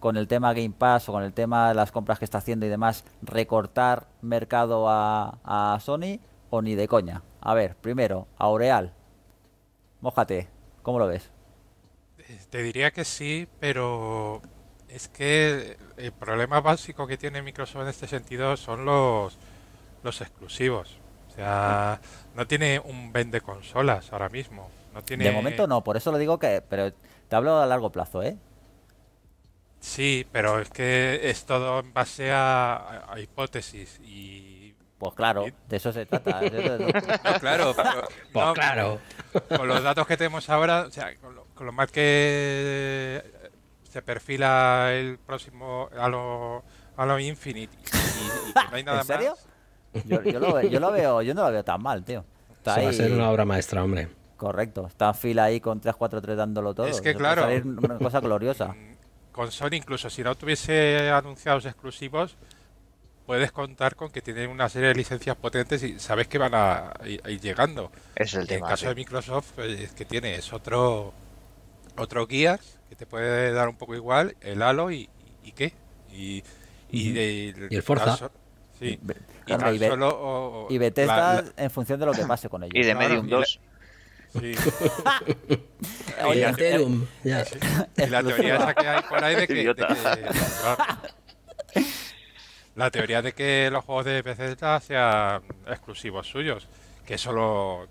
con el tema Game Pass o con el tema de las compras que está haciendo y demás, recortar mercado a, Sony o ni de coña. A ver, primero, Aureal, Mójate, ¿cómo lo ves? Te diría que sí, pero es que el problema básico que tiene Microsoft en este sentido son los, los exclusivos. O sea, no tiene un vende consolas ahora mismo. De momento no, por eso lo digo que... Pero te hablo a largo plazo, ¿eh? Sí, pero es que es todo en base a, hipótesis y... Pues claro, de eso se trata. <laughs> claro, pues claro. Con, los datos que tenemos ahora, o sea, con lo, más que se perfila el próximo a lo, a lo Infinite y, no hay <laughs> nada ¿En serio? Yo, lo, veo, yo no lo veo tan mal, tío. va a ser una obra maestra, hombre. Correcto, está fila ahí con 343 dándolo todo. Es que, claro. una cosa gloriosa. <laughs> Con Sony, incluso si no tuviese anunciados exclusivos, puedes contar con que tienen una serie de licencias potentes y sabes que van a ir llegando. Es el tema, el caso de Microsoft, pues, es que tienes otro, otro guías que te puede dar un poco igual, el Halo y, qué. Y, el Forza. y, solo, y Bethesda en función de lo que pase con ellos. Y de Medium 2 la, <laughs> eh, eh, la teoría esa que hay por ahí de que. la teoría de que los juegos de PC sean exclusivos suyos. Que solo.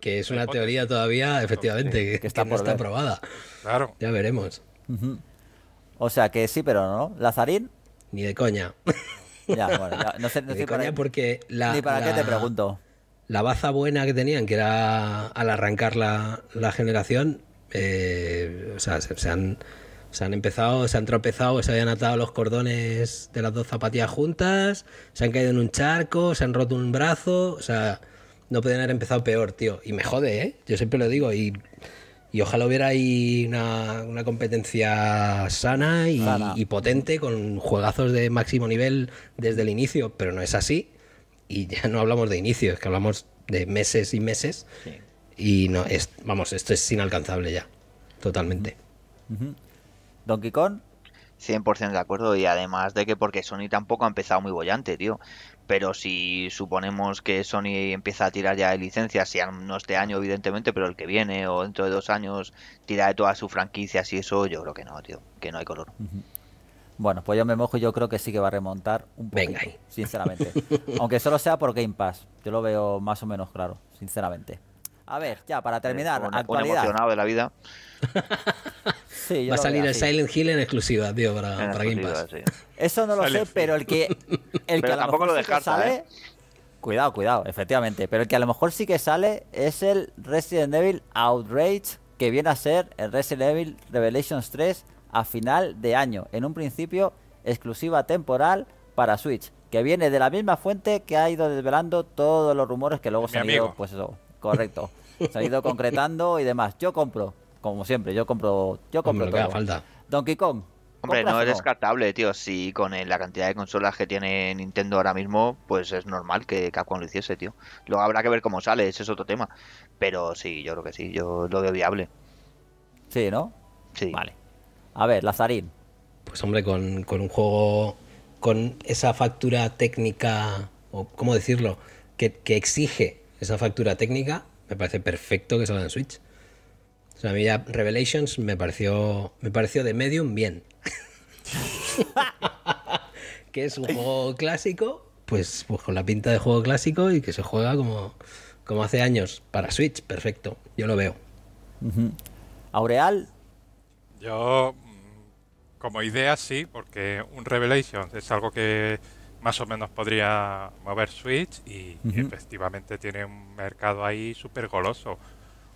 Que, es una teoría todavía, efectivamente, que, está, no aprobada. Claro. Ya veremos. O sea que sí, pero no. ¿Lazarín? Ni de coña. Ya, no sé, de coña porque la, ni para qué te pregunto la baza buena que tenían, que era al arrancar la, generación, eh, se, han, empezado, se han tropezado, se habían atado los cordones de las dos zapatillas juntas, se han caído en un charco, se han roto un brazo, o sea, no podían haber empezado peor, tío. Y me jode, ¿eh? Yo siempre lo digo y... ojalá hubiera ahí una, competencia sana y potente con juegazos de máximo nivel desde el inicio, pero no es así y ya no hablamos de inicios, que hablamos de meses y meses. Y no, es, vamos, esto es inalcanzable ya, totalmente. Donkey Kong. 100% de acuerdo y además de que porque Sony tampoco ha empezado muy bollante, tío. Pero si suponemos que Sony empieza a tirar ya de licencias, si no este año evidentemente, pero el que viene o dentro de dos años tira de todas sus franquicias y eso, yo creo que no, tío, que no hay color. Bueno, pues yo me mojo y yo creo que sí que va a remontar un poquito, Venga. sinceramente. <laughs> Aunque solo sea por Game Pass, yo lo veo más o menos claro, sinceramente. A ver, ya para terminar, un, de la vida. <laughs> va a salir el Silent Hill en exclusiva, tío, para, Game Pass. Eso no lo sé, pero el que el que tampoco lo, mejor sale ¿eh? Cuidado, cuidado, efectivamente, pero el que a lo mejor sí que sale es el Resident Evil Outrage que viene a ser el Resident Evil Revelations 3 a final de año. En un principio, exclusiva temporal para Switch, que viene de la misma fuente que ha ido desvelando todos los rumores que luego se han ido, pues eso, correcto, <laughs> se ha ido concretando y demás. Yo compro, como siempre, yo compro, yo compro Falta. Donkey Kong. Hombre, no es descartable, tío. Si con la cantidad de consolas que tiene Nintendo ahora mismo, pues es normal que Capcom lo hiciese, tío. Luego habrá que ver cómo sale, ese es otro tema. Pero sí, yo creo que sí, yo lo veo viable. Sí, ¿no? Sí. Vale. A ver, Lazarín. Pues hombre, con, un juego con esa factura técnica, o cómo decirlo, que, exige esa factura técnica, me parece perfecto que salga en Switch. O a mí ya Revelations me pareció, me pareció de medium bien. <laughs> que es un juego clásico, pues, pues con la pinta de juego clásico y que se juega como, como hace años. Para Switch, perfecto. Yo lo veo. Aureal. Yo como idea sí, porque un Revelation es algo que más o menos podría mover Switch y, efectivamente tiene un mercado ahí súper goloso.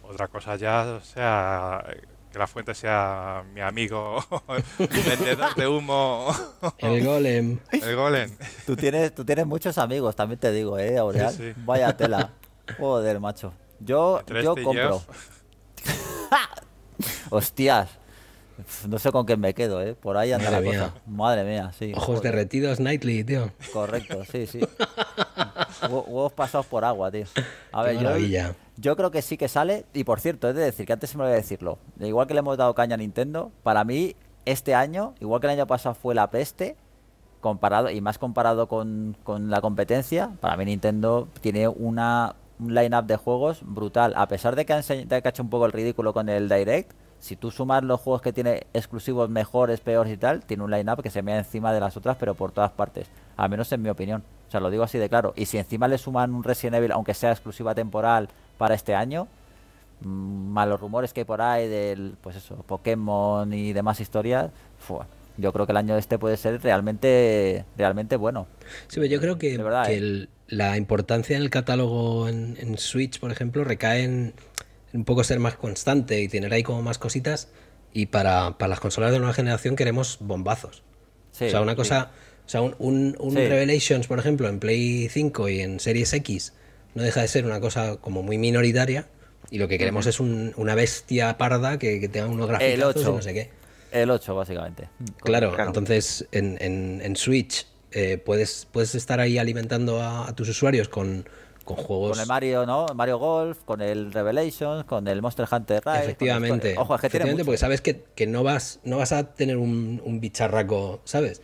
Otra cosa ya, o sea, que la fuente sea mi amigo <laughs> vendedor de humo. El golem. El golem. Tú tienes, tú tienes muchos amigos, también te digo, ¿eh, Aureal? Vaya tela. Joder, macho. Yo, yo este compro. <laughs> Hostias. <laughs> No sé con qué me quedo, ¿eh? Por ahí anda la cosa. Madre mía, sí. Ojos derretidos, Nightly, tío. Correcto, sí, sí. <laughs> Huevos pasados por agua, tío. A ver, Yo, creo que sí que sale. Y por cierto, es decir, que antes se me voy a decirlo. Igual que le hemos dado caña a Nintendo, para mí, este año, igual que el año pasado fue la peste, comparado y más comparado con, la competencia, para mí Nintendo tiene una, un line-up de juegos brutal. A pesar de que, han, de que ha hecho un poco el ridículo con el Direct si tú sumas los juegos que tiene exclusivos mejores, peores y tal, tiene un line-up que se mea encima de las otras, pero por todas partes. Al menos en mi opinión. O sea, lo digo así de claro. Y si encima le suman un Resident Evil, aunque sea exclusiva temporal para este año, mm, malos rumores que hay por ahí del, pues eso, Pokémon y demás historias, yo creo que el año este puede ser realmente, realmente bueno. Sí, yo creo que, ¿eh? la importancia del catálogo en, en Switch, por ejemplo, recae en un poco ser más constante y tener ahí como más cositas. Y para, las consolas de nueva generación queremos bombazos. o sea, una cosa, o sea, un, un, Revelations, por ejemplo, en Play 5 y en Series X, no deja de ser una cosa como muy minoritaria. Y lo que queremos es una bestia parda que, tenga unos gráficos y no sé qué. El 8, básicamente. Claro, entonces en, Switch eh, puedes, puedes estar ahí alimentando a, tus usuarios con, con juegos. Con el Mario, ¿no? Mario Golf, con el Revelations, con el Monster Hunter Rise. Efectivamente. Ojo, porque sabes que, no, vas, no vas a tener un, bicharraco, ¿sabes?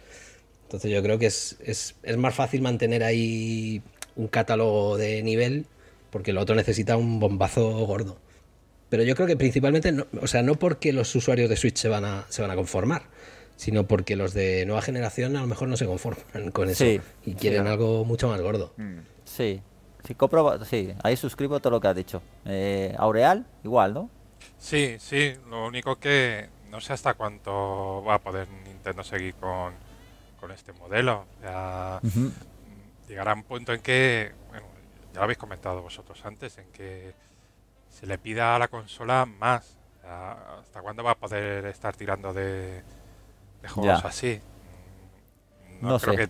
Entonces yo creo que es, es, es, más fácil mantener ahí un catálogo de nivel, porque lo otro necesita un bombazo gordo. Pero yo creo que principalmente, no, o sea, no porque los usuarios de Switch se van a, se van a conformar, sino porque los de nueva generación a lo mejor no se conforman <laughs> con eso y quieren algo mucho más gordo. Sí, si compro, sí, ahí suscribo todo lo que ha dicho. Eh, Aureal, igual, ¿no? Sí, sí, lo único que no sé hasta cuánto va a poder Nintendo seguir con, este modelo. Llegará un punto en que, bueno, ya lo habéis comentado vosotros antes, en que se le pida a la consola más. ¿Hasta cuándo va a poder estar tirando de, juegos así? No, sé. que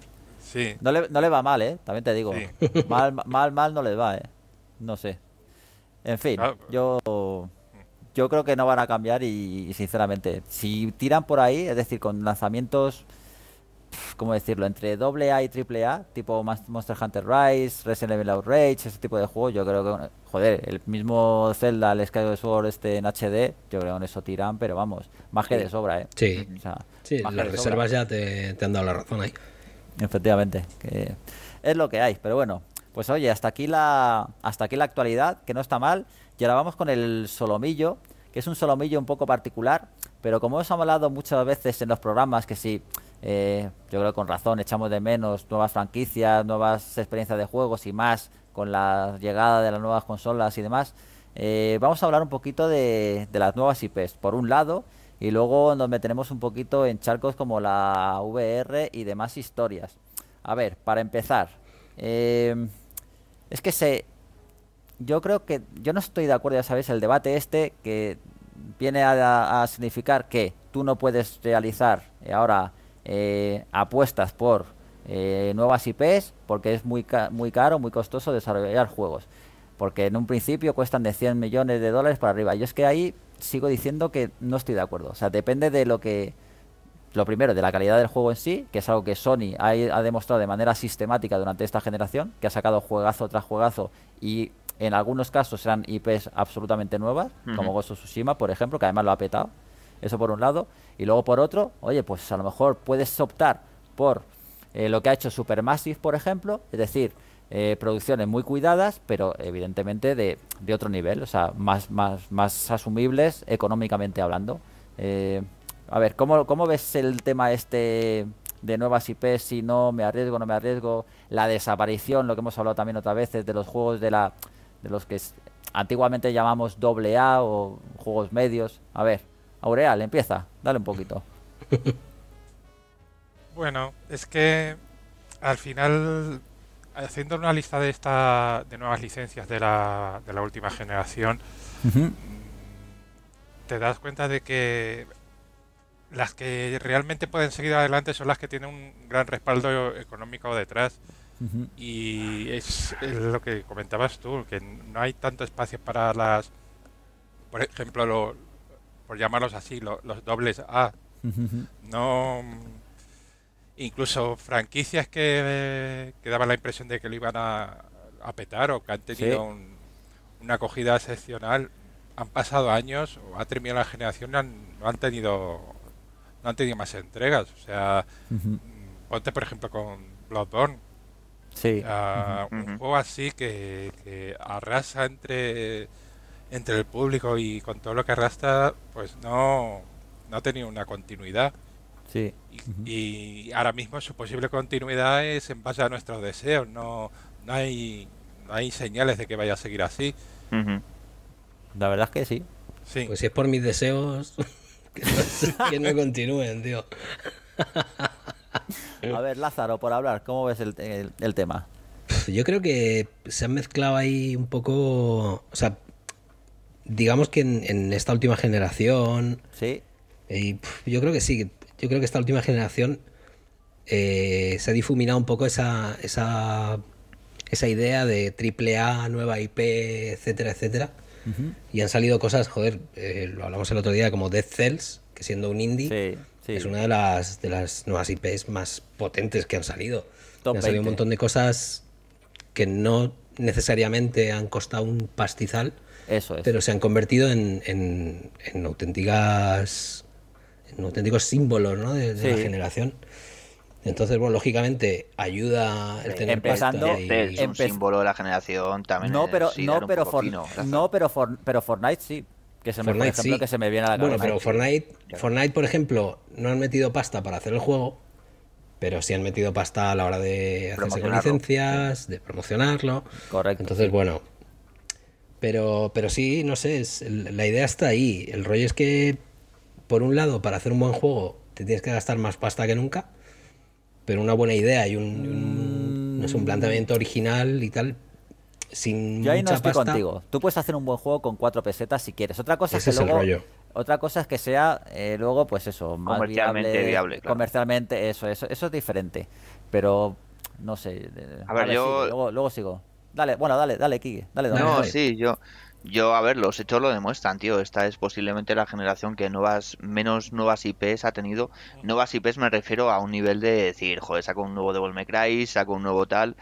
no le, no le va mal, ¿eh? También te digo. <laughs> Mal, mal, mal no le va, ¿eh? No sé. En fin, ah, yo yo creo que no van a cambiar y, sinceramente, si tiran por ahí, es decir, con lanzamientos, ¿cómo decirlo?, entre doble y triple A, tipo Monster Hunter Rise, Resident Evil Outrage, ese tipo de juegos, yo creo que, joder, el mismo Zelda, el Skyward Sword este en HD, yo creo que con eso tiran, pero vamos, más que de sobra, ¿eh? Sí, las reservas ya te, han dado la razón ahí efectivamente. Que es lo que hay, pero bueno. Pues oye, hasta aquí la, hasta aquí la actualidad, que no está mal. Y ahora vamos con el solomillo, que es un solomillo un poco particular, pero como hemos hablado muchas veces en los programas, que sí, eh, yo creo con razón echamos de menos nuevas franquicias, nuevas experiencias de juegos y más con la llegada de las nuevas consolas y demás, eh, vamos a hablar un poquito de, de las nuevas IPs. Por un lado, y luego nos meteremos un poquito en charcos como la VR y demás historias. A ver, para empezar, em, es que se, yo creo que yo no estoy de acuerdo, ya sabéis, el debate este que viene a, significar que tú no puedes realizar eh, ahora eh, apuestas por eh, nuevas IPs porque es muy, muy caro, muy costoso desarrollar juegos porque en un principio cuestan de 100 millones de dólares para arriba. Yo es que ahí sigo diciendo que no estoy de acuerdo. O sea, depende de lo que... Lo primero, de la calidad del juego en sí, que es algo que Sony ha, demostrado de manera sistemática durante esta generación, que ha sacado juegazo tras juegazo y en algunos casos eran IPs absolutamente nuevas, como Ghost of Tsushima, por ejemplo, que además lo ha petado. Eso por un lado. Y luego por otro, oye, pues a lo mejor puedes optar por eh, lo que ha hecho Supermassive, por ejemplo, es decir, eh, producciones muy cuidadas, pero evidentemente de, otro nivel, o sea, más, más, más asumibles económicamente hablando. Eh, a ver, ¿cómo, ves el tema este de nuevas IPs? Si no me arriesgo, no me arriesgo. La desaparición, lo que hemos hablado también otra vez, de los juegos de la de los que antiguamente llamamos doble A o juegos medios. A ver, Aureal, empieza, dale un poquito. <laughs> Bueno, es que al final haciendo una lista de esta, de nuevas licencias de la, de la última generación, te das cuenta de que las que realmente pueden seguir adelante son las que tienen un gran respaldo económico detrás. Y es, lo que comentabas tú, que no hay tanto espacio para las, por ejemplo, por llamarlos así, los dobles A. No incluso franquicias que, daban la impresión de que lo iban a, petar o que han tenido una acogida excepcional, han pasado años o ha terminado la generación y han, no han tenido no han tenido más entregas. O sea, mm, ponte por ejemplo con Bloodborne. Sí. Un juego así que, arrasa entre, entre el público y con todo lo que arrastra, pues no, no ha tenido una continuidad. Y, ahora mismo su posible continuidad es en base a nuestros deseos, no, hay, señales de que vaya a seguir así. La verdad es que sí. Pues si es por mis deseos, <laughs> que no, continúen, tío. a ver, Lázaro, por hablar, ¿cómo ves el, tema? Yo creo que se han mezclado ahí un poco, o sea, digamos que en, en esta última generación... Sí. Y yo creo que sí, yo creo que esta última generación eh, se ha difuminado un poco esa, idea de triple A, nueva IP, etcétera, etcétera. Y han salido cosas, joder, eh, lo hablamos el otro día, como Death Cells, que siendo un indie, es una de las, de las nuevas IPs más potentes que han salido. han salido un montón de cosas que no necesariamente han costado un pastizal, pero se han convertido en, en auténticas auténticos símbolos ¿no? de, la generación. Entonces, bueno, lógicamente ayuda el tener empezando es un símbolo de la generación también. No, eh, pero no, pero no, pero pero Fortnite sí, que se me por ejemplo, que se me viene a la cabeza. Bueno, pero Fortnite, Fortnite, por ejemplo, no han metido pasta para hacer el juego, pero sí han metido pasta a la hora de hacerse con licencias, de promocionarlo. Correcto. Entonces, bueno, pero pero sí, no sé, es, la idea está ahí. El rollo es que por un lado, para hacer un buen juego te tienes que gastar más pasta que nunca, pero una buena idea y un, mm. planteamiento original y tal. Sin Yo ahí mucha no estoy contigo. Tú puedes hacer un buen juego con cuatro pesetas si quieres. Otra cosa es que luego, Otra cosa es que sea eh, luego, pues eso, más comercialmente viable, comercialmente, eso, eso, eso es diferente. Pero no sé. A, ver, yo. luego, sigo. Dale, bueno, dale, dale, Kike. Dale, no, sí, yo, yo, a ver, los hechos lo demuestran, tío. Esta es posiblemente la generación que nuevas, menos nuevas IPs ha tenido. Nuevas IPs me refiero a un nivel de decir, joder, saco un nuevo Devil May Cry, saco un nuevo tal.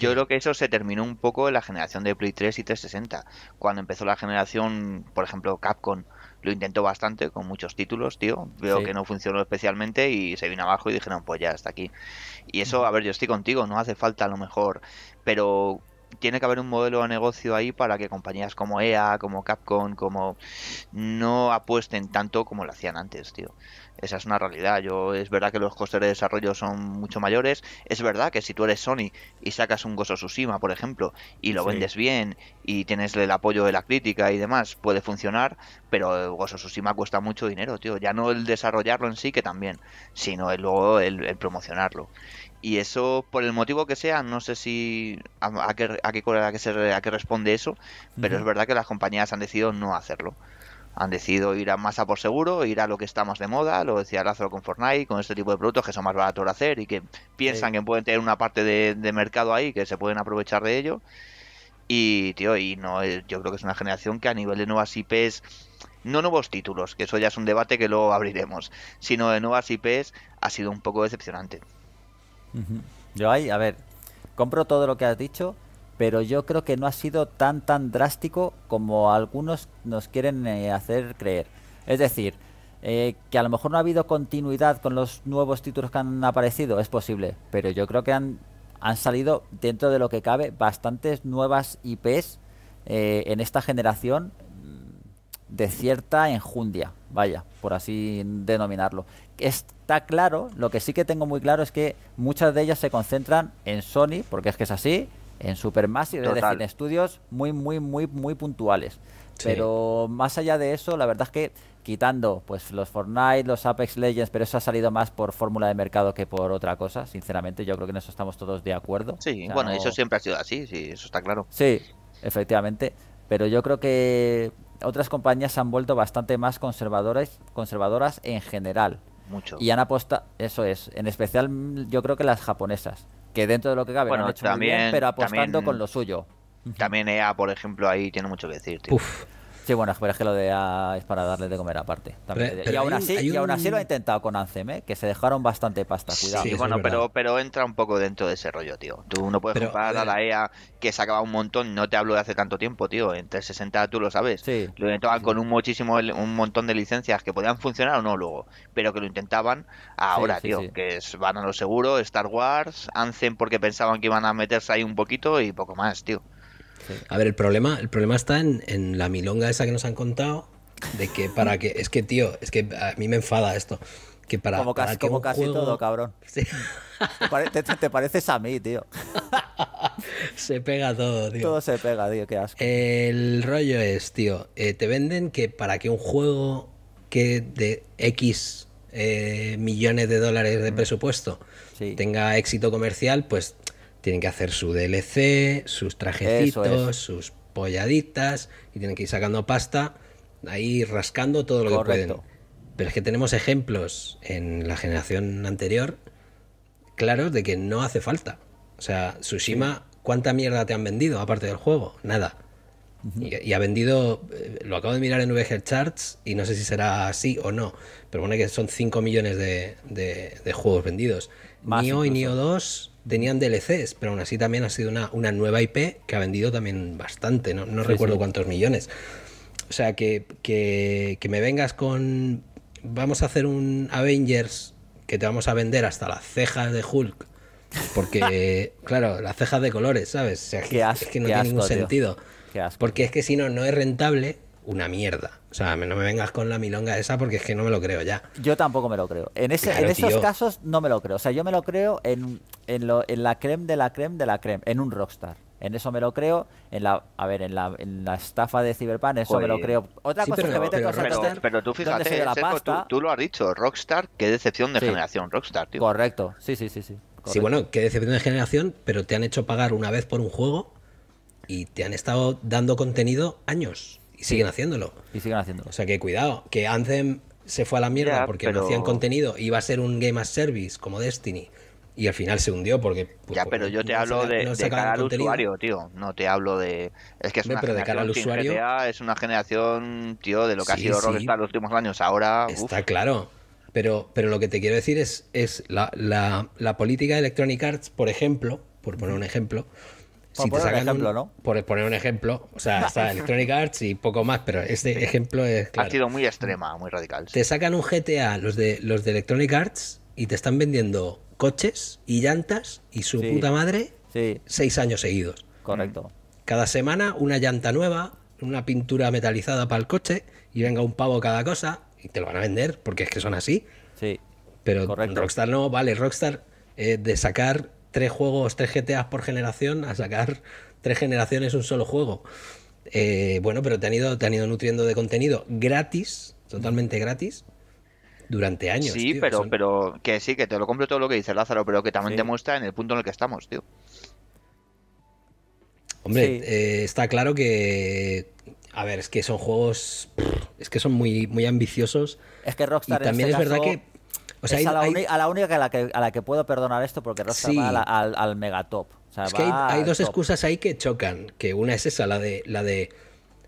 Yo creo que eso se terminó un poco en la generación de Play 3 y 360. Cuando empezó la generación, por ejemplo, Capcom lo intentó bastante con muchos títulos, tío. Veo que no funcionó especialmente y se vino abajo y dijeron, pues ya, hasta aquí. Y eso, a ver, yo estoy contigo, no hace falta a lo mejor. Pero tiene que haber un modelo de negocio ahí para que compañías como EA, como Capcom, como no apuesten tanto como lo hacían antes, tío. Esa es una realidad. Yo es verdad que los costes de desarrollo son mucho mayores. Es verdad que si tú eres Sony y sacas un of Tsushima, por ejemplo, y lo vendes bien y tienes el apoyo de la crítica y demás, puede funcionar, pero of Tsushima cuesta mucho dinero, tío. Ya no el desarrollarlo en sí, que también, sino el, luego el, promocionarlo. Y eso, por el motivo que sea, no sé si a, qué, a qué, a qué responde eso, pero es verdad que las compañías han decidido no hacerlo han decidido ir a masa por seguro, ir a lo que está más de moda, lo decía Lázaro con Fortnite, con este tipo de productos que son más baratos de hacer y que piensan que pueden tener una parte de, de, mercado ahí, que se pueden aprovechar de ello. Y, tío, y no, eh, yo creo que es una generación que a nivel de nuevas IPs, no nuevos títulos, que eso ya es un debate que luego abriremos, sino de nuevas IPs, ha sido un poco decepcionante. Yo ahí, a ver, compro todo lo que has dicho, pero yo creo que no ha sido tan tan drástico como algunos nos quieren eh, hacer creer. Es decir, eh, que a lo mejor no ha habido continuidad con los nuevos títulos que han aparecido, es posible, pero yo creo que han, han salido, dentro de lo que cabe, bastantes nuevas IPs eh, en esta generación mm, de cierta enjundia, vaya, por así denominarlo. Está claro, lo que sí que tengo muy claro es que muchas de ellas se concentran en Sony, porque es que es así, en Supermassive de Cine estudios muy, muy, muy, muy puntuales. Pero más allá de eso, la verdad es que quitando pues los Fortnite, los Apex Legends, pero eso ha salido más por fórmula de mercado que por otra cosa, sinceramente, yo creo que en eso estamos todos de acuerdo. Sí, bueno, eso siempre ha sido así, sí, eso está claro. Sí, efectivamente, pero yo creo que otras compañías se han vuelto bastante más conservadoras, conservadoras en general. Mucho. Y han apostado, eso es, en especial yo creo que las japonesas que dentro de lo que cabe hecho también, pero apostando con lo suyo. También EA, por ejemplo, ahí tiene mucho que decir, Sí, bueno, es que lo de es para darle de comer aparte. y, aún así, lo ha intentado con Anthem, ¿eh? que se dejaron bastante pasta, cuidado. Sí, bueno, pero, pero entra un poco dentro de ese rollo, tío. Tú no puedes pero, a la EA eh, e que se un montón, no te hablo de hace tanto tiempo, tío. Entre 60 tú lo sabes. lo intentaban con un muchísimo un montón de licencias que podían funcionar o no luego, pero que lo intentaban ahora, tío, que van a lo seguro, Star Wars, Ancem porque pensaban que iban a meterse ahí un poquito y poco más, tío. A ver, el problema, el problema está en, la milonga esa que nos han contado, de que para que. Es que, tío, es que a mí me enfada esto. Que para, como casi, todo, cabrón. <laughs> Te, pareces a mí, tío. <laughs> se pega todo, tío. Todo se pega, tío, qué asco. El rollo es, tío, eh, te venden que para que un juego que de X eh, millones de dólares de mm. presupuesto tenga éxito comercial, pues tienen que hacer su DLC, sus trajecitos, sus polladitas y tienen que ir sacando pasta, ahí rascando todo lo que pueden. Pero es que tenemos ejemplos en la generación anterior claros de que no hace falta. O sea, Tsushima, ¿cuánta mierda te han vendido aparte del juego? Nada. y, ha vendido, eh, lo acabo de mirar en VG Charts y no sé si será así o no, pero bueno, que son 5 millones de, juegos vendidos. Nio y Nio 2 tenían DLCs, pero aún así también ha sido una, nueva IP que ha vendido también bastante, no, recuerdo cuántos millones. O sea, que, me vengas con. Vamos a hacer un Avengers que te vamos a vender hasta las cejas de Hulk. Porque, <laughs> claro, las cejas de colores, ¿sabes? es que no tiene ningún sentido. Porque es que si no, no es rentable una mierda. O sea, no me vengas con la milonga esa porque es que no me lo creo ya. Yo tampoco me lo creo. En, esos casos no me lo creo. O sea, yo me lo creo en, en, la creme de la creme de la creme, en un rockstar. En eso me lo creo. En la, a ver, en la, estafa de Cyberpunk, eso me lo pues, creo. Otra cosa que vete con pero, pero, pero, tú fíjate, la Tú, lo has dicho, Rockstar, qué decepción de generación, Rockstar, tío. Correcto, sí, sí, sí, sí. Sí, bueno, qué decepción de generación, pero te han hecho pagar una vez por un juego y te han estado dando contenido años. Y siguen haciéndolo. Y siguen haciéndolo. O sea que cuidado, que Anthem se fue a la mierda porque no hacían contenido, iba a ser un game as service como Destiny. Y al final se hundió porque. Pues, ya, pues, pero yo te hablo de, no cara al usuario, tío. No te hablo de. Es que es una pero generación de cara al usuario. es una generación, tío, de lo que ha sido Rockstar los últimos años. Ahora. Está claro. Pero, pero lo que te quiero decir es, es la, la, la política de Electronic Arts, por ejemplo, por poner un ejemplo, por poner un ejemplo, o sea, <laughs> está Electronic Arts y poco más, pero este ejemplo es. ha sido muy extrema, muy radical. Te sacan un GTA, los de, los de Electronic Arts, y te están vendiendo coches y llantas y su puta madre seis años seguidos. Correcto. Cada semana una llanta nueva, una pintura metalizada para el coche y venga un pavo cada cosa y te lo van a vender porque es que son así. Sí. Pero Rockstar no, vale, Rockstar eh, de sacar tres juegos, tres GTAs por generación, a sacar tres generaciones un solo juego. Eh, bueno, pero te han, ido, ido nutriendo de contenido gratis, totalmente gratis, durante años. Sí, pero, pero que sí, que te lo compro todo lo que dice Lázaro, pero que también te muestra en el punto en el que estamos, tío. Hombre, eh, está claro que. A ver, es que son juegos. Es que son muy, muy ambiciosos. Es que Rockstar. Y también este es verdad que. O a, la única a la, que, a la que puedo perdonar esto porque no sí. al, al megatop. hay, dos excusas ahí que chocan, que una es esa, la de, la de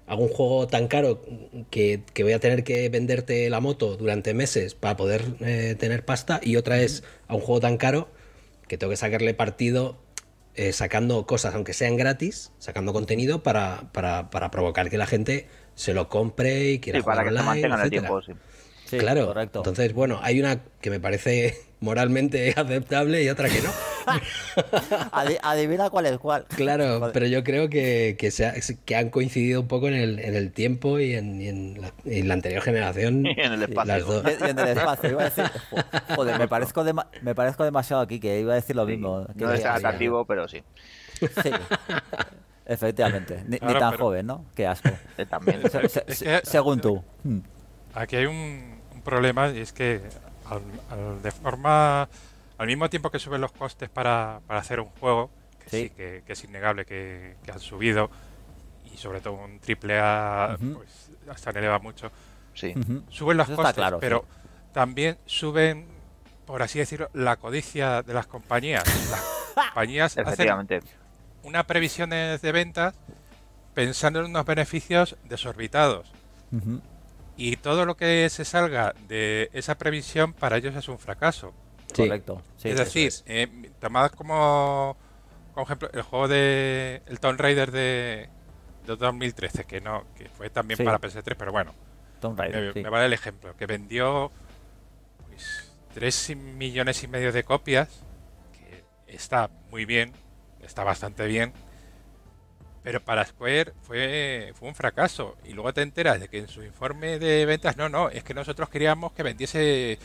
algún juego tan caro que, voy a tener que venderte la moto durante meses para poder eh, tener pasta, y otra es a un juego tan caro que tengo que sacarle partido eh, sacando cosas, aunque sean gratis, sacando contenido para, provocar que la gente se lo compre y quiera sí, jugar para que se el tiempo, claro. Correcto. Entonces, bueno, hay una que me parece <laughs> moralmente <laughs> aceptable y otra que no. <laughs> adivina cuál es cuál. Claro, pero yo creo que, que, han coincidido un poco en el, en el tiempo y en, la, anterior generación. en el espacio. en el espacio. Iba a decir, joder, me parezco, me parezco demasiado aquí, que iba a decir lo mismo. no es atractivo, pero sí. Efectivamente, ni, tan joven, ¿no? Qué asco. Este también. según tú. Aquí hay un, problema y es que al, de forma, al mismo tiempo que suben los costes para, hacer un juego, que que, es innegable que, han subido, y sobre todo un triple A, pues hasta eleva mucho. Sí. Suben los costes, claro, pero también suben, por así decirlo, la codicia de las compañías. <laughs> Las compañías Efectivamente. hacen unas previsiones de ventas pensando en unos beneficios desorbitados y todo lo que se salga de esa previsión para ellos es un fracaso. Correcto. es decir, eh, tomadas tomad como, ejemplo el juego de el Tomb Raider de, de 2013, que no que fue también para PS3, pero bueno. me, vale el ejemplo, que vendió pues, millones y medio de copias, que está muy bien, está bastante bien pero para Square fue, fue un fracaso. Y luego te enteras de que en su informe de ventas, no, no, es que nosotros queríamos que vendiese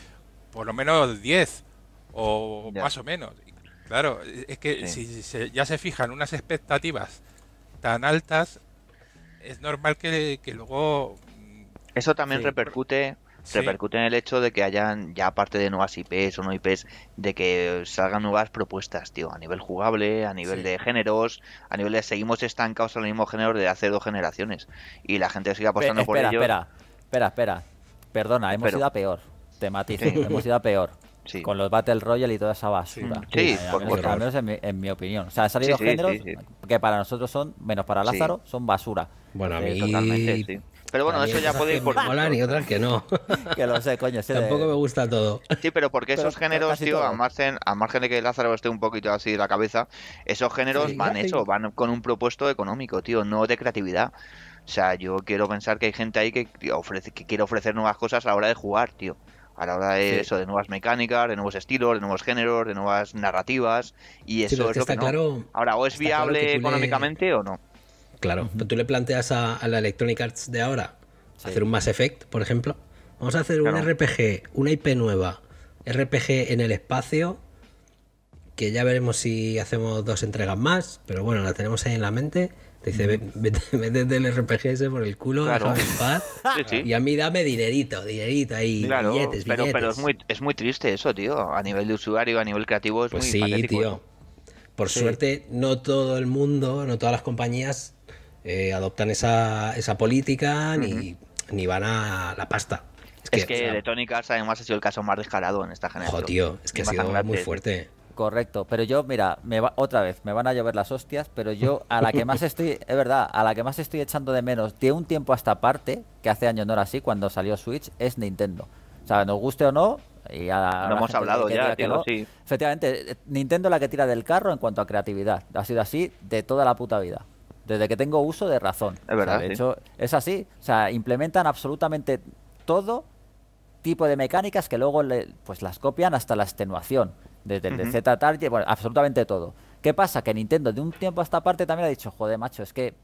por lo menos 10 o más o menos. claro, es que si, ya se fijan unas expectativas tan altas, es normal que, luego... Eso también repercute repercute en el hecho de que hayan, ya aparte de nuevas IPs o no IPs, de que salgan nuevas propuestas, tío, a nivel jugable, a nivel de géneros, a nivel de seguimos estancados en el mismo género de hace dos generaciones. Y la gente sigue apostando por ello. Espera, espera, espera. Perdona, hemos ido a peor. Te hemos ido a peor. con los Battle Royale y toda esa basura. Sí, menos, en, mi, opinión. O sea, han salido géneros que para nosotros son, menos para Lázaro, son basura. Bueno, a eh, mí, pero bueno, eso ya puede por. y otras que no. <laughs> que lo sé, coño. Tampoco me gusta todo. Sí, pero porque esos géneros, tío, a margen, a margen de que Lázaro esté un poquito así de la cabeza, esos géneros van eso, van con un propuesto económico, tío, no de creatividad. O sea, yo quiero pensar que hay gente ahí que, ofrece, que quiere ofrecer nuevas cosas a la hora de jugar, tío. A la hora de eso, de nuevas mecánicas, de nuevos estilos, de nuevos géneros, de nuevas narrativas. Y eso es, lo que Ahora, o es viable económicamente o no. Claro, tú le planteas a, la Electronic Arts de ahora hacer un Mass Effect, por ejemplo. Vamos a hacer un RPG, una IP nueva, RPG en el espacio, que ya veremos si hacemos dos entregas más, pero bueno, la tenemos ahí en la mente. Te dice, vete del RPG ese por el culo, en paz. <laughs> Y a mí dame dinerito, dinerito ahí, billetes, pero, Pero es muy, triste eso, tío. A nivel de usuario, a nivel creativo es pues sí, tío. Por suerte, no todo el mundo, no todas las compañías eh, adoptan esa, esa política ni, van a la pasta. Es que, de Tony Cars además ha sido el caso más descarado en esta generación. tío, es que ha sido muy fuerte. Correcto, pero yo, mira, me va, otra vez, me van a llover las hostias, pero yo a la que más <laughs> estoy, es verdad, a la que más estoy echando de menos de un tiempo hasta parte, que hace años no era así, cuando salió Switch, es Nintendo. O sea, nos guste o no, y no hemos hablado ya, tío, no. Efectivamente, Nintendo es la que tira del carro en cuanto a creatividad. Ha sido así de toda la puta vida desde que tengo uso de razón. Es verdad. de hecho, es así. O sea, implementan absolutamente todo tipo de mecánicas que luego pues las copian hasta la extenuación. Desde el Z Target, bueno, absolutamente todo. ¿Qué pasa? Que Nintendo de un tiempo a esta parte también ha dicho, joder, macho, es que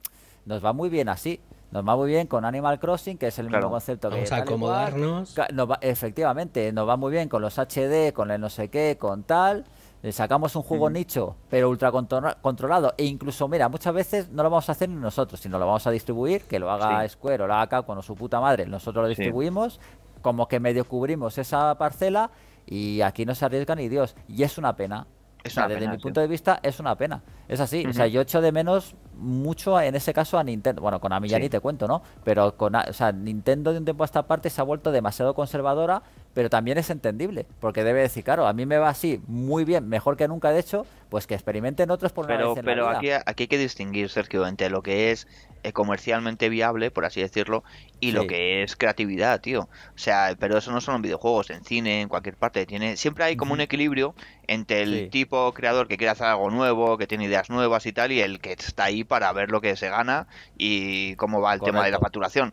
nos va muy bien así. Nos va muy bien con Animal Crossing, que es el mismo concepto Vamos que... a acomodarnos. efectivamente, nos va muy bien con los HD, con el no sé qué, con tal. Le sacamos un juego mm. nicho, pero ultra controlado. E incluso, mira, muchas veces no lo vamos a hacer ni nosotros, sino lo vamos a distribuir, que lo haga Square o lo haga su puta madre. Nosotros lo distribuimos, como que medio cubrimos esa parcela y aquí no se arriesga ni Dios. Y es una pena. Es desde mi punto de vista, es una pena. Es así. O sea, yo echo de menos mucho en ese caso a Nintendo. Bueno, con Ami ya te cuento, ¿no? Pero con, o Nintendo de un tiempo a esta parte se ha vuelto demasiado conservadora, pero también es entendible, porque debe decir, claro, a mí me va así muy bien, mejor que nunca, de hecho, pues que experimenten otros por pero, una Pero Aquí, aquí hay que distinguir, Sergio, entre lo que es eh, comercialmente viable, por así decirlo, y lo que es creatividad, tío. O sea, pero eso no solo en videojuegos, en cine, en cualquier parte. Tiene, siempre hay como un equilibrio entre el tipo creador que quiere hacer algo nuevo, que tiene ideas nuevas y tal, y el que está ahí para para ver lo que se gana y cómo va el tema de la facturación.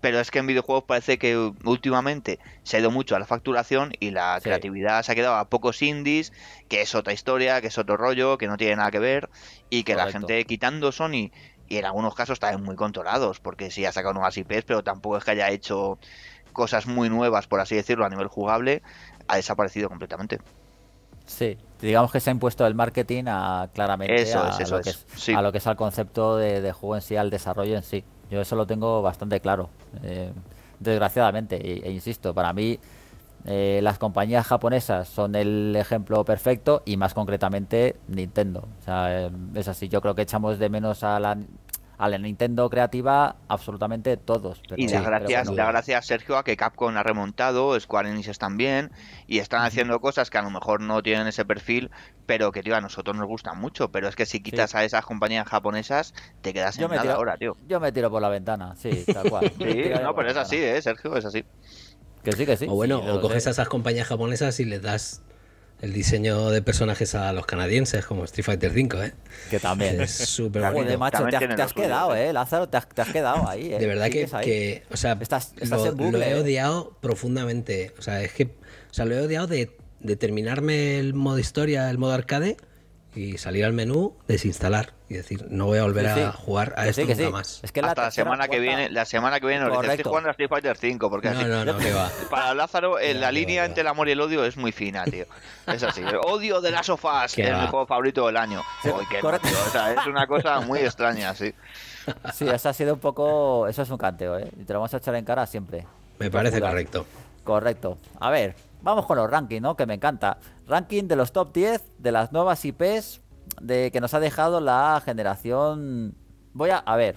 Pero es que en videojuegos parece que últimamente se ha ido mucho a la facturación y la creatividad se ha quedado a pocos indies, que es otra historia, que es otro rollo, que no tiene nada que ver y que la gente quitando Sony y en algunos casos también muy controlados, porque sí ha sacado nuevas IPs, pero tampoco es que haya hecho cosas muy nuevas, por así decirlo, a nivel jugable, ha desaparecido completamente. Sí, digamos que se ha impuesto el marketing a claramente a, lo que es, al concepto de, de, juego en sí, al desarrollo en sí. Yo eso lo tengo bastante claro, eh, desgraciadamente, e, insisto, para mí eh, las compañías japonesas son el ejemplo perfecto y más concretamente Nintendo. O sea, eh, es así, yo creo que echamos de menos a la a la Nintendo creativa absolutamente todos. y sí, gracias, a gracias, Sergio, a que Capcom ha remontado, Square Enix también, y están haciendo cosas que a lo mejor no tienen ese perfil, pero que, tío, a nosotros nos gustan mucho. Pero es que si quitas a esas compañías japonesas, te quedas en nada ahora, tío. Yo me tiro por la ventana, sí, tal cual. <laughs> sí, no, pero es así, ¿eh, Sergio? Es así. Que sí, que sí. O bueno, o coges a esas compañías japonesas y les das el diseño de personajes a los canadienses, como Street Fighter V, ¿eh? Que también. Es súper Joder, macho, te, has quedado, ¿eh? ¿eh Lázaro, te has, quedado ahí, ¿eh? De verdad que, que, o sea, estás, lo, he ¿eh? odiado profundamente. O sea, es que, o sea, lo he odiado de, de terminarme el modo historia, el modo arcade, y salir al menú, desinstalar y decir, no voy a volver a jugar a esto más. que Hasta la semana que viene, la semana que viene no estoy jugando a Street Fighter 5 porque así, no, no, va. <laughs> Para Lázaro eh, la línea entre el amor y el odio es muy fina, tío. Es así, odio de las sofás es mi juego favorito del año. es una cosa muy extraña, sí. Sí, eso ha sido un poco, eso es un canteo, ¿eh? Y te lo vamos a echar en cara siempre. Me parece correcto. Correcto. A ver, vamos con los rankings, ¿no? Que me encanta. Ranking de los top 10 de las nuevas IPs de que nos ha dejado la generación. Voy a, a ver.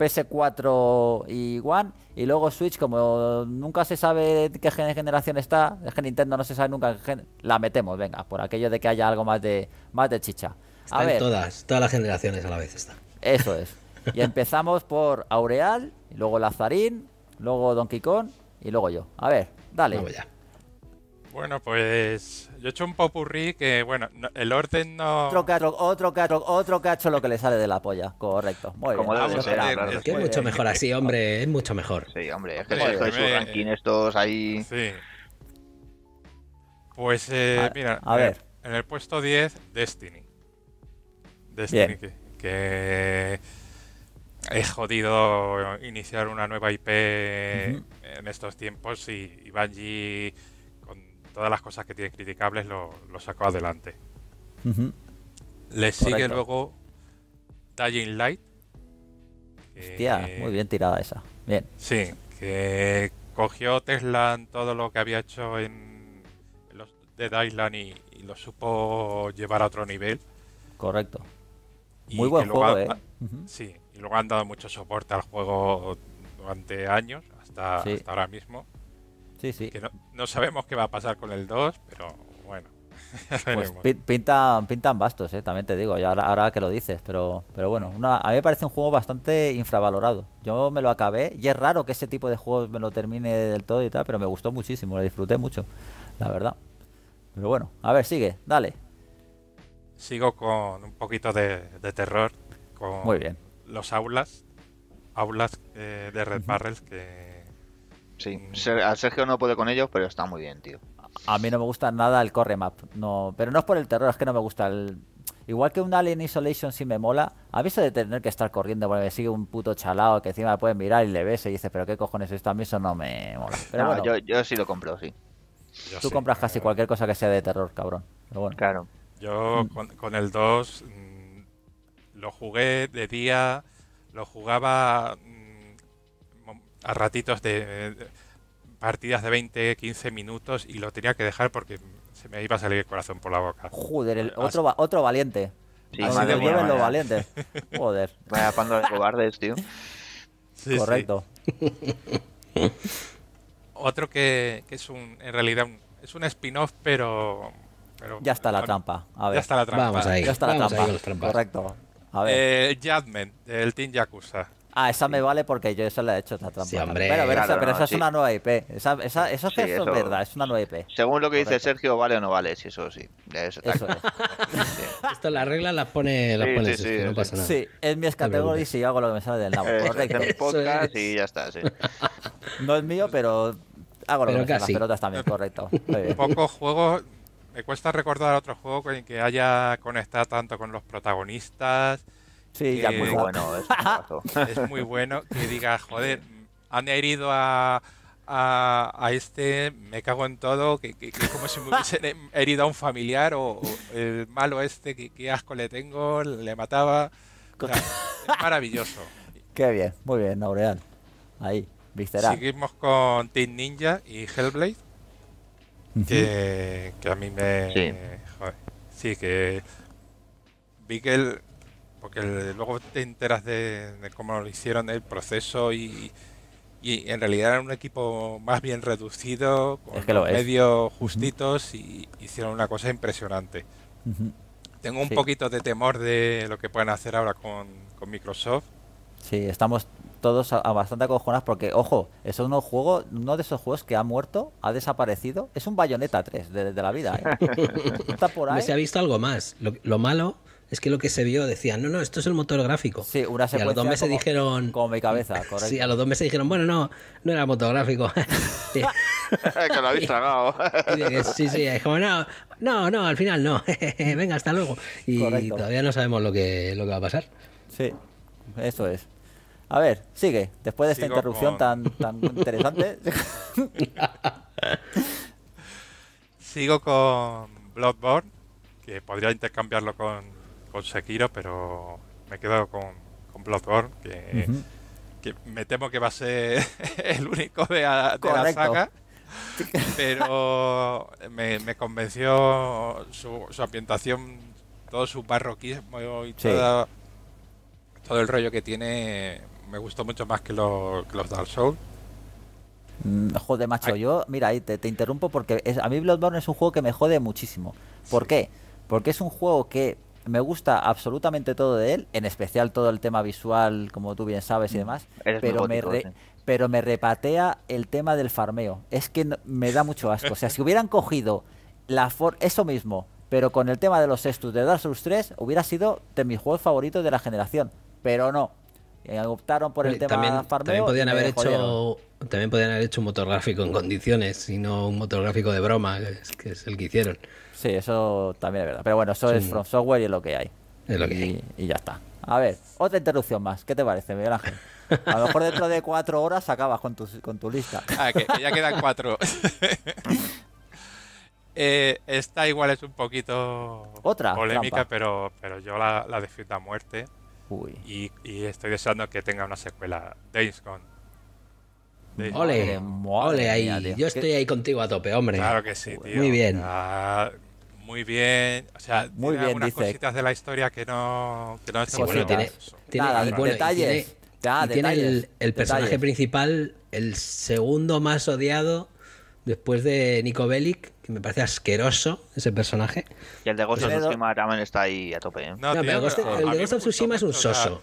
PS4 y One y luego Switch como nunca se sabe qué generación está, es que Nintendo no se sabe nunca qué la metemos, venga, por aquello de que haya algo más de más de chicha. A todas, todas las generaciones a la vez está. Eso es. Y <laughs> empezamos por Aureal, luego Lazarín, luego Donkey Kong y luego yo. A ver, dale. Bueno, pues yo he hecho un popurrí que, bueno, el orden no... Otro cacho, otro cacho, otro cacho lo que le sale de la polla, correcto. Muy Como bien. es, que es mucho mejor así, hombre, es mucho mejor. Sí, hombre, es que sus rankings todos ahí... Sí. Pues, eh, mira, a ver. en el puesto 10, Destiny. Destiny, que, he jodido iniciar una nueva IP en estos tiempos y, y Bungie todas las cosas que tiene criticables lo, sacó adelante. Le sigue luego Dying Light. Hostia, muy bien tirada esa. Bien. Sí, que cogió Tesla todo lo que había hecho en los de y, lo supo llevar a otro nivel. Correcto. muy buen juego, ¿eh? Sí, y luego han dado mucho soporte al juego durante años, hasta, hasta ahora mismo. Sí, sí. Que no, sabemos qué va a pasar con el 2, pero bueno. <laughs> Pues pintan, pintan bastos, eh, también te digo, ya ahora, que lo dices, pero, pero bueno, a mí me parece un juego bastante infravalorado. Yo me lo acabé y es raro que ese tipo de juegos me lo termine del todo y tal, pero me gustó muchísimo, lo disfruté mucho, la verdad. Pero bueno, a ver, sigue, dale. Sigo con un poquito de, terror, con Muy bien. los aulas, aulas eh, de Red Barrels que Sí, mm. Sergio no puede con ellos, pero está muy bien, tío. A mí no me gusta nada el corre map, no, pero no es por el terror, es que no me gusta el... Igual que un Alien Isolation sí me mola, a mí de tener que estar corriendo porque sigue un puto chalao que encima puede mirar y le ves y dice pero qué cojones esto, a mí eso no me mola. Pero bueno, yo, sí lo compro, sí. Tú compras casi cualquier cosa que sea de terror, cabrón. Claro. Yo mm. con, el 2 mm, lo jugué de día, lo jugaba a ratitos de, partidas de 20, 15 minutos y lo tenía que dejar porque se me iba a salir el corazón por la boca. Joder, el otro, otro valiente. Sí, Así los valientes. <laughs> Joder. Vaya pando de cobardes, tío. Correcto. <laughs> otro que, que, es un, en realidad es un spin-off, pero, Ya está la trampa. A ver. Ya está la trampa. Vamos ahí. Ya está la trampa. Correcto. A ver. Eh, Jadman, el Team Yakuza. Ah, esa me vale porque yo eso la he hecho, esta trampa. Sí, hombre, pero, esa, es una nueva IP. E esa, esa, eso, es verdad, es una nueva IP. E según lo que dice Sergio, vale o no vale, si eso sí. Eso, Esto las reglas las pone, las pone Sergio, no pasa nada. Sí, es mi escategoría y si hago lo que me sale del lado <laughs> Correcto. podcast y ya está, sí. <laughs> No es mío, pero hago lo que me sale las pelotas también, correcto. Pocos juegos me cuesta recordar otro juego en que haya conectado tanto con los protagonistas, Sí, es muy bueno. <laughs> Es, muy bueno que diga, joder, han herido a, este, me cago en todo, que, como si me hubiesen <laughs> herido a un familiar o, el malo este, que, asco le tengo, le mataba. maravilloso. Qué bien, muy bien, Aureal. Ahí, visceral. Seguimos con Team Ninja y Hellblade. que, a mí me. Sí. Joder, sí, que. Vi que el, porque luego te enteras de, cómo lo hicieron, el proceso y, en realidad era un equipo más bien reducido, con medios justitos y hicieron una cosa impresionante. Tengo un poquito de temor de lo que pueden hacer ahora con, Microsoft. Sí, estamos todos a, bastante acojonados porque, ojo, es un juego, uno de esos juegos que ha muerto, ha desaparecido. Es un Bayonetta 3 de, la vida. ¿eh? <laughs> Está por ahí. Se ha visto algo más. Lo, lo malo es que lo que se vio decían, no, no, esto es el motor gráfico. Sí, una y a los dos meses dijeron... con mi cabeza, <laughs> correcto. Sí, a los dos meses dijeron, bueno, no, no era motor gráfico. <laughs> <laughs> que lo habéis tragado. sí, sí, es como, no, no, no, al final no. Venga, hasta luego. Y todavía no sabemos lo que, lo que va a pasar. Sí, eso es. A ver, sigue. Después de esta interrupción tan, tan interesante. Sigo con Bloodborne, que podría intercambiarlo con con Sekiro, pero me quedo con, Bloodborne, que, me temo que va a ser <laughs> el único de, la saga. Pero me, convenció su, ambientación, todo su barroquismo y todo el rollo que tiene. Me gustó mucho más que, los, que los Dark Souls. Mm, joder, macho, yo, mira, te, interrumpo porque a mí Bloodborne es un juego que me jode muchísimo. ¿Por qué? Porque es un juego que me gusta absolutamente todo de él, en especial todo el tema visual, como tú bien sabes y mm, demás, pero me, pero me repatea el tema del farmeo. Es que me da mucho asco. O sea, si hubieran cogido la for eso mismo, pero con el tema de los estudios de Dark Souls 3, hubiera sido de mis juegos favoritos de la generación. Pero no. Eh, optaron por el tema farmeo. También podían haber hecho también podían haber hecho un motor gráfico en condiciones y no un motor gráfico de broma, que es, que es el que hicieron. Sí, eso también es verdad. Pero bueno, eso es From Software y es lo que hay. y, ya está. A ver, otra interrupción más. ¿Qué te parece, Miguel Ángel? A lo mejor dentro de cuatro horas acabas con tu, lista. Ah, ya quedan cuatro. <laughs> Eh, esta igual es un poquito ¿Otra polémica, pero, pero yo la, la defiendo a muerte. Y, estoy deseando que tenga una secuela. Days Ole, ole ahí. yo estoy ahí contigo a tope, hombre. Claro que sí, tío. Muy bien. Ah, muy bien. O sea, muy bien, algunas cositas de la historia que no, que no bueno, tiene, detalles. tiene, el, personaje principal, el segundo más odiado después de Nico Bellic, que me parece asqueroso ese personaje. Y el de Ghost of Tsushima también está ahí a tope. ¿eh? No, pero el de Ghost of Tsushima es un soso.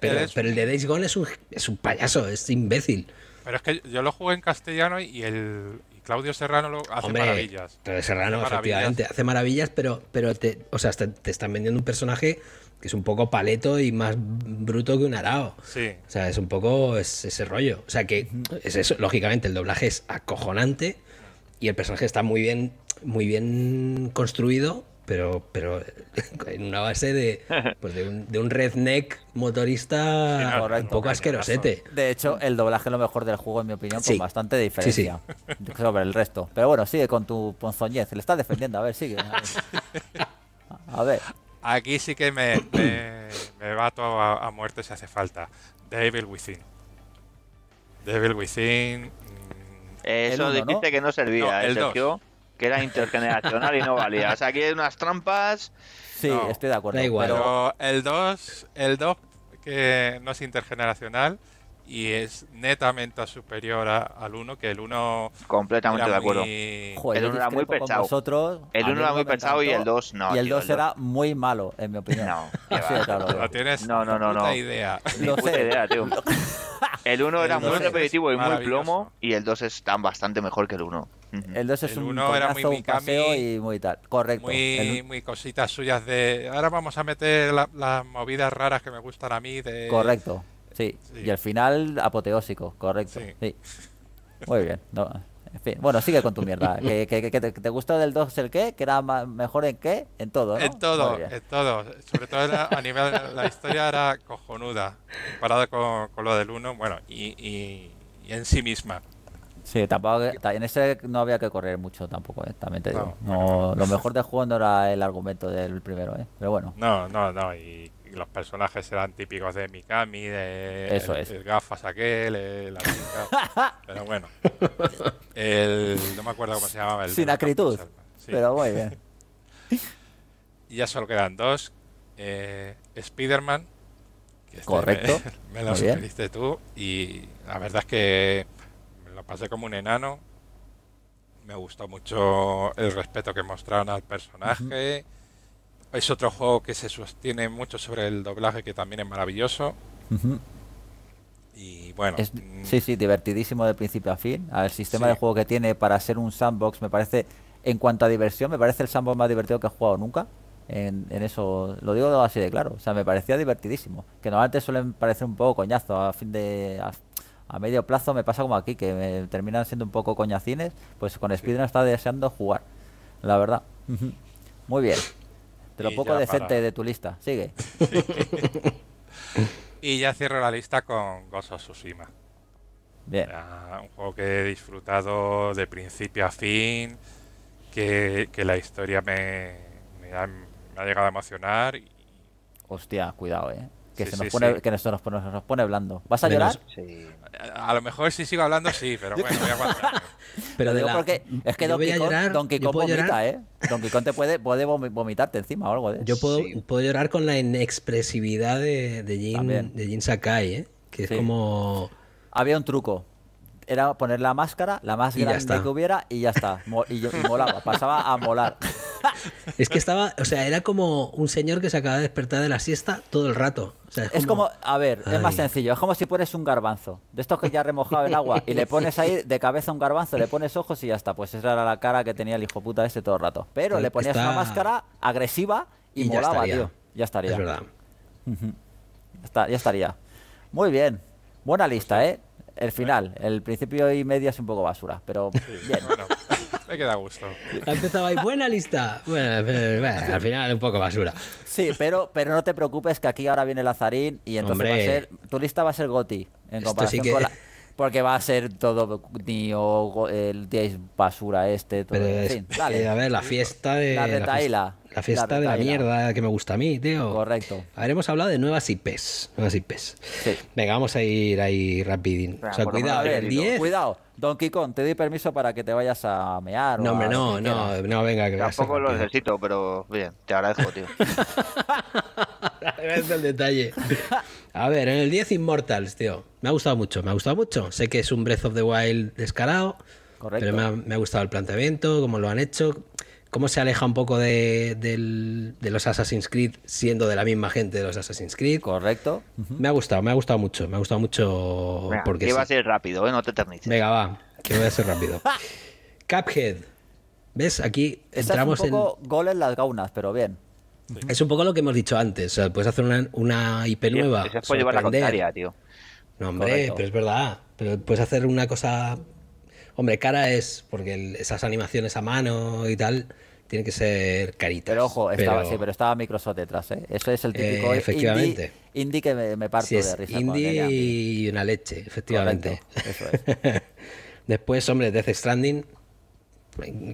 pero, el de Days Gone es un, es un payaso, es imbécil. Pero es que yo lo jugué en castellano y el, Claudio Serrano lo hace maravillas. Claudio Serrano, efectivamente, hace maravillas, pero, pero te, o sea, están vendiendo un personaje que es un poco paleto y más bruto que un arao. Sí. O sea, es un poco ese rollo. O sea, que es eso. Lógicamente, el doblaje es acojonante y el personaje está muy bien, muy bien construido, pero, pero eh, en una base de, pues un, redneck motorista un poco asquerosete. De hecho, el doblaje es lo mejor del juego, en mi opinión, con bastante diferencia <laughs> sobre el resto. Pero bueno, sigue con tu ponzoñez, le estás defendiendo, a ver, sigue. A ver. Aquí sí que me, me, bato a, muerte si hace falta. Devil Within. Devil Within. Mm, Eso dijiste que no servía, ¿eh, Sergio? que era intergeneracional y no valía. O sea, aquí hay unas trampas. Sí, estoy de acuerdo. igual. Pero el 2, el 2 que no es intergeneracional, y es netamente superior al 1, que el 1... Completamente de acuerdo. el 1 era muy pesado. el 1 era muy pesado y el 2 no. Y el 2 era muy malo, en mi opinión. No, no <laughs> tienes no, no, no, puta no. idea. Ni idea, tío. El 1 era muy repetitivo y muy plomo y el 2 es tan bastante mejor que el 1. El 2 es el uno un, era muy un y muy tal. Correcto. Muy, muy, cositas suyas de... Ahora vamos a meter la, las movidas raras que me gustan a mí de... Correcto Sí. Y al final, apoteósico, correcto. Sí. Muy bien. Bueno, sigue con tu mierda. <laughs> ¿Que, que, te, te, gustó del 2 el qué? ¿Que era mejor en qué? En todo. ¿no? En todo, en todo. Sobre todo a nivel. La historia era cojonuda. Comparado con, lo del 1, bueno, y, y, en sí misma. Sí, tampoco. En ese no había que correr mucho tampoco, ¿eh? también te digo. No, Lo mejor del juego no era el argumento del primero, ¿eh? Pero bueno. No, no, no. Y los personajes eran típicos de Mikami, de Eso es. el gafas aquel, el, <laughs> pero bueno. El, no me acuerdo cómo se llamaba. El Sin acritud. Pero muy bien. <laughs> y ya solo quedan dos. Spiderman eh, Spider-Man. Que este Correcto. Me, <laughs> lo sugeriste tú. Y la verdad es que me lo pasé como un enano. Me gustó mucho el respeto que mostraron al personaje. Es otro juego que se sostiene mucho sobre el doblaje, que también es maravilloso. Y bueno. Mm, sí, sí, divertidísimo de principio a fin. El sistema de juego que tiene para ser un sandbox me parece, en cuanto a diversión, me parece el sandbox más divertido que he jugado nunca. En, eso, lo digo así de claro. O sea, me parecía divertidísimo. Que normalmente suelen parecer un poco coñazo a fin de. A, medio plazo me pasa como aquí, que terminan siendo un poco coñacines. Pues con Speedrun está deseando jugar, la verdad. Muy bien. De lo poco decente de tu lista. Sigue. <laughs> y ya cierro la lista con Ghost of Tsushima. Bien. un juego que he disfrutado de principio a fin, que, la historia me, ha, me ha llegado a emocionar. Hostia, cuidado, eh que se nos pone, que nos, blando. ¿Vas a llorar? A, a, lo mejor si sigo hablando sí, pero bueno, voy a pero es que Donkey, Kong, don vomita, ¿eh? Donkey Kong te puede, puede vomitarte encima o algo de Yo puedo, puedo llorar con la inexpresividad de, de, Jin, de Jin Sakai, ¿eh? Que es como... Había un truco era poner la máscara, la más grande que hubiera, y ya está. Y, molaba, pasaba a molar. <laughs> Es que estaba, o sea, era como un señor que se acaba de despertar de la siesta todo el rato. es, como... a ver, es más sencillo. Es como si pones un garbanzo, de estos que ya ha remojado el agua, y le <laughs> pones ahí de cabeza un garbanzo, le pones ojos y ya está. Pues esa era la cara que tenía el hijo puta ese todo el rato. Pero le ponías una máscara agresiva y, molaba, tío. Ya estaría. ya estaría. Muy bien. Buena lista, pues ¿eh? El final, el principio y media es un poco basura, pero bien. me queda gusto. ahí, buena lista. Bueno, eh, al final un poco basura. Sí, pero, pero no te preocupes que aquí ahora viene Lazarín y entonces va a ser. Tu lista va a ser Goti en comparación con la porque va a ser todo el día basura este, todo. Pero a ver, la fiesta de. La de Taila. La fiesta de la mierda que me gusta a mí, tío. Correcto. Habremos hablado de nuevas IPs. Nuevas IPs. Venga, vamos a ir ahí rapidín. cuidado, ver, Cuidado. Don Kikon, te doy permiso para que te vayas a mear. No, no, no, venga. Que Tampoco lo necesito, pero bien, te agradezco, tío. <laughs> el detalle. A ver, en el 10 Immortals, tío. Me ha gustado mucho, me ha gustado mucho. Sé que es un Breath of the Wild descarado, Correcto. pero me ha, me ha gustado el planteamiento, cómo lo han hecho cómo se aleja un poco de, los Assassin's Creed, siendo de la misma gente de los Assassin's Creed. Correcto. Me ha gustado, me ha gustado mucho, me ha gustado mucho. porque va a ser rápido, ¿eh? no te eternices. Venga, va, que voy a ser rápido. <laughs> Caphead, ¿Ves? Aquí entramos es un poco en. Goles las gaunas, pero bien. Es un poco lo que hemos dicho antes. O sea, puedes hacer una, IP nueva. Se es llevar la contraria, tío. No, hombre, pero es verdad. Pero puedes hacer una cosa. Hombre, cara es, porque esas animaciones a mano y tal, tiene que ser carita. Pero ojo, estaba, pero estaba Microsoft detrás, ¿eh? Eso es el eh, típico efectivamente. Indie, que me, parto de risa. Indie y una leche, efectivamente. eso es. <laughs> Después, hombre, Death Stranding.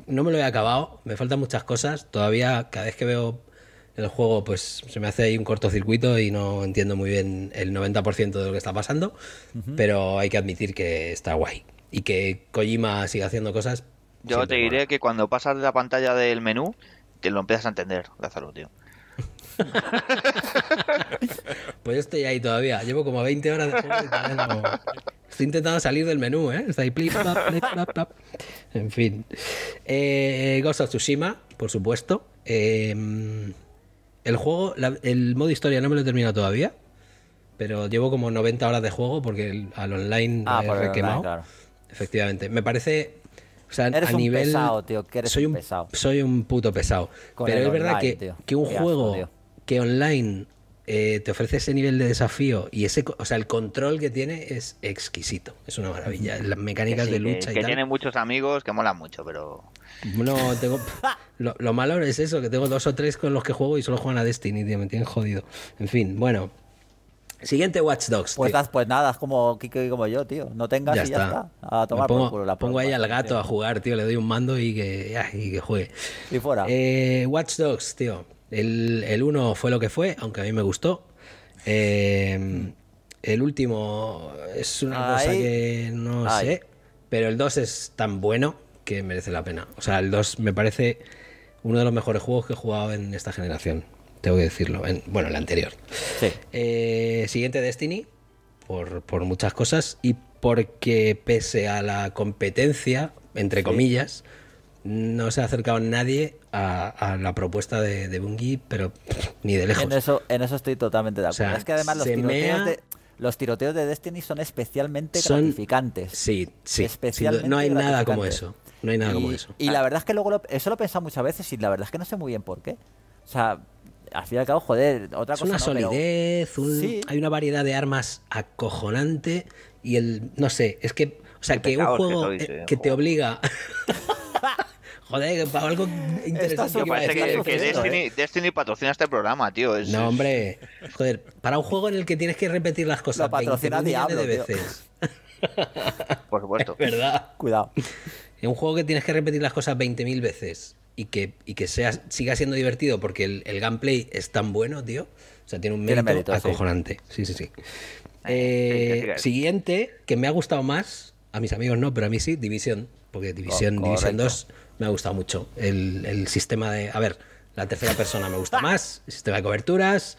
No me lo he acabado, me faltan muchas cosas. Todavía, cada vez que veo el juego, pues se me hace ahí un cortocircuito y no entiendo muy bien el 90% de lo que está pasando. Pero hay que admitir que está guay. Y que Kojima sigue haciendo cosas yo te diré que cuando pasas de la pantalla del menú, te lo empiezas a entender, Lázaro, tío. <laughs> pues estoy ahí todavía. Llevo como 20 horas de Estoy intentando salir del menú, ¿eh? Está ahí, En fin. Eh, Ghost of Tsushima, por supuesto. Eh, el juego, el modo historia no me lo he terminado todavía. Pero llevo como 90 horas de juego porque al online ah, he requemado. Claro. Efectivamente. Me parece o sea, a nivel. soy un, Soy un puto pesado. pero es verdad que, que un juego que online eh, te ofrece ese nivel de desafío y ese, o sea, el control que tiene es exquisito. Es una maravilla. Las mecánicas de lucha que, y que tiene muchos amigos que mola mucho, pero. No, tengo. <laughs> lo, lo, malo es eso, que tengo dos o tres con los que juego y solo juegan a Destiny, tío, me tienen jodido. En fin, bueno. Siguiente Watch Dogs. Pues, pues nada, es como como yo, tío. No tengas y ya está. A tomar pongo, la Pongo ahí al gato a jugar, tío. Le doy un mando y que, juegue. Y fuera. Eh, Watch Dogs, tío. El 1 fue lo que fue, aunque a mí me gustó. Em, el último es una cosa que no sé, pero el 2 es tan bueno que merece la pena. O sea, el 2 me parece uno de los mejores juegos que he jugado en esta generación tengo que decirlo. En, bueno, el anterior. Sí. Eh, siguiente Destiny, por, por, muchas cosas y porque pese a la competencia, entre comillas, no se ha acercado nadie a, la propuesta de, Bungie, pero <laughs> ni de lejos. En eso, estoy totalmente de acuerdo. es que además los tiroteos, de, Destiny son especialmente calificantes gratificantes. Sí, sí. Especialmente no hay nada como eso. No hay nada como eso. Y la ah. verdad es que luego eso lo he pensado muchas veces y la verdad es que no sé muy bien por qué. O sea, al fin y al cabo, joder, otra es cosa. Una no, solidez, hay una variedad de armas acojonante y el. No sé, es que. O sea, que un juego eh, ¿eh? que, te obliga. <laughs> Joder, para algo interesante. Que parece que, Destiny, ¿eh? Destiny, patrocina este programa, tío. no, hombre. Joder, para un juego en el que tienes que repetir las cosas 20.000 veces. Por supuesto. <laughs> Es verdad. Cuidado. Es un juego que tienes que repetir las cosas 20.000 veces y que, y que sea, siga siendo divertido porque el, gameplay es tan bueno, tío. O sea, tiene un mérito, acojonante. Sí, ah, eh, sí, sí. siguiente, que me ha gustado más, a mis amigos no, pero a mí sí, División. Porque División, 2 me ha gustado mucho. El, sistema de. A ver, la tercera persona me gusta <laughs> más, el sistema de coberturas.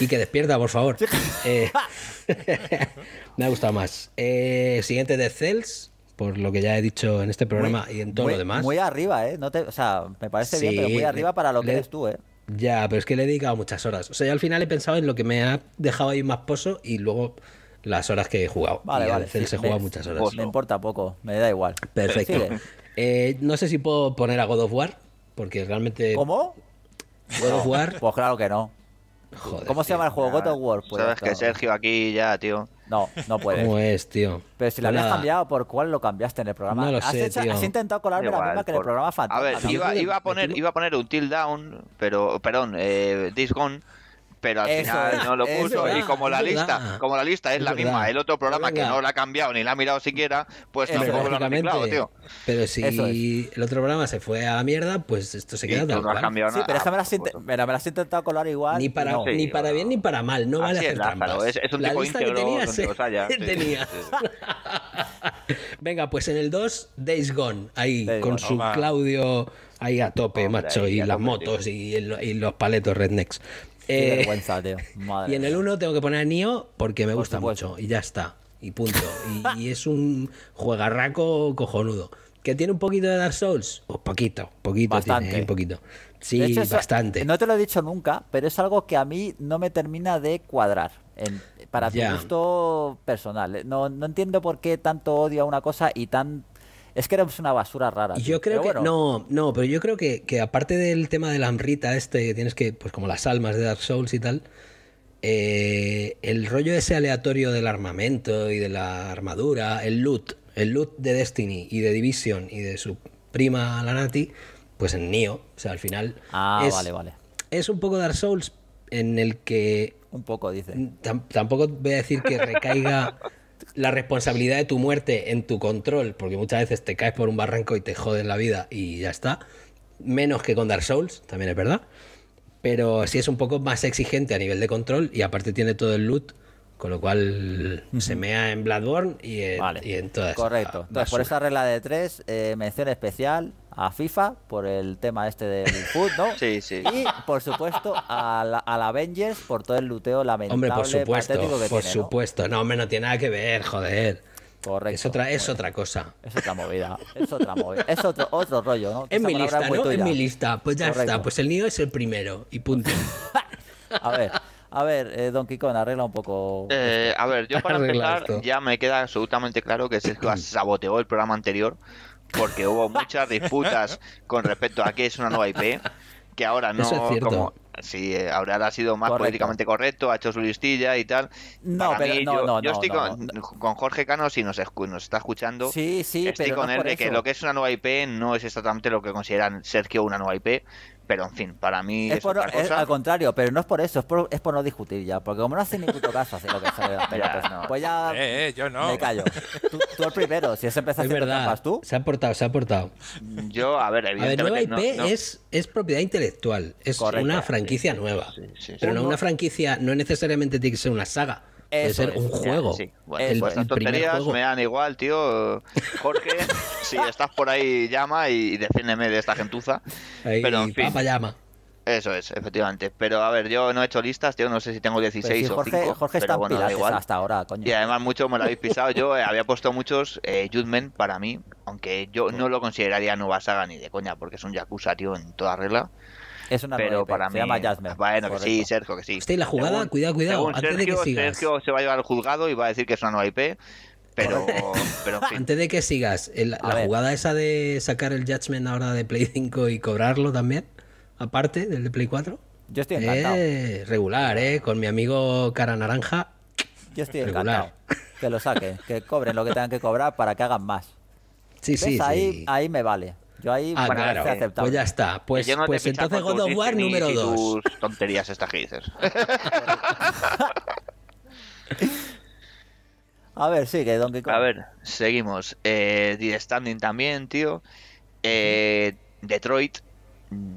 Y que despierta, por favor. Eh, <laughs> me ha gustado más. Eh, siguiente de Cells, por lo que ya he dicho en este programa y en todo lo demás. Muy arriba, ¿eh? o sea, me parece bien, pero muy arriba para lo que eres tú, ¿eh? Ya, pero es que le he dedicado muchas horas. O sea, yo al final he pensado en lo que me ha dejado ahí más pozo y luego las horas que he jugado. Vale, vale. se juega muchas horas. Me importa poco, me da igual. Perfecto. Eh, no sé si puedo poner a God of War, porque realmente. ¿Cómo? ¿God of War? Pues claro que no. Joder, ¿Cómo se llama el juego? God of War. Pues Sabes que Sergio aquí ya, tío. No, no puede. ¿Cómo es, tío? Pero si lo habías cambiado, ¿por cuál lo cambiaste en el programa? No lo sé, tío. Has intentado colarme Igual, la misma que en el programa fantástico. A ver, iba, iba, a poner, iba a poner un tilt down, pero, perdón, eh, pero al final no lo puso. y como la lista, como la lista es, la misma, el otro programa que no la ha cambiado ni la ha mirado siquiera, pues lo ha mezclado, tío. Pero si el otro programa se fue a la mierda, pues esto se queda no Sí, pero me has, intentado colar igual. Ni para, bien ni para mal, no vale hacer trampas. Es, un la tipo lista que tenías, <laughs> <laughs> Venga, pues en el 2, Days Gone, ahí, con su Claudio ahí a tope, macho, y las motos y, los paletos rednecks. Qué eh, vergüenza, tío. <laughs> y en el 1 tengo que poner a Nio porque me gusta mucho. Y ya está. Y punto. <laughs> Y, es un juegarraco cojonudo. ¿Que tiene un poquito de Dark Souls? Pues poquito, poquito. Bastante. ¿eh? un poquito. Sí, bastante. no te lo he dicho nunca, pero es algo que a mí no me termina de cuadrar. para mi gusto personal. No, no entiendo por qué tanto odio a una cosa y tan es que era una basura rara. Yo creo que. No, no, pero yo creo que, aparte del tema de la Amrita, este que tienes que. Pues como las almas de Dark Souls y tal. Eh, el rollo ese aleatorio del armamento y de la armadura, el loot, el loot de Destiny y de Division y de su prima Lanati, pues en Nio, o sea, al final. Ah, es, vale, vale. Es un poco Dark Souls en el que. Un poco, dice. tampoco voy a decir que recaiga <laughs> la responsabilidad de tu muerte en tu control, porque muchas veces te caes por un barranco y te jodes la vida y ya está. Menos que con Dark Souls, también es verdad. Pero sí es un poco más exigente a nivel de control y aparte tiene todo el loot con lo cual se mea en Bloodborne y en, todas. Correcto. Ah, Entonces, por esa regla de tres, eh, mención especial a FIFA por el tema este del food, ¿no? <laughs> Sí, sí. Y por supuesto al a la Avengers por todo el luteo lamentable hombre, por supuesto, por supuesto. ¿no? hombre, no tiene nada que ver, joder. Correcto. Es otra, es otra cosa. Es otra movida. Es otra movida. Es otro, otro rollo, ¿no? En mi lista, ¿no? En mi lista. Pues ya está. Pues el nido es el primero. Y punto. <laughs> a ver. A ver, eh, Don Kikon, arregla un poco. Eh, a ver, yo <laughs> para empezar, ya me queda absolutamente claro que Sergio <clears throat> saboteó el programa anterior porque hubo muchas disputas con respecto a qué es una nueva IP, que ahora no. Eso Como, sí, eh, ahora sido más políticamente correcto, ha hecho su listilla y tal. No, pero no, yo, no, yo, estoy con, Jorge Cano, y nos, nos, está escuchando. Sí, sí, estoy con él de que lo que es una nueva IP no es exactamente lo que consideran Sergio una nueva IP. Pero en fin, para mí es, cosa. al contrario, pero no es por eso, es por, es por no discutir ya. Porque como no hace ni puto caso hace lo que se vea, <laughs> pues no. Pues ya. Eh, eh, yo no. Me callo. Tú, tú el primero, si eso a es trampas tú. Se ha portado, se ha portado. Yo, a ver, evidentemente. A ver, nueva IP Es, es propiedad intelectual. Es una franquicia nueva. pero no una franquicia, no necesariamente tiene que ser una saga es. un juego. Sí, bueno, pues tonterías me dan igual, tío. Jorge, <laughs> si estás por ahí, llama y defiéndeme de esta gentuza. Pero en fin. Papa llama. Eso es, efectivamente. Pero a ver, yo no he hecho listas, tío, no sé si tengo 16 o 5. Jorge está bueno, hasta ahora, Y además muchos me lo habéis pisado. Yo eh, había puesto muchos eh, para mí, aunque yo no lo consideraría nueva saga ni de coña, porque es un Yakuza, tío, en toda regla. Es una pero IP. para mí. llama Bueno, que sí, Sergio, que sí. en la jugada, cuidado, cuidado. antes Sergio, que Sergio se va a llevar al juzgado y va a decir que es una nueva IP. Pero, <laughs> pero en fin. antes de que sigas, la jugada esa de sacar el Judgment ahora de Play 5 y cobrarlo también, aparte del de Play 4. Yo estoy encantado. regular, ¿eh? Con mi amigo Cara Naranja. Yo estoy encantado. Que lo saque, que cobren lo que tengan que cobrar para que hagan más. Sí, sí, ahí, ahí me vale. Yo ahí ah, claro. Pues ya está. Pues, pues entonces God of War número 2. Tus <laughs> tonterías estas que dices. <laughs> A ver, sí, que Donkey Kong. A ver, seguimos. Eh, The Standing también, tío. Eh, Detroit.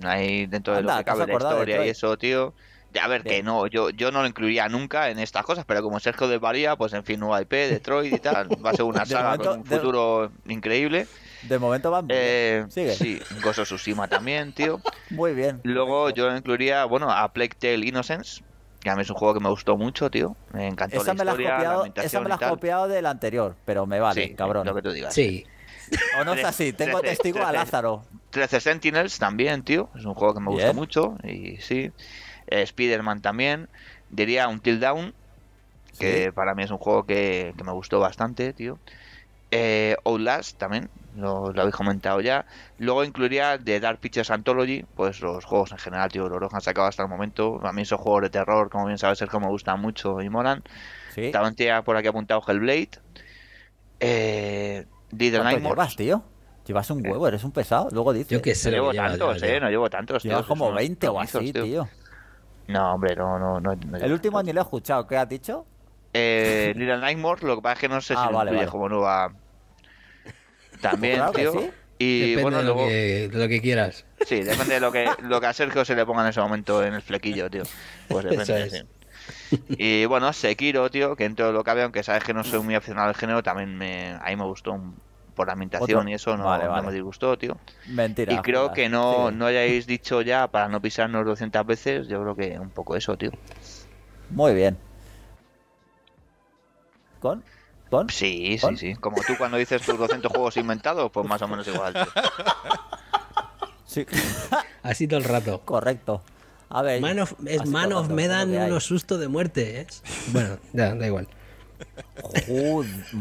Ahí dentro de lo que cabe la historia y eso, tío. A ver, que no, yo, yo no lo incluiría nunca en estas cosas, pero como Sergio Paría pues en fin, UIP, Detroit y tal, va a ser una <laughs> saga con un futuro increíble. De momento van eh, Sí, Gozo Tsushima también, tío. Muy bien. Luego yo incluiría, bueno, a Plague Tale Innocence. Que a mí es un juego que me gustó mucho, tío. Me encantó esa la historia, Esa me la has copiado del anterior, pero me vale, cabrón. que Sí. O no es así, tengo testigo a Lázaro. 13 Sentinels también, tío. Es un juego que me gustó mucho. Y sí. Eh, Spider-Man también. Diría Until Down. Que para mí es un juego que, que me gustó bastante, tío. Eh, Outlast también, lo, habéis comentado ya. Luego incluiría The Dark Pictures Anthology, pues los juegos en general, tío, los han sacado hasta el momento. A mí esos juegos de terror, como bien sabes, es que me gustan mucho y molan. También tenía por aquí apuntado Hellblade. Eh, Little Llevas, tío? Llevas un eh, huevo, eres un pesado. Luego dices. Yo que sé, llevo tantos, eh, no llevo tantos. Llevas como 20 o así, tío. No, hombre, no, no, el último ni lo he escuchado. ¿Qué has dicho? eh, Little Nightmares, lo que pasa es que no sé ah, si lo como nueva. También, tío. Y bueno, lo, luego... que, lo, que, quieras. Sí, depende de lo que, lo que a Sergio se le ponga en ese momento en el flequillo, tío. Pues <laughs> depende. Y bueno, Sekiro, tío, que en todo lo que había aunque sabes que no soy muy aficionado al género, también me, ahí me gustó por la ambientación y eso no, me disgustó, tío. Mentira. Y creo que no, no hayáis dicho ya, para no pisarnos 200 veces, yo creo que un poco eso, tío. Muy bien con ¿Con? Sí, sí, sí. Como tú cuando dices tus 200 juegos inventados, pues más o menos igual. Sí. Así todo el rato. Correcto. A ver. Man of, man of me dan unos sustos de muerte. ¿eh? Bueno, ya, da igual.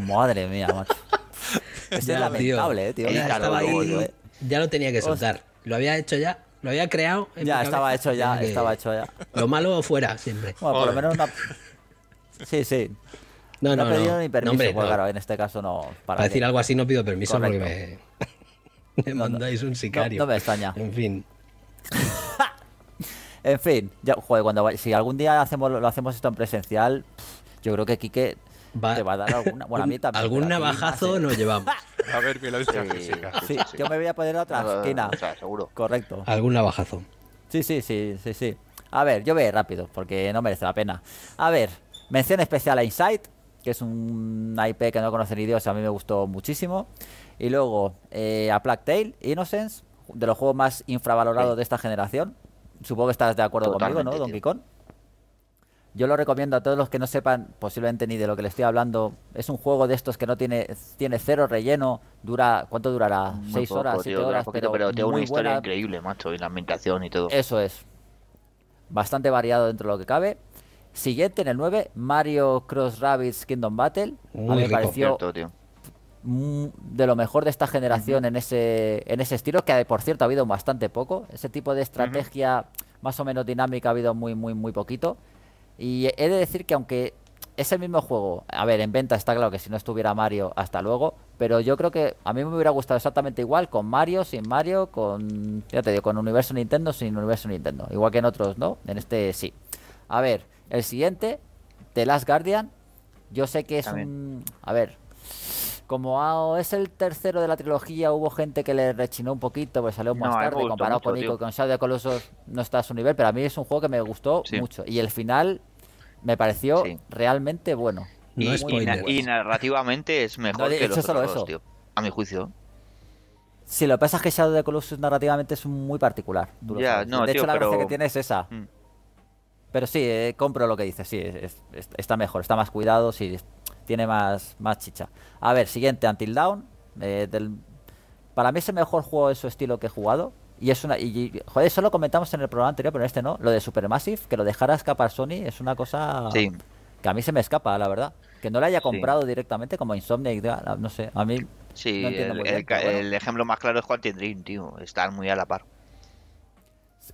madre mía, macho. es lamentable, tío. Ya, lo tenía que soltar. Lo había hecho ya, lo había creado. ya, estaba hecho ya, estaba hecho ya. Lo malo fuera siempre. por lo menos Sí, sí. No, no, no. he pedido no. ni permiso, pues, en este caso no. Para, decir algo así no pido permiso porque me, <laughs> me mandáis un sicario. No, me extraña. En fin. <laughs> en fin, joder, cuando, si algún día hacemos, lo hacemos esto en presencial, yo creo que Quique Te va a dar alguna. Bueno, a mí <laughs> también. Algún navajazo nos llevamos. A ver, sí, sí, yo me voy a poner a otra esquina. seguro. Correcto. Algún navajazo. Sí, sí, sí, sí, sí. A ver, yo voy rápido, porque no merece la pena. A ver, mención especial a Insight, que es un IP que no conoce ni Dios, a mí me gustó muchísimo. Y luego eh, a Plague Tale, Innocence, de los juegos más infravalorados de esta generación. Supongo que estás de acuerdo conmigo, ¿no, Donkey Kong? Yo lo recomiendo a todos los que no sepan, posiblemente ni de lo que le estoy hablando. Es un juego de estos que no tiene tiene cero relleno. dura ¿Cuánto durará? ¿Seis horas? Tío, horas? pero, tiene una historia increíble, macho, y la ambientación y todo. Eso es. Bastante variado dentro de lo que cabe. Siguiente, en el 9, Mario Cross Rabbids Kingdom Battle. a mí me pareció mm, de lo mejor de esta generación en, ese, en ese estilo, que por cierto ha habido bastante poco. Ese tipo de estrategia más o menos dinámica ha habido muy, muy, muy poquito. Y he de decir que aunque es el mismo juego, a ver, en venta está claro que si no estuviera Mario, hasta luego, pero yo creo que a mí me hubiera gustado exactamente igual con Mario, sin Mario, con, fíjate, con Universo Nintendo, sin Universo Nintendo, igual que en otros, ¿no? En este sí. A ver, el siguiente, The Last Guardian. Yo sé que es un. A ver. Como es el tercero de la trilogía, hubo gente que le rechinó un poquito, pues salió más no, eh, tarde comparado con Shadow de Colossus no está a su nivel, pero a mí es un juego que me gustó mucho. Y el final me pareció realmente bueno. y, narrativamente es mejor que los otros, a mi juicio. Si lo que pasa es que Shadow de Colossus narrativamente es muy particular. de hecho, la pero... que tiene es esa. Mm. Pero sí, eh, compro lo que dice, sí, está mejor, está más cuidado, sí, tiene más, más chicha. A ver, siguiente, Until Down. Eh, del, para mí es el mejor juego de su estilo que he jugado. Y es una. Y, joder, eso lo comentamos en el programa anterior, pero en este no. Lo de Supermassive, que lo dejara escapar Sony, es una cosa que a mí se me escapa, la verdad. Que no lo haya comprado directamente como Insomniac, no sé, a mí. no el, el, ejemplo más claro es Quantum Dream, tío. Están muy a la par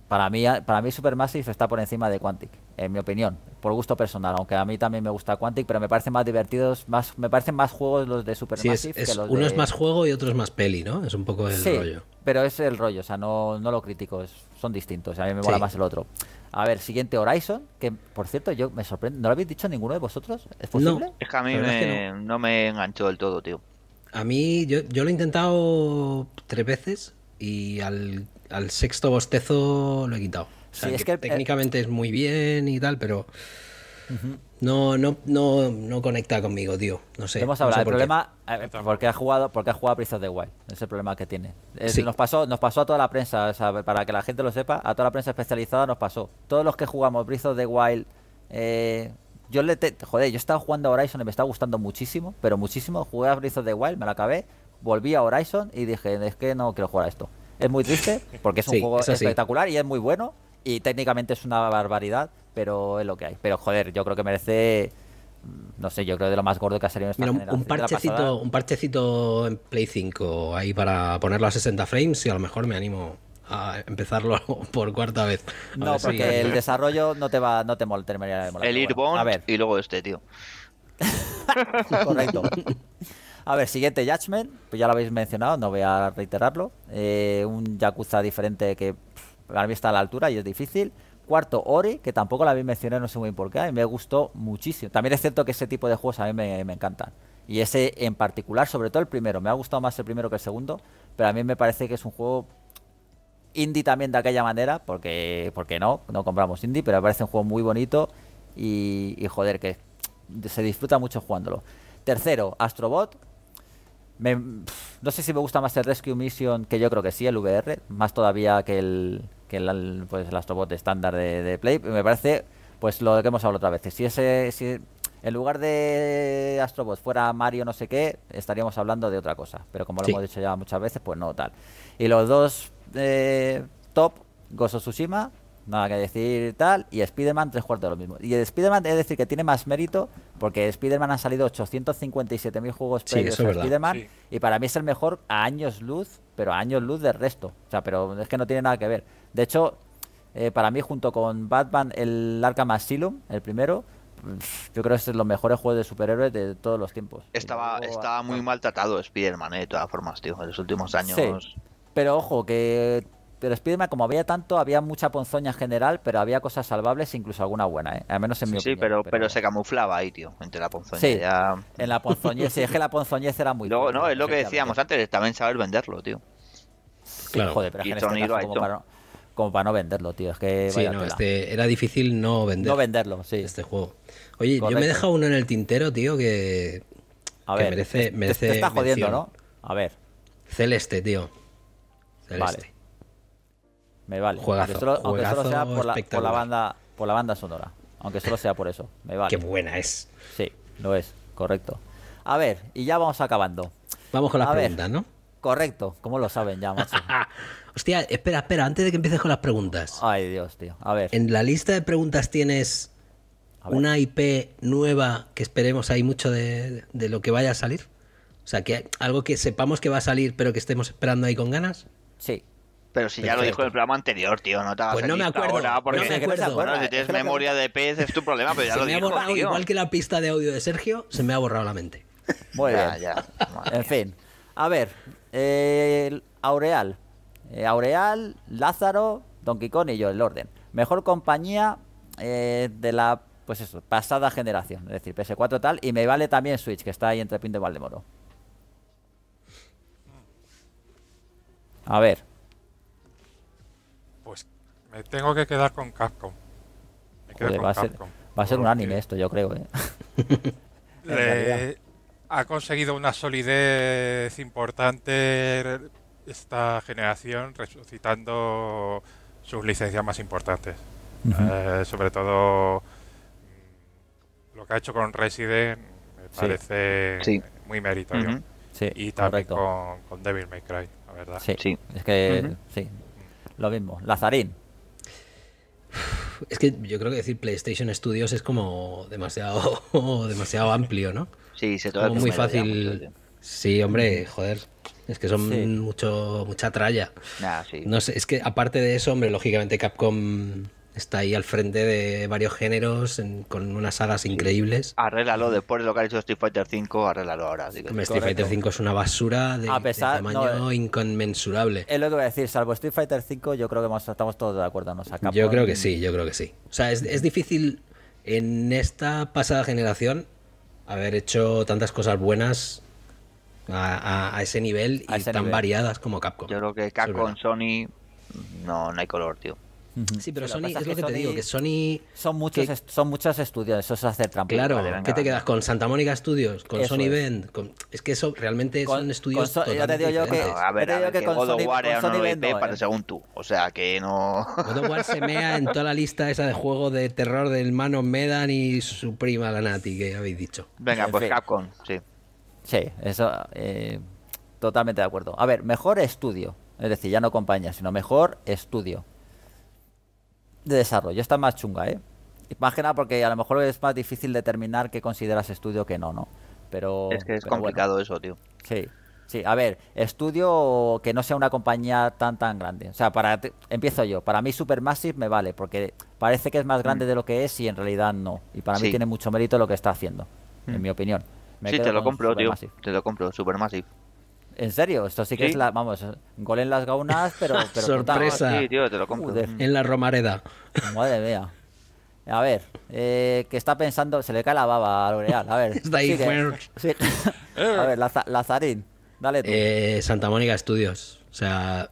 para mí, para mí Supermassive está por encima de Quantic, en mi opinión, por gusto personal, aunque a mí también me gusta Quantic, pero me parecen más divertidos, más, me parecen más juegos los de Supermassive Uno es más juego y otro es más peli, ¿no? Es un poco el rollo. Pero es el rollo, o sea, no, no lo critico, son distintos, a mí me mola más el otro. A ver, siguiente Horizon, que por cierto, yo me sorprende, ¿no lo habéis dicho ninguno de vosotros? ¿Es posible? No. Es que a mí no. me enganchó del todo, tío. A mí, yo, yo lo he intentado tres veces y al al sexto bostezo lo he quitado. Eh, técnicamente es muy bien y tal, pero no, no, no, no conecta conmigo, tío. No sé. No el problema, eh, porque ha jugado, porque ha jugado Breath of the Wild. Es el problema que tiene. Nos pasó, nos pasó a toda la prensa, para que la gente lo sepa, a toda la prensa especializada nos pasó. Todos los que jugamos Breath of the Wild, eh, yo le joder, yo estaba jugando a Horizon y me estaba gustando muchísimo, pero muchísimo. Jugué a Breath of the Wild, me lo acabé, volví a Horizon y dije, es que no quiero jugar a esto. Es muy triste porque es un juego espectacular y es muy bueno. Y técnicamente es una barbaridad, pero es lo que hay. Pero joder, yo creo que merece. Mm, no sé, yo creo de lo más gordo que ha salido en esta Un parchecito, un parchecito en Play 5 ahí para ponerlo a 60 frames y a lo mejor me animo a empezarlo <laughs> por cuarta vez. no, porque el desarrollo no te va, no te mol, terminaría El y luego este, tío. <laughs> Correcto. <laughs> A ver, siguiente Judgment. Pues ya lo habéis mencionado, no voy a reiterarlo. Eh, un Yakuza diferente que a mí está a la altura y es difícil. Cuarto, Ori, que tampoco lo habéis mencionado, no sé muy por qué. A me gustó muchísimo. También es cierto que ese tipo de juegos a mí me, encantan. Y ese en particular, sobre todo el primero. Me ha gustado más el primero que el segundo. Pero a mí me parece que es un juego indie también de aquella manera. Porque, porque no, no compramos indie. Pero me parece un juego muy bonito. Y, y joder, que se disfruta mucho jugándolo. Tercero, Astrobot, no sé si me gusta más el Rescue Mission, que yo creo que sí, el VR, más todavía que el, que pues, el Astrobot estándar de, Play. Me parece, pues lo que hemos hablado otra vez, si ese... Si, en lugar de Astrobot fuera Mario no sé qué, estaríamos hablando de otra cosa. Pero como lo hemos dicho ya muchas veces, pues no tal. Y los dos eh, top, Gozo Tsushima nada que decir tal, y Spider-Man tres cuartos de lo mismo. Y el Spider-Man, es decir, que tiene más mérito, porque Spider-Man han salido 857.000 juegos previos a Spider-Man, y para mí es el mejor a años luz, pero a años luz del resto. O sea, pero es que no tiene nada que ver. De hecho, eh, para mí, junto con Batman, el Arkham Asylum, el primero, yo creo que es de los mejores juegos de superhéroes de todos los tiempos. Estaba, estaba muy ah, maltratado Spider-Man, eh, de todas formas, tío, en los últimos años. Pero ojo, que pero Spiderman, como había tanto, había mucha ponzoña en general, pero había cosas salvables, incluso alguna buena, ¿eh? Al menos en mi opinión. Sí, pero, pero... se camuflaba ahí, tío, entre la ponzoña. Sí, en la ponzoñez. sí, es que la ponzoñez era muy... Luego, no, es lo que decíamos antes, también saber venderlo, tío. Claro. Joder, pero es que este como, para no, como, para no, venderlo, tío. Es que... Sí, no, este, era difícil no venderlo. No venderlo, sí. Este juego. Oye, yo me he dejado uno en el tintero, tío, que... A merece, está jodiendo, ¿no? A ver. Celeste, tío. Vale. Me vale. aunque solo, sea por la, banda, por la banda sonora. Aunque solo sea por eso. Me vale. Qué buena es. Sí, lo es, correcto. A ver, y ya vamos acabando. Vamos con las preguntas, ¿no? Correcto, como lo saben ya, <laughs> Hostia, espera, espera, antes de que empieces con las preguntas. Ay, Dios, tío. A ver. En la lista de preguntas tienes una IP nueva que esperemos ahí mucho de, de, lo que vaya a salir. O sea, que algo que sepamos que va a salir, pero que estemos esperando ahí con ganas. Sí, pero si ya lo dijo el programa anterior, tío, no te Pues no me acuerdo. no me acuerdo. Bueno, si tienes memoria de pez es tu problema, pero ya lo dijo, Igual que la pista de audio de Sergio, se me ha borrado la mente. Muy bien. En fin. A ver, eh, Aureal. Eh, Aureal, Lázaro, Don Quicón y yo, el orden. Mejor compañía eh, de la pues eso, pasada generación, es decir, PS4 tal, y me vale también Switch, que está ahí entre Pinto de Valdemoro. A ver, tengo que quedar con Capcom. va, a ser un anime esto, yo creo. ¿eh? <laughs> ha conseguido una solidez importante esta generación resucitando sus licencias más importantes. Eh, sobre todo mm, lo que ha hecho con Resident me parece muy meritorio. y también con, Devil May Cry, la verdad. Sí, es que sí, lo mismo. Lazarín, es que yo creo que decir PlayStation Studios es como demasiado, <laughs> demasiado amplio, ¿no? Sí, se toma muy fácil. sí, hombre, mm. joder. Es que son mucho, mucha tralla. No sé, es que aparte de eso, hombre, lógicamente Capcom está ahí al frente de varios géneros con unas alas increíbles. Arrégalo después de lo que ha hecho Street Fighter V, arrégalo ahora. Street Fighter V es una basura de, tamaño eh, inconmensurable. Es lo que voy a decir, salvo Street Fighter V, yo creo que estamos todos de acuerdo. yo creo que sí, yo creo que sí. O sea, es, difícil en esta pasada generación haber hecho tantas cosas buenas a, ese nivel y tan variadas como Capcom. Yo creo que Capcom, Sony, no, no hay color, tío. Sí, pero, Sony, es lo que, te digo, que Sony... Son muchos, son muchos estudios, eso se hace trampa. Claro, ¿qué te quedas con Santa Mónica Studios, con Sony Bend? es que eso realmente son estudios so, yo te digo yo que, a ver, con God War Bend, para según tú, o sea que no... God of War se mea en toda la lista esa de juego de terror del mano Medan y su prima la Nati, que habéis dicho. Venga, pues Capcom, sí. Sí, eso... Eh, totalmente de acuerdo. A ver, mejor estudio. Es decir, ya no compañía, sino mejor estudio de desarrollo. Está más chunga, ¿eh? Imagina porque a lo mejor es más difícil determinar qué consideras estudio que no, ¿no? Pero. Es que es complicado eso, tío. Sí. Sí, a ver, estudio que no sea una compañía tan tan grande. O sea, para empiezo yo. Para mí Supermassive me vale porque parece que es más grande mm. de lo que es y en realidad no. Y para mí tiene mucho mérito lo que está haciendo, en mm. mi opinión. sí, te lo compro, tío. Te lo compro, Supermassive. En serio, esto sí que es la. Vamos, gol en las gaunas, pero. <laughs> Sorpresa. sí, tío, te lo compro. Mm. En la Romareda. Madre mía. A ver, eh, que está pensando. Se le cae la baba a L'Oreal. A ver. <laughs> está ahí, eh. <laughs> A ver, Lazarín. Dale tú. Eh, Santa Mónica Studios. O sea,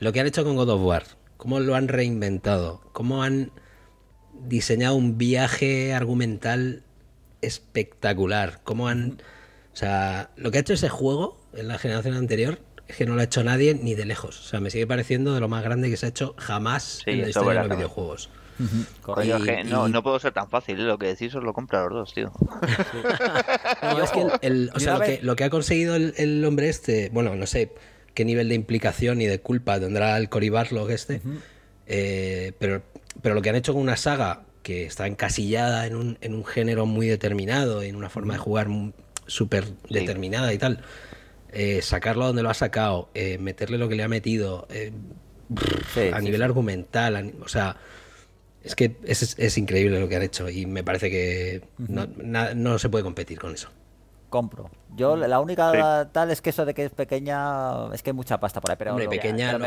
lo que han hecho con God of War. Cómo lo han reinventado. Cómo han diseñado un viaje argumental espectacular. Cómo han. O sea, lo que ha hecho ese juego en la generación anterior es que no lo ha hecho nadie ni de lejos. O sea, me sigue pareciendo de lo más grande que se ha hecho jamás en la historia de los videojuegos. no, puedo ser tan fácil, ¿eh? lo que decís os lo compro a los dos, tío. <laughs> o sea, lo, que, ha conseguido el, hombre este, bueno, no sé qué nivel de implicación y de culpa tendrá el Cory Barlog este, eh, pero, pero lo que han hecho con una saga que está encasillada en un, género muy determinado, en una forma de jugar súper determinada y tal eh, sacarlo donde lo ha sacado, eh, meterle lo que le ha metido, eh, a nivel argumental, o sea, es que es, increíble lo que han hecho y me parece que no, se puede competir con eso. Compro. Yo la única tal es que eso de que es pequeña, es que hay mucha pasta por ahí, pero... pequeña, pero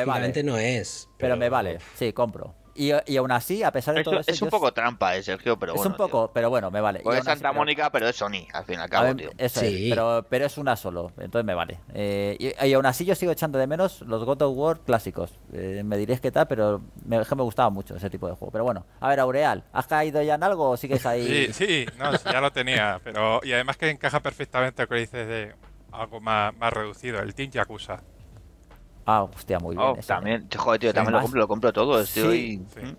no es. pero me vale, sí, compro. Y, aún así, a pesar de todo eso. Es un poco trampa, Sergio, pero bueno. Es un poco, pero bueno, me vale. o es Santa Mónica, pero... es Sony, al fin y al cabo, tío. sí. pero, pero, es una solo, entonces me vale. Eh, y, aún así, yo sigo echando de menos los God of War clásicos. Eh, me diréis qué tal, pero me, es que me gustaba mucho ese tipo de juego. Pero bueno, a ver, Aureal, ¿has caído ya en algo o sigues ahí? sí, <laughs> sí, no, ya lo tenía, pero. Y además que encaja perfectamente lo que dices de algo más, más reducido, el Team Yakuza. Ah, hostia, muy bien. Oh, ¿eh? también, joder, tío, también lo compro, lo compro, todo. Estoy... Sí. ¿eh?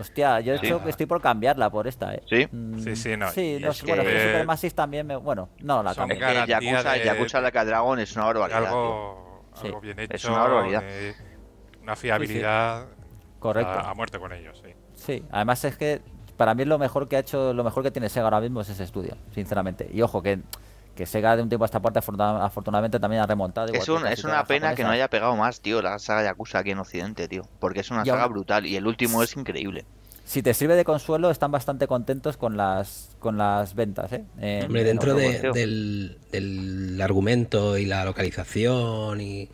Hostia, yo he hecho, estoy por cambiarla por esta, ¿eh? Sí, mm, sí, sí, no. Sí, es bueno, que... también me... Bueno, no, la cambio. Yakuza, de... Yakuza la Dragon es una barbaridad. Algo, algo bien hecho. Es una barbaridad. Eh, una fiabilidad A, muerte con ellos, sí. Sí, además es que para mí lo mejor que ha hecho, lo mejor que tiene Sega ahora mismo es ese estudio, sinceramente. Y ojo, que que Sega de un tiempo a esta parte afortunadamente también ha remontado. Es, es una pena que no haya pegado más, tío, la saga Yakuza aquí en Occidente, tío. Porque es una saga brutal y el último es increíble. Si te sirve de consuelo, están bastante contentos con las, con las ventas, ¿eh? Hombre, dentro del, del, argumento y la localización y...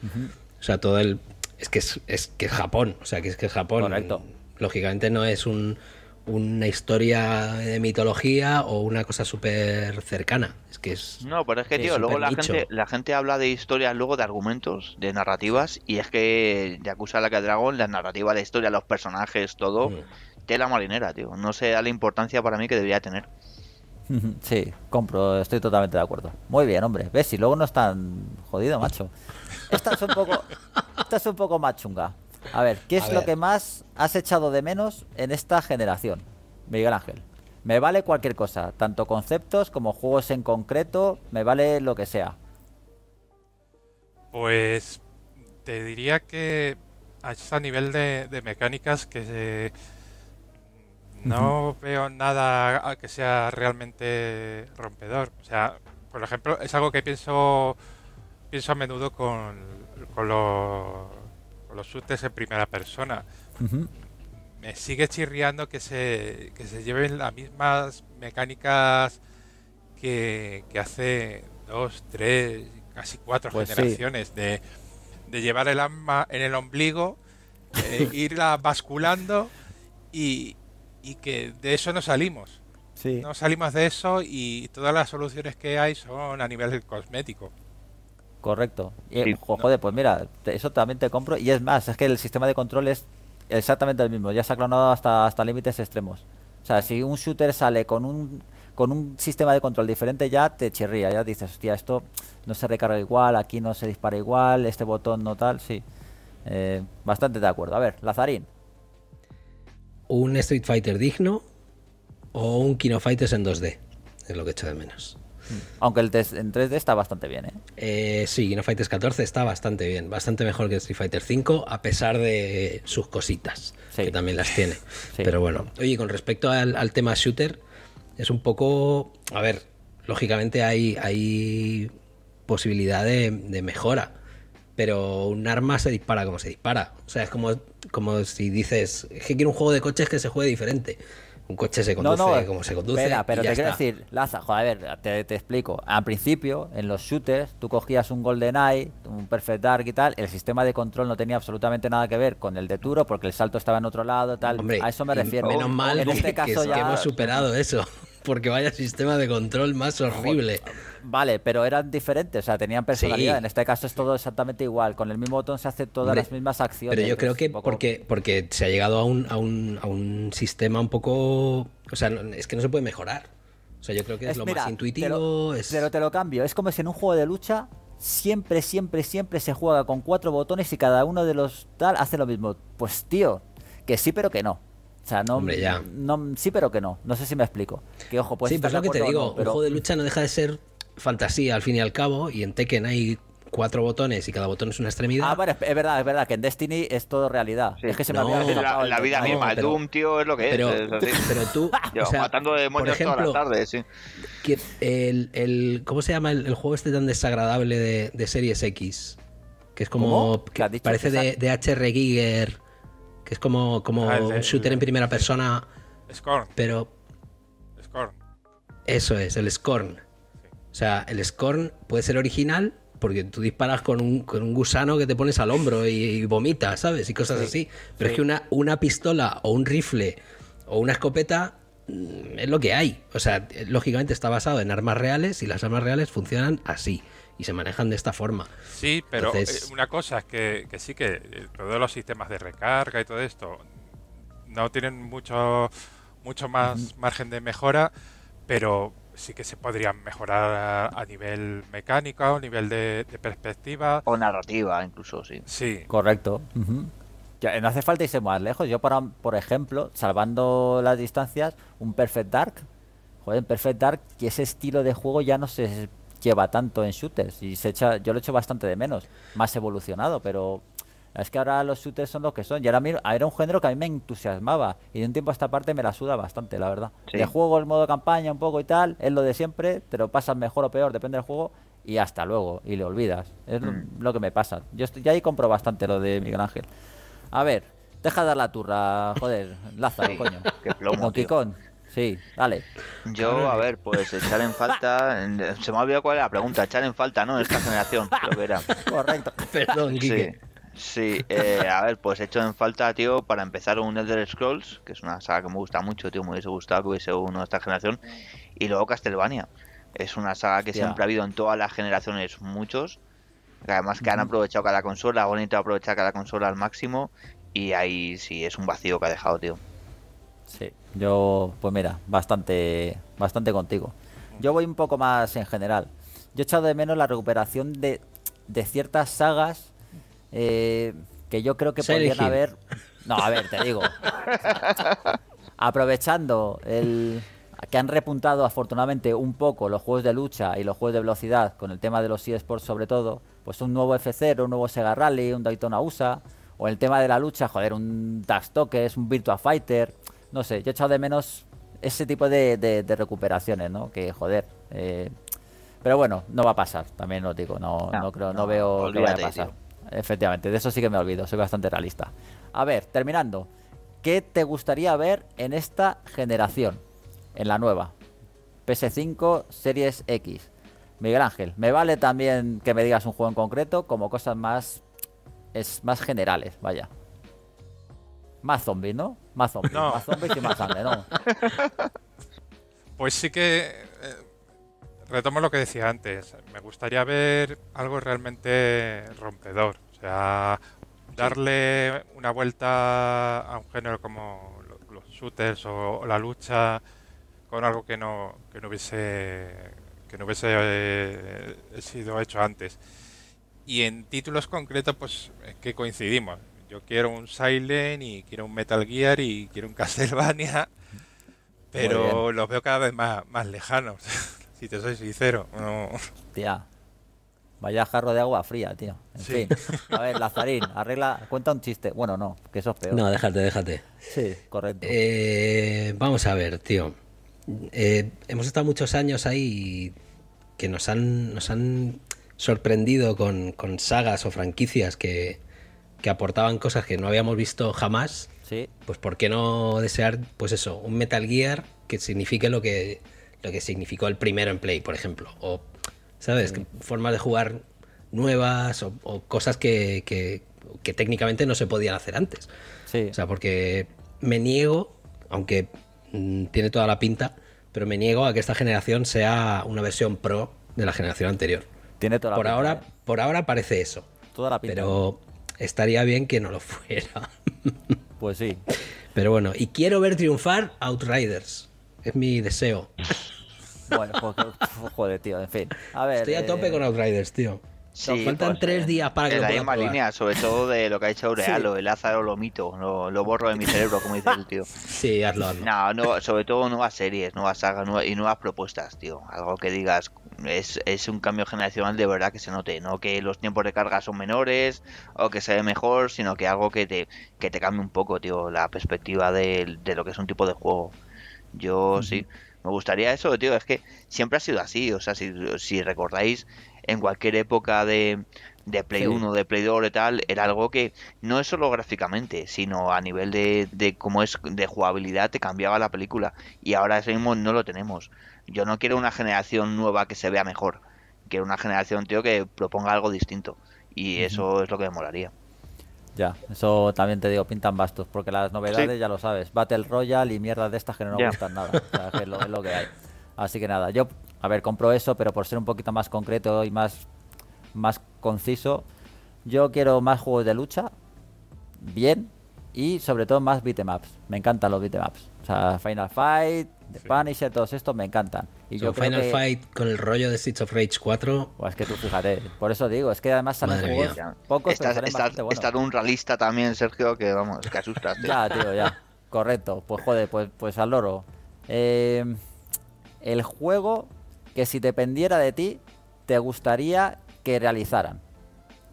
O sea, todo el... Es que es, que Japón, o sea, que es que Japón. Correcto. Lógicamente no es un una historia de mitología o una cosa súper cercana. Es que es. No, pero es que, tío, luego la gente, la gente habla de historias, luego de argumentos, de narrativas, y es que a la que dragón la narrativa, la historia, los personajes, todo, mm. tela marinera, tío. No sé da la importancia para mí que debería tener. <laughs> Sí, compro, estoy totalmente de acuerdo. Muy bien, hombre. Ves, si luego no es tan jodido, macho. Esta un poco, esta es un poco más chunga. A ver, ¿qué es lo que más has echado de menos en esta generación, Miguel Ángel? Me vale cualquier cosa, tanto conceptos como juegos en concreto, me vale lo que sea. Pues te diría que a nivel de, mecánicas que no veo nada que sea realmente rompedor. O sea, por ejemplo, es algo que pienso pienso a menudo con, con los los shooters en primera persona. Me sigue chirriando que se, se lleven las mismas mecánicas que, hace dos, tres, casi cuatro pues generaciones de, llevar el arma en el ombligo, eh, <laughs> irla basculando y, que de eso no salimos. No salimos de eso y todas las soluciones que hay son a nivel cosmético. Correcto. Y, joder, pues mira, eso también te compro. Y es más, es que el sistema de control es exactamente el mismo. Ya se ha clonado hasta, hasta límites extremos. O sea, si un shooter sale con un con un sistema de control diferente ya te chirría, ya dices, hostia, esto no se recarga igual, aquí no se dispara igual, este botón no tal, sí. Eh, bastante de acuerdo. A ver, Lazarín. ¿Un Street Fighter digno o un Kino Fighters en 2D? Es lo que echo de menos. Mm. Aunque el en 3D está bastante bien, ¿eh? eh sí, Kino Fighters 14 está bastante bien, bastante mejor que Street Fighter 5, a pesar de sus cositas, que también las tiene. Pero bueno, oye, con respecto al, tema shooter, es un poco. A ver, lógicamente hay, posibilidad de, mejora pero un arma se dispara como se dispara. O sea, es como, como si dices, es que quiero un juego de coches que se juegue diferente un coche se conduce como se conduce. pero te quiero decir, Laza, joder, a ver, te, explico. Al principio, en los shooters, tú cogías un Golden Eye, un Perfect Dark y tal, el sistema de control no tenía absolutamente nada que ver con el de Turo porque el salto estaba en otro lado, tal. a eso me refiero. Menos mal en este caso ya... hemos superado eso, <laughs> porque vaya sistema de control más horrible. Vale, pero eran diferentes, o sea, tenían personalidad. En este caso es todo exactamente igual. Con el mismo botón se hace todas las mismas acciones. Pero yo creo que porque, porque se ha llegado a un, a, un, a un sistema un poco. O sea, es que no se puede mejorar. O sea, yo creo que es, lo más intuitivo. Pero, te lo cambio. Es como si en un juego de lucha siempre, siempre, siempre se juega con cuatro botones y cada uno de los tal hace lo mismo. Pues tío, que sí, pero que no. O sea, no, Hombre, ya. sí, pero que no. No sé si me explico. Que ojo, pues. Sí, lo que te digo, un juego de lucha no deja de ser fantasía al fin y al cabo, y en Tekken hay cuatro botones y cada botón es una extremidad. Ah, bueno, es verdad, es verdad que en Destiny es todo realidad. Es que se me había la, la, vida misma, el Doom, tío, es lo que es. pero tú, <laughs> o sea, matando demonios por ejemplo, todas sí. el, el, ¿Cómo se llama el, juego este tan desagradable de, Series X? Que es como. Que parece de, HR Giger, que es como, como ah, un shooter en primera persona. Pero. Scorn. Eso es, el Scorn o sea, el Scorn puede ser original porque tú disparas con un, gusano que te pones al hombro y, vomitas, ¿sabes? Y cosas así. Pero es que una, una pistola o un rifle o una escopeta mm, es lo que hay. O sea, lógicamente está basado en armas reales y las armas reales funcionan así y se manejan de esta forma. Sí, pero eh, una cosa es que, que, sí que todos eh, los sistemas de recarga y todo esto no tienen mucho, mucho más margen de mejora, pero sí que se podrían mejorar a, nivel mecánico, a nivel de, perspectiva. O narrativa, incluso, sí. Sí. Correcto. Eh, no hace falta irse más lejos. Yo, para, por ejemplo, salvando las distancias, un Perfect Dark. Joder, Perfect Dark, que ese estilo de juego ya no se lleva tanto en shooters. Y se echa, yo lo echo bastante de menos. Más evolucionado, pero es que ahora los shooters son los que son. Y ahora era un género que a mí me entusiasmaba. Y de un tiempo a esta parte me la suda bastante, la verdad. El juego, el modo campaña, un poco y tal, es lo de siempre. Te lo pasas mejor o peor, depende del juego. Y hasta luego. Y le olvidas. Es lo mm. que me pasa. Yo estoy, ya ahí compro bastante lo de Miguel Ángel. A ver, deja de dar la turra, joder. Lázaro, <laughs> coño. Qué plomo, Sí, dale. Yo, a ver, pues echar en falta. Se me ha olvidado cuál era la pregunta. Echar en falta, ¿no? En esta generación, <laughs> que era. Correcto. Perdón, Sí. Sí, eh, a ver, pues he hecho en falta, tío, para empezar un Elder Scrolls, que es una saga que me gusta mucho, tío, me hubiese gustado que hubiese uno de esta generación, y luego Castlevania. Es una saga que siempre ha habido en todas las generaciones muchos, además que han aprovechado cada consola, bonito aprovechar cada consola al máximo, y ahí sí es un vacío que ha dejado, tío. Sí, yo, pues mira, bastante, bastante contigo. Yo voy un poco más en general. Yo he echado de menos la recuperación de, de ciertas sagas eh, que yo creo que podrían haber. No, a ver, te digo. aprovechando el que han repuntado afortunadamente un poco los juegos de lucha y los juegos de velocidad con el tema de los eSports sobre todo, pues un nuevo F0, un nuevo Sega Rally, un Daytona USA, o el tema de la lucha, joder, un Dax Tokes, un Virtua Fighter, no sé, yo he echado de menos ese tipo de, recuperaciones, ¿no? Que joder. Eh, pero bueno, no va a pasar, también lo digo, no, creo, no, veo que vaya a pasar. Efectivamente, de eso sí que me olvido, soy bastante realista. A ver, terminando, ¿qué te gustaría ver en esta generación? En la nueva. PS5, Series X. Miguel Ángel, me vale también que me digas un juego en concreto como cosas más es más generales, vaya. Más zombies, ¿no? Más zombies, más y más sangre, ¿no? <laughs> Pues sí que eh, retomo lo que decía antes. Me gustaría ver algo realmente rompedor. O sea, darle una vuelta a un género como los shooters o la lucha con algo que no, que no hubiese, que no hubiese eh, sido hecho antes. Y en títulos concretos, pues es que coincidimos. Yo quiero un Silent y quiero un Metal Gear y quiero un <laughs> Castlevania, pero los veo cada vez más, más lejanos. <laughs> Si te soy sincero, tío Vaya jarro de agua fría, tío. En fin. A ver, Lazarín, arregla, cuenta un chiste. Bueno, no, que eso es peor. No, déjate, déjate. Sí, correcto. Eh, vamos a ver, tío. Eh, hemos estado muchos años ahí que nos han, nos han sorprendido con, sagas o franquicias que, que, aportaban cosas que no habíamos visto jamás. Sí. Pues ¿por qué no desear, pues eso, un Metal Gear que signifique lo que lo que significó el primero en Play, por ejemplo. O, ¿sabes? Formas de jugar nuevas o, cosas que, técnicamente no se podían hacer antes. Sí. O sea, porque me niego, aunque mm, tiene toda la pinta, pero me niego a que esta generación sea una versión pro de la generación anterior. Tiene toda la por pinta, Ahora, eh. Por ahora parece eso. Toda la pinta. Pero estaría bien que no lo <laughs> fuera. Pues sí. Pero bueno, y quiero ver triunfar Outriders. Es mi deseo. Bueno, pues, pues, joder, tío, en fin. Estoy a eh, tope con Outriders, tío. faltan pues, tres eh, días para que... Eh, lo la misma línea, sobre todo de lo que ha dicho Aurealo, el Lázaro lo mito, lo, borro de mi cerebro, como dice el tío. Sí, hazlo. No, no, sobre todo nuevas series, nuevas sagas y nuevas propuestas, tío. Algo que digas, es, un cambio generacional de verdad que se note, no que los tiempos de carga son menores o que se ve mejor, sino que algo que te, te cambie un poco, tío, la perspectiva de lo que es un tipo de juego. Yo sí, me gustaría eso, tío, es que siempre ha sido así, o sea, si, recordáis, en cualquier época de, de Play 1, de Play 2 y tal, era algo que no es solo gráficamente, sino a nivel de, de cómo es de jugabilidad te cambiaba la película y ahora ese mismo no lo tenemos. Yo no quiero una generación nueva que se vea mejor, quiero una generación, tío, que proponga algo distinto y eso es lo que me molaría. Ya, eso también te digo, pintan bastos, porque las novedades ya lo sabes, Battle Royale y mierda de estas que no nos gustan nada, es, lo, que hay. Así que nada, yo, a ver, compro eso, pero por ser un poquito más concreto y más, más conciso, yo quiero más juegos de lucha, bien, y sobre todo más beatemaps. Me encantan los beatemaps. O sea, Final Fight, The Punisher, todos estos me encantan. Y yo Final Fight con el rollo de Streets of Rage 4. es que tú fíjate, por eso digo, es que además salen juegos pocos. Estás, un realista también, Sergio, que vamos, que asustas. ya, tío, ya. Correcto, pues joder, pues, pues al loro. Em, el juego que si dependiera de ti, te gustaría que realizaran.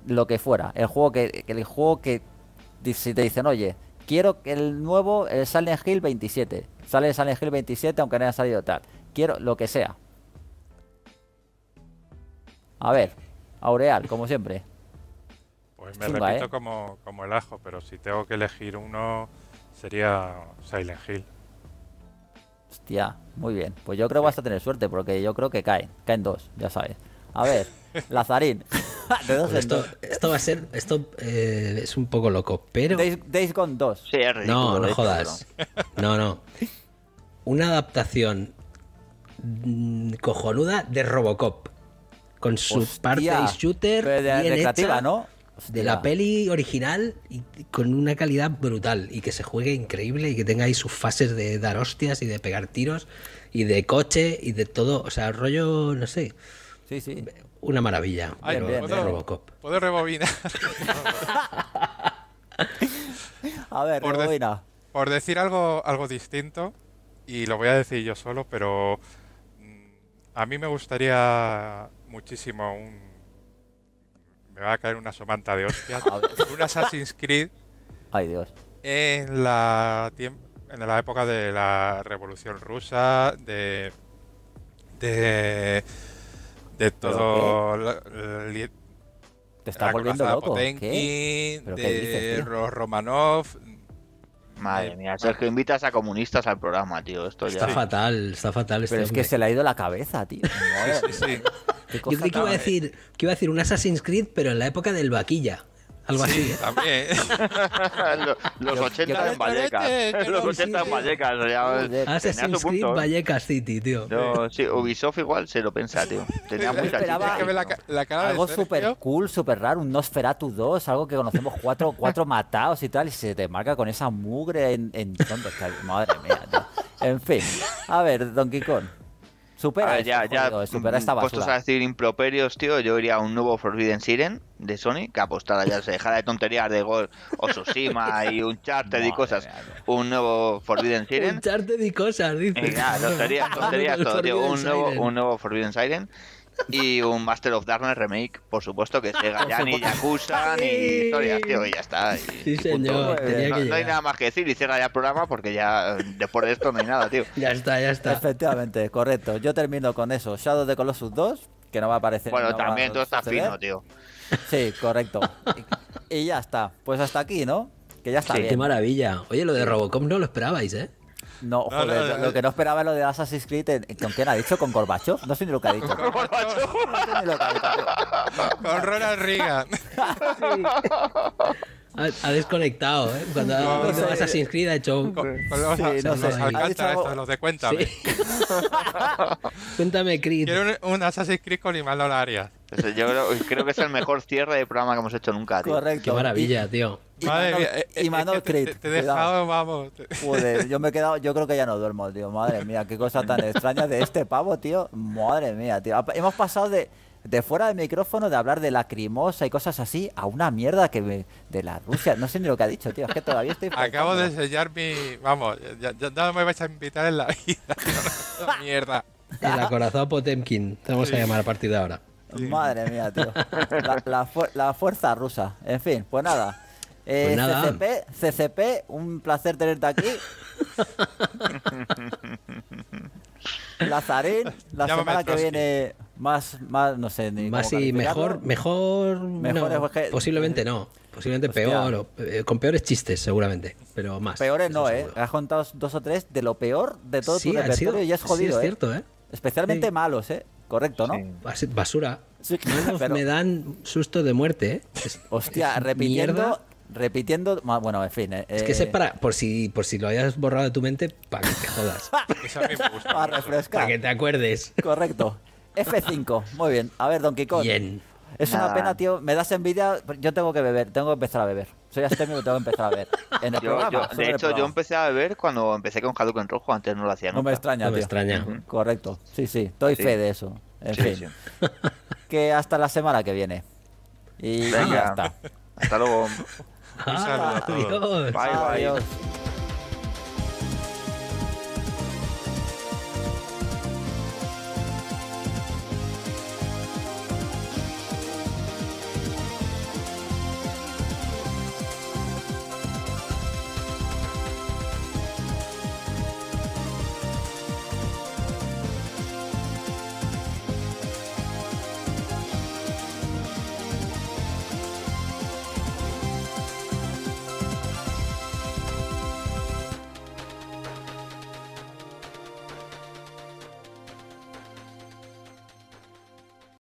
Lo que fuera. El juego que, el juego que si te dicen, oye, Quiero que el nuevo, el eh, Silent Hill 27. Sale Silent Hill 27 aunque no haya salido tal. Quiero lo que sea. A ver, Aureal, como siempre. Pues me repito ¿eh? como, como el ajo, pero si tengo que elegir uno, sería Silent Hill. Hostia, muy bien. Pues yo creo que vas a tener suerte, porque yo creo que caen. Caen dos, ya sabes. A ver. Lazarín. <laughs> Pues esto, va a ser. Esto eh, es un poco loco, pero. Days, Gone 2. no, no jodas. No, no. Una adaptación mm, cojonuda de Robocop. Con su parte shooter. De, bien ¿no? De la peli original y con una calidad brutal. Y que se juegue increíble y que tenga ahí sus fases de dar hostias y de pegar tiros y de coche y de todo. O sea, rollo, no sé. Sí, sí una maravilla. de, Robocop. Puedo rebobinar. <laughs> a ver, por rebobina. por decir algo, algo distinto, y lo voy a decir yo solo, pero mm, a mí me gustaría muchísimo un. Me va a caer una somanta de hostia. <laughs> un Assassin's Creed. Ay, Dios. En la, en la época de la Revolución Rusa, de. de de todo te está volviendo loco. de Romanov. Madre mía, que invitas a comunistas al programa, tío. Esto Está fatal, está fatal. Este pero es que se le ha ido la cabeza, tío. sí, Yo creí decir, que iba a decir un Assassin's Creed, pero en la época del vaquilla. Algo sí, así. También. <laughs> los, 80 en Vallecas. Este, los 80 en Vallecas. Eh, Assassin's Creed eh. Vallecas City, tío. sí, Ubisoft igual se lo pensa, tío. Tenía mucha esperaba que la, la cara Algo súper cool, súper raro, un Nosferatu 2, algo que conocemos cuatro, <laughs> cuatro matados y tal, y se te marca con esa mugre en, en... Madre mía, tío. En fin, a ver, Donkey Kong super ah, ya, ya, supera mm, esta basura. Puestos a decir improperios, tío, yo iría a un nuevo Forbidden Siren de Sony que apostara ya, se dejara de tonterías de gol o Tsushima y un charter de cosas. Un nuevo Forbidden Siren. un charter de cosas, dice. Y nada, tonterías, todo, tío, un, nuevo, un nuevo Forbidden Siren <laughs> Y un Master of Darkness remake, por supuesto, que Sega ya ni Yakuza ni historia, tío, y ya está. señor. Pues, no, hay nada más que decir y cierra ya el programa porque ya después de esto no hay nada, tío. Ya está, ya está. Efectivamente, correcto. Yo termino con eso. Shadow de Colossus 2, que no va a aparecer. Bueno, también todo está fino, tío. Sí, correcto. Y, ya está. Pues hasta aquí, ¿no? Que ya está. Sí, Qué maravilla. Oye, lo de Robocop no lo esperabais, ¿eh? No, joder, lo, que no esperaba lo de Assassin's Creed. ¿Con quién ha dicho? ¿Con Corbacho. No sé ni lo que ha dicho. ¿Con Corbacho. No sé ni lo que ha dicho. Con Ronald Reagan. <laughs> Ha, desconectado, ¿eh? Cuando, ha visto Assassin's Creed ha hecho... un... sí, Alcanza esto, los de Cuéntame. <laughs> cuéntame, Creed. Quiero un, un, Assassin's Creed con Imanol Arias. Pues, yo <laughs> creo, que es el mejor cierre de programa que hemos hecho nunca, tío. Correcto. Qué maravilla, tío. madre mía, y eh, eh, Creed. Te, te he dejado, vamos. Joder, <laughs> yo me he quedado, yo creo que ya no duermo, tío. Madre mía, qué cosa tan extraña de este pavo, tío. Madre mía, tío. Hemos pasado de de fuera de micrófono de hablar de lacrimosa y cosas así a una mierda que me, de la Rusia. No sé ni lo que ha dicho, tío. Es que todavía estoy. Acabo de sellar mi. Vamos, ya, ya no me vais a invitar en la vida. <laughs> mierda. la corazón Potemkin. Te vamos a llamar a partir de ahora. Madre mía, tío. La, fuerza rusa. En fin, pues nada. Eh, pues nada. CCP, CCP, un placer tenerte aquí. <laughs> Lazarín, <laughs> la semana que viene más, más, no sé, ni más y mejor, mejor, posiblemente no, posiblemente peor, eh, con peores chistes seguramente, pero más. Peores no, eh. Has contado dos o tres de lo peor de todo sí, tu repertorio y es jodido, es eh. cierto, eh. Especialmente malos, eh. Correcto, ¿no? Basura. <laughs> me dan susto de muerte, ¿eh? Hostia, repitiendo repitiendo. Bueno, en fin. Eh, es que ese eh, para. Por si, por si lo hayas borrado de tu mente, para que te jodas. <laughs> <laughs> Para refrescar. Para que te acuerdes. Correcto. F5. Muy bien. A ver, don Kong. Bien. Es una pena, tío. Me das envidia. Yo tengo que beber. Tengo que empezar a beber. Soy y tengo que empezar a beber. En el de hecho, yo empecé a beber cuando empecé con en Rojo. Antes no lo hacía nunca. No me extraña, me extraña. Correcto. Sí, sí. Doy fe de eso. En fin. Que hasta la semana que viene. Y ya está. Hasta luego. Ah, Ayos. Bye, bye. Ayos.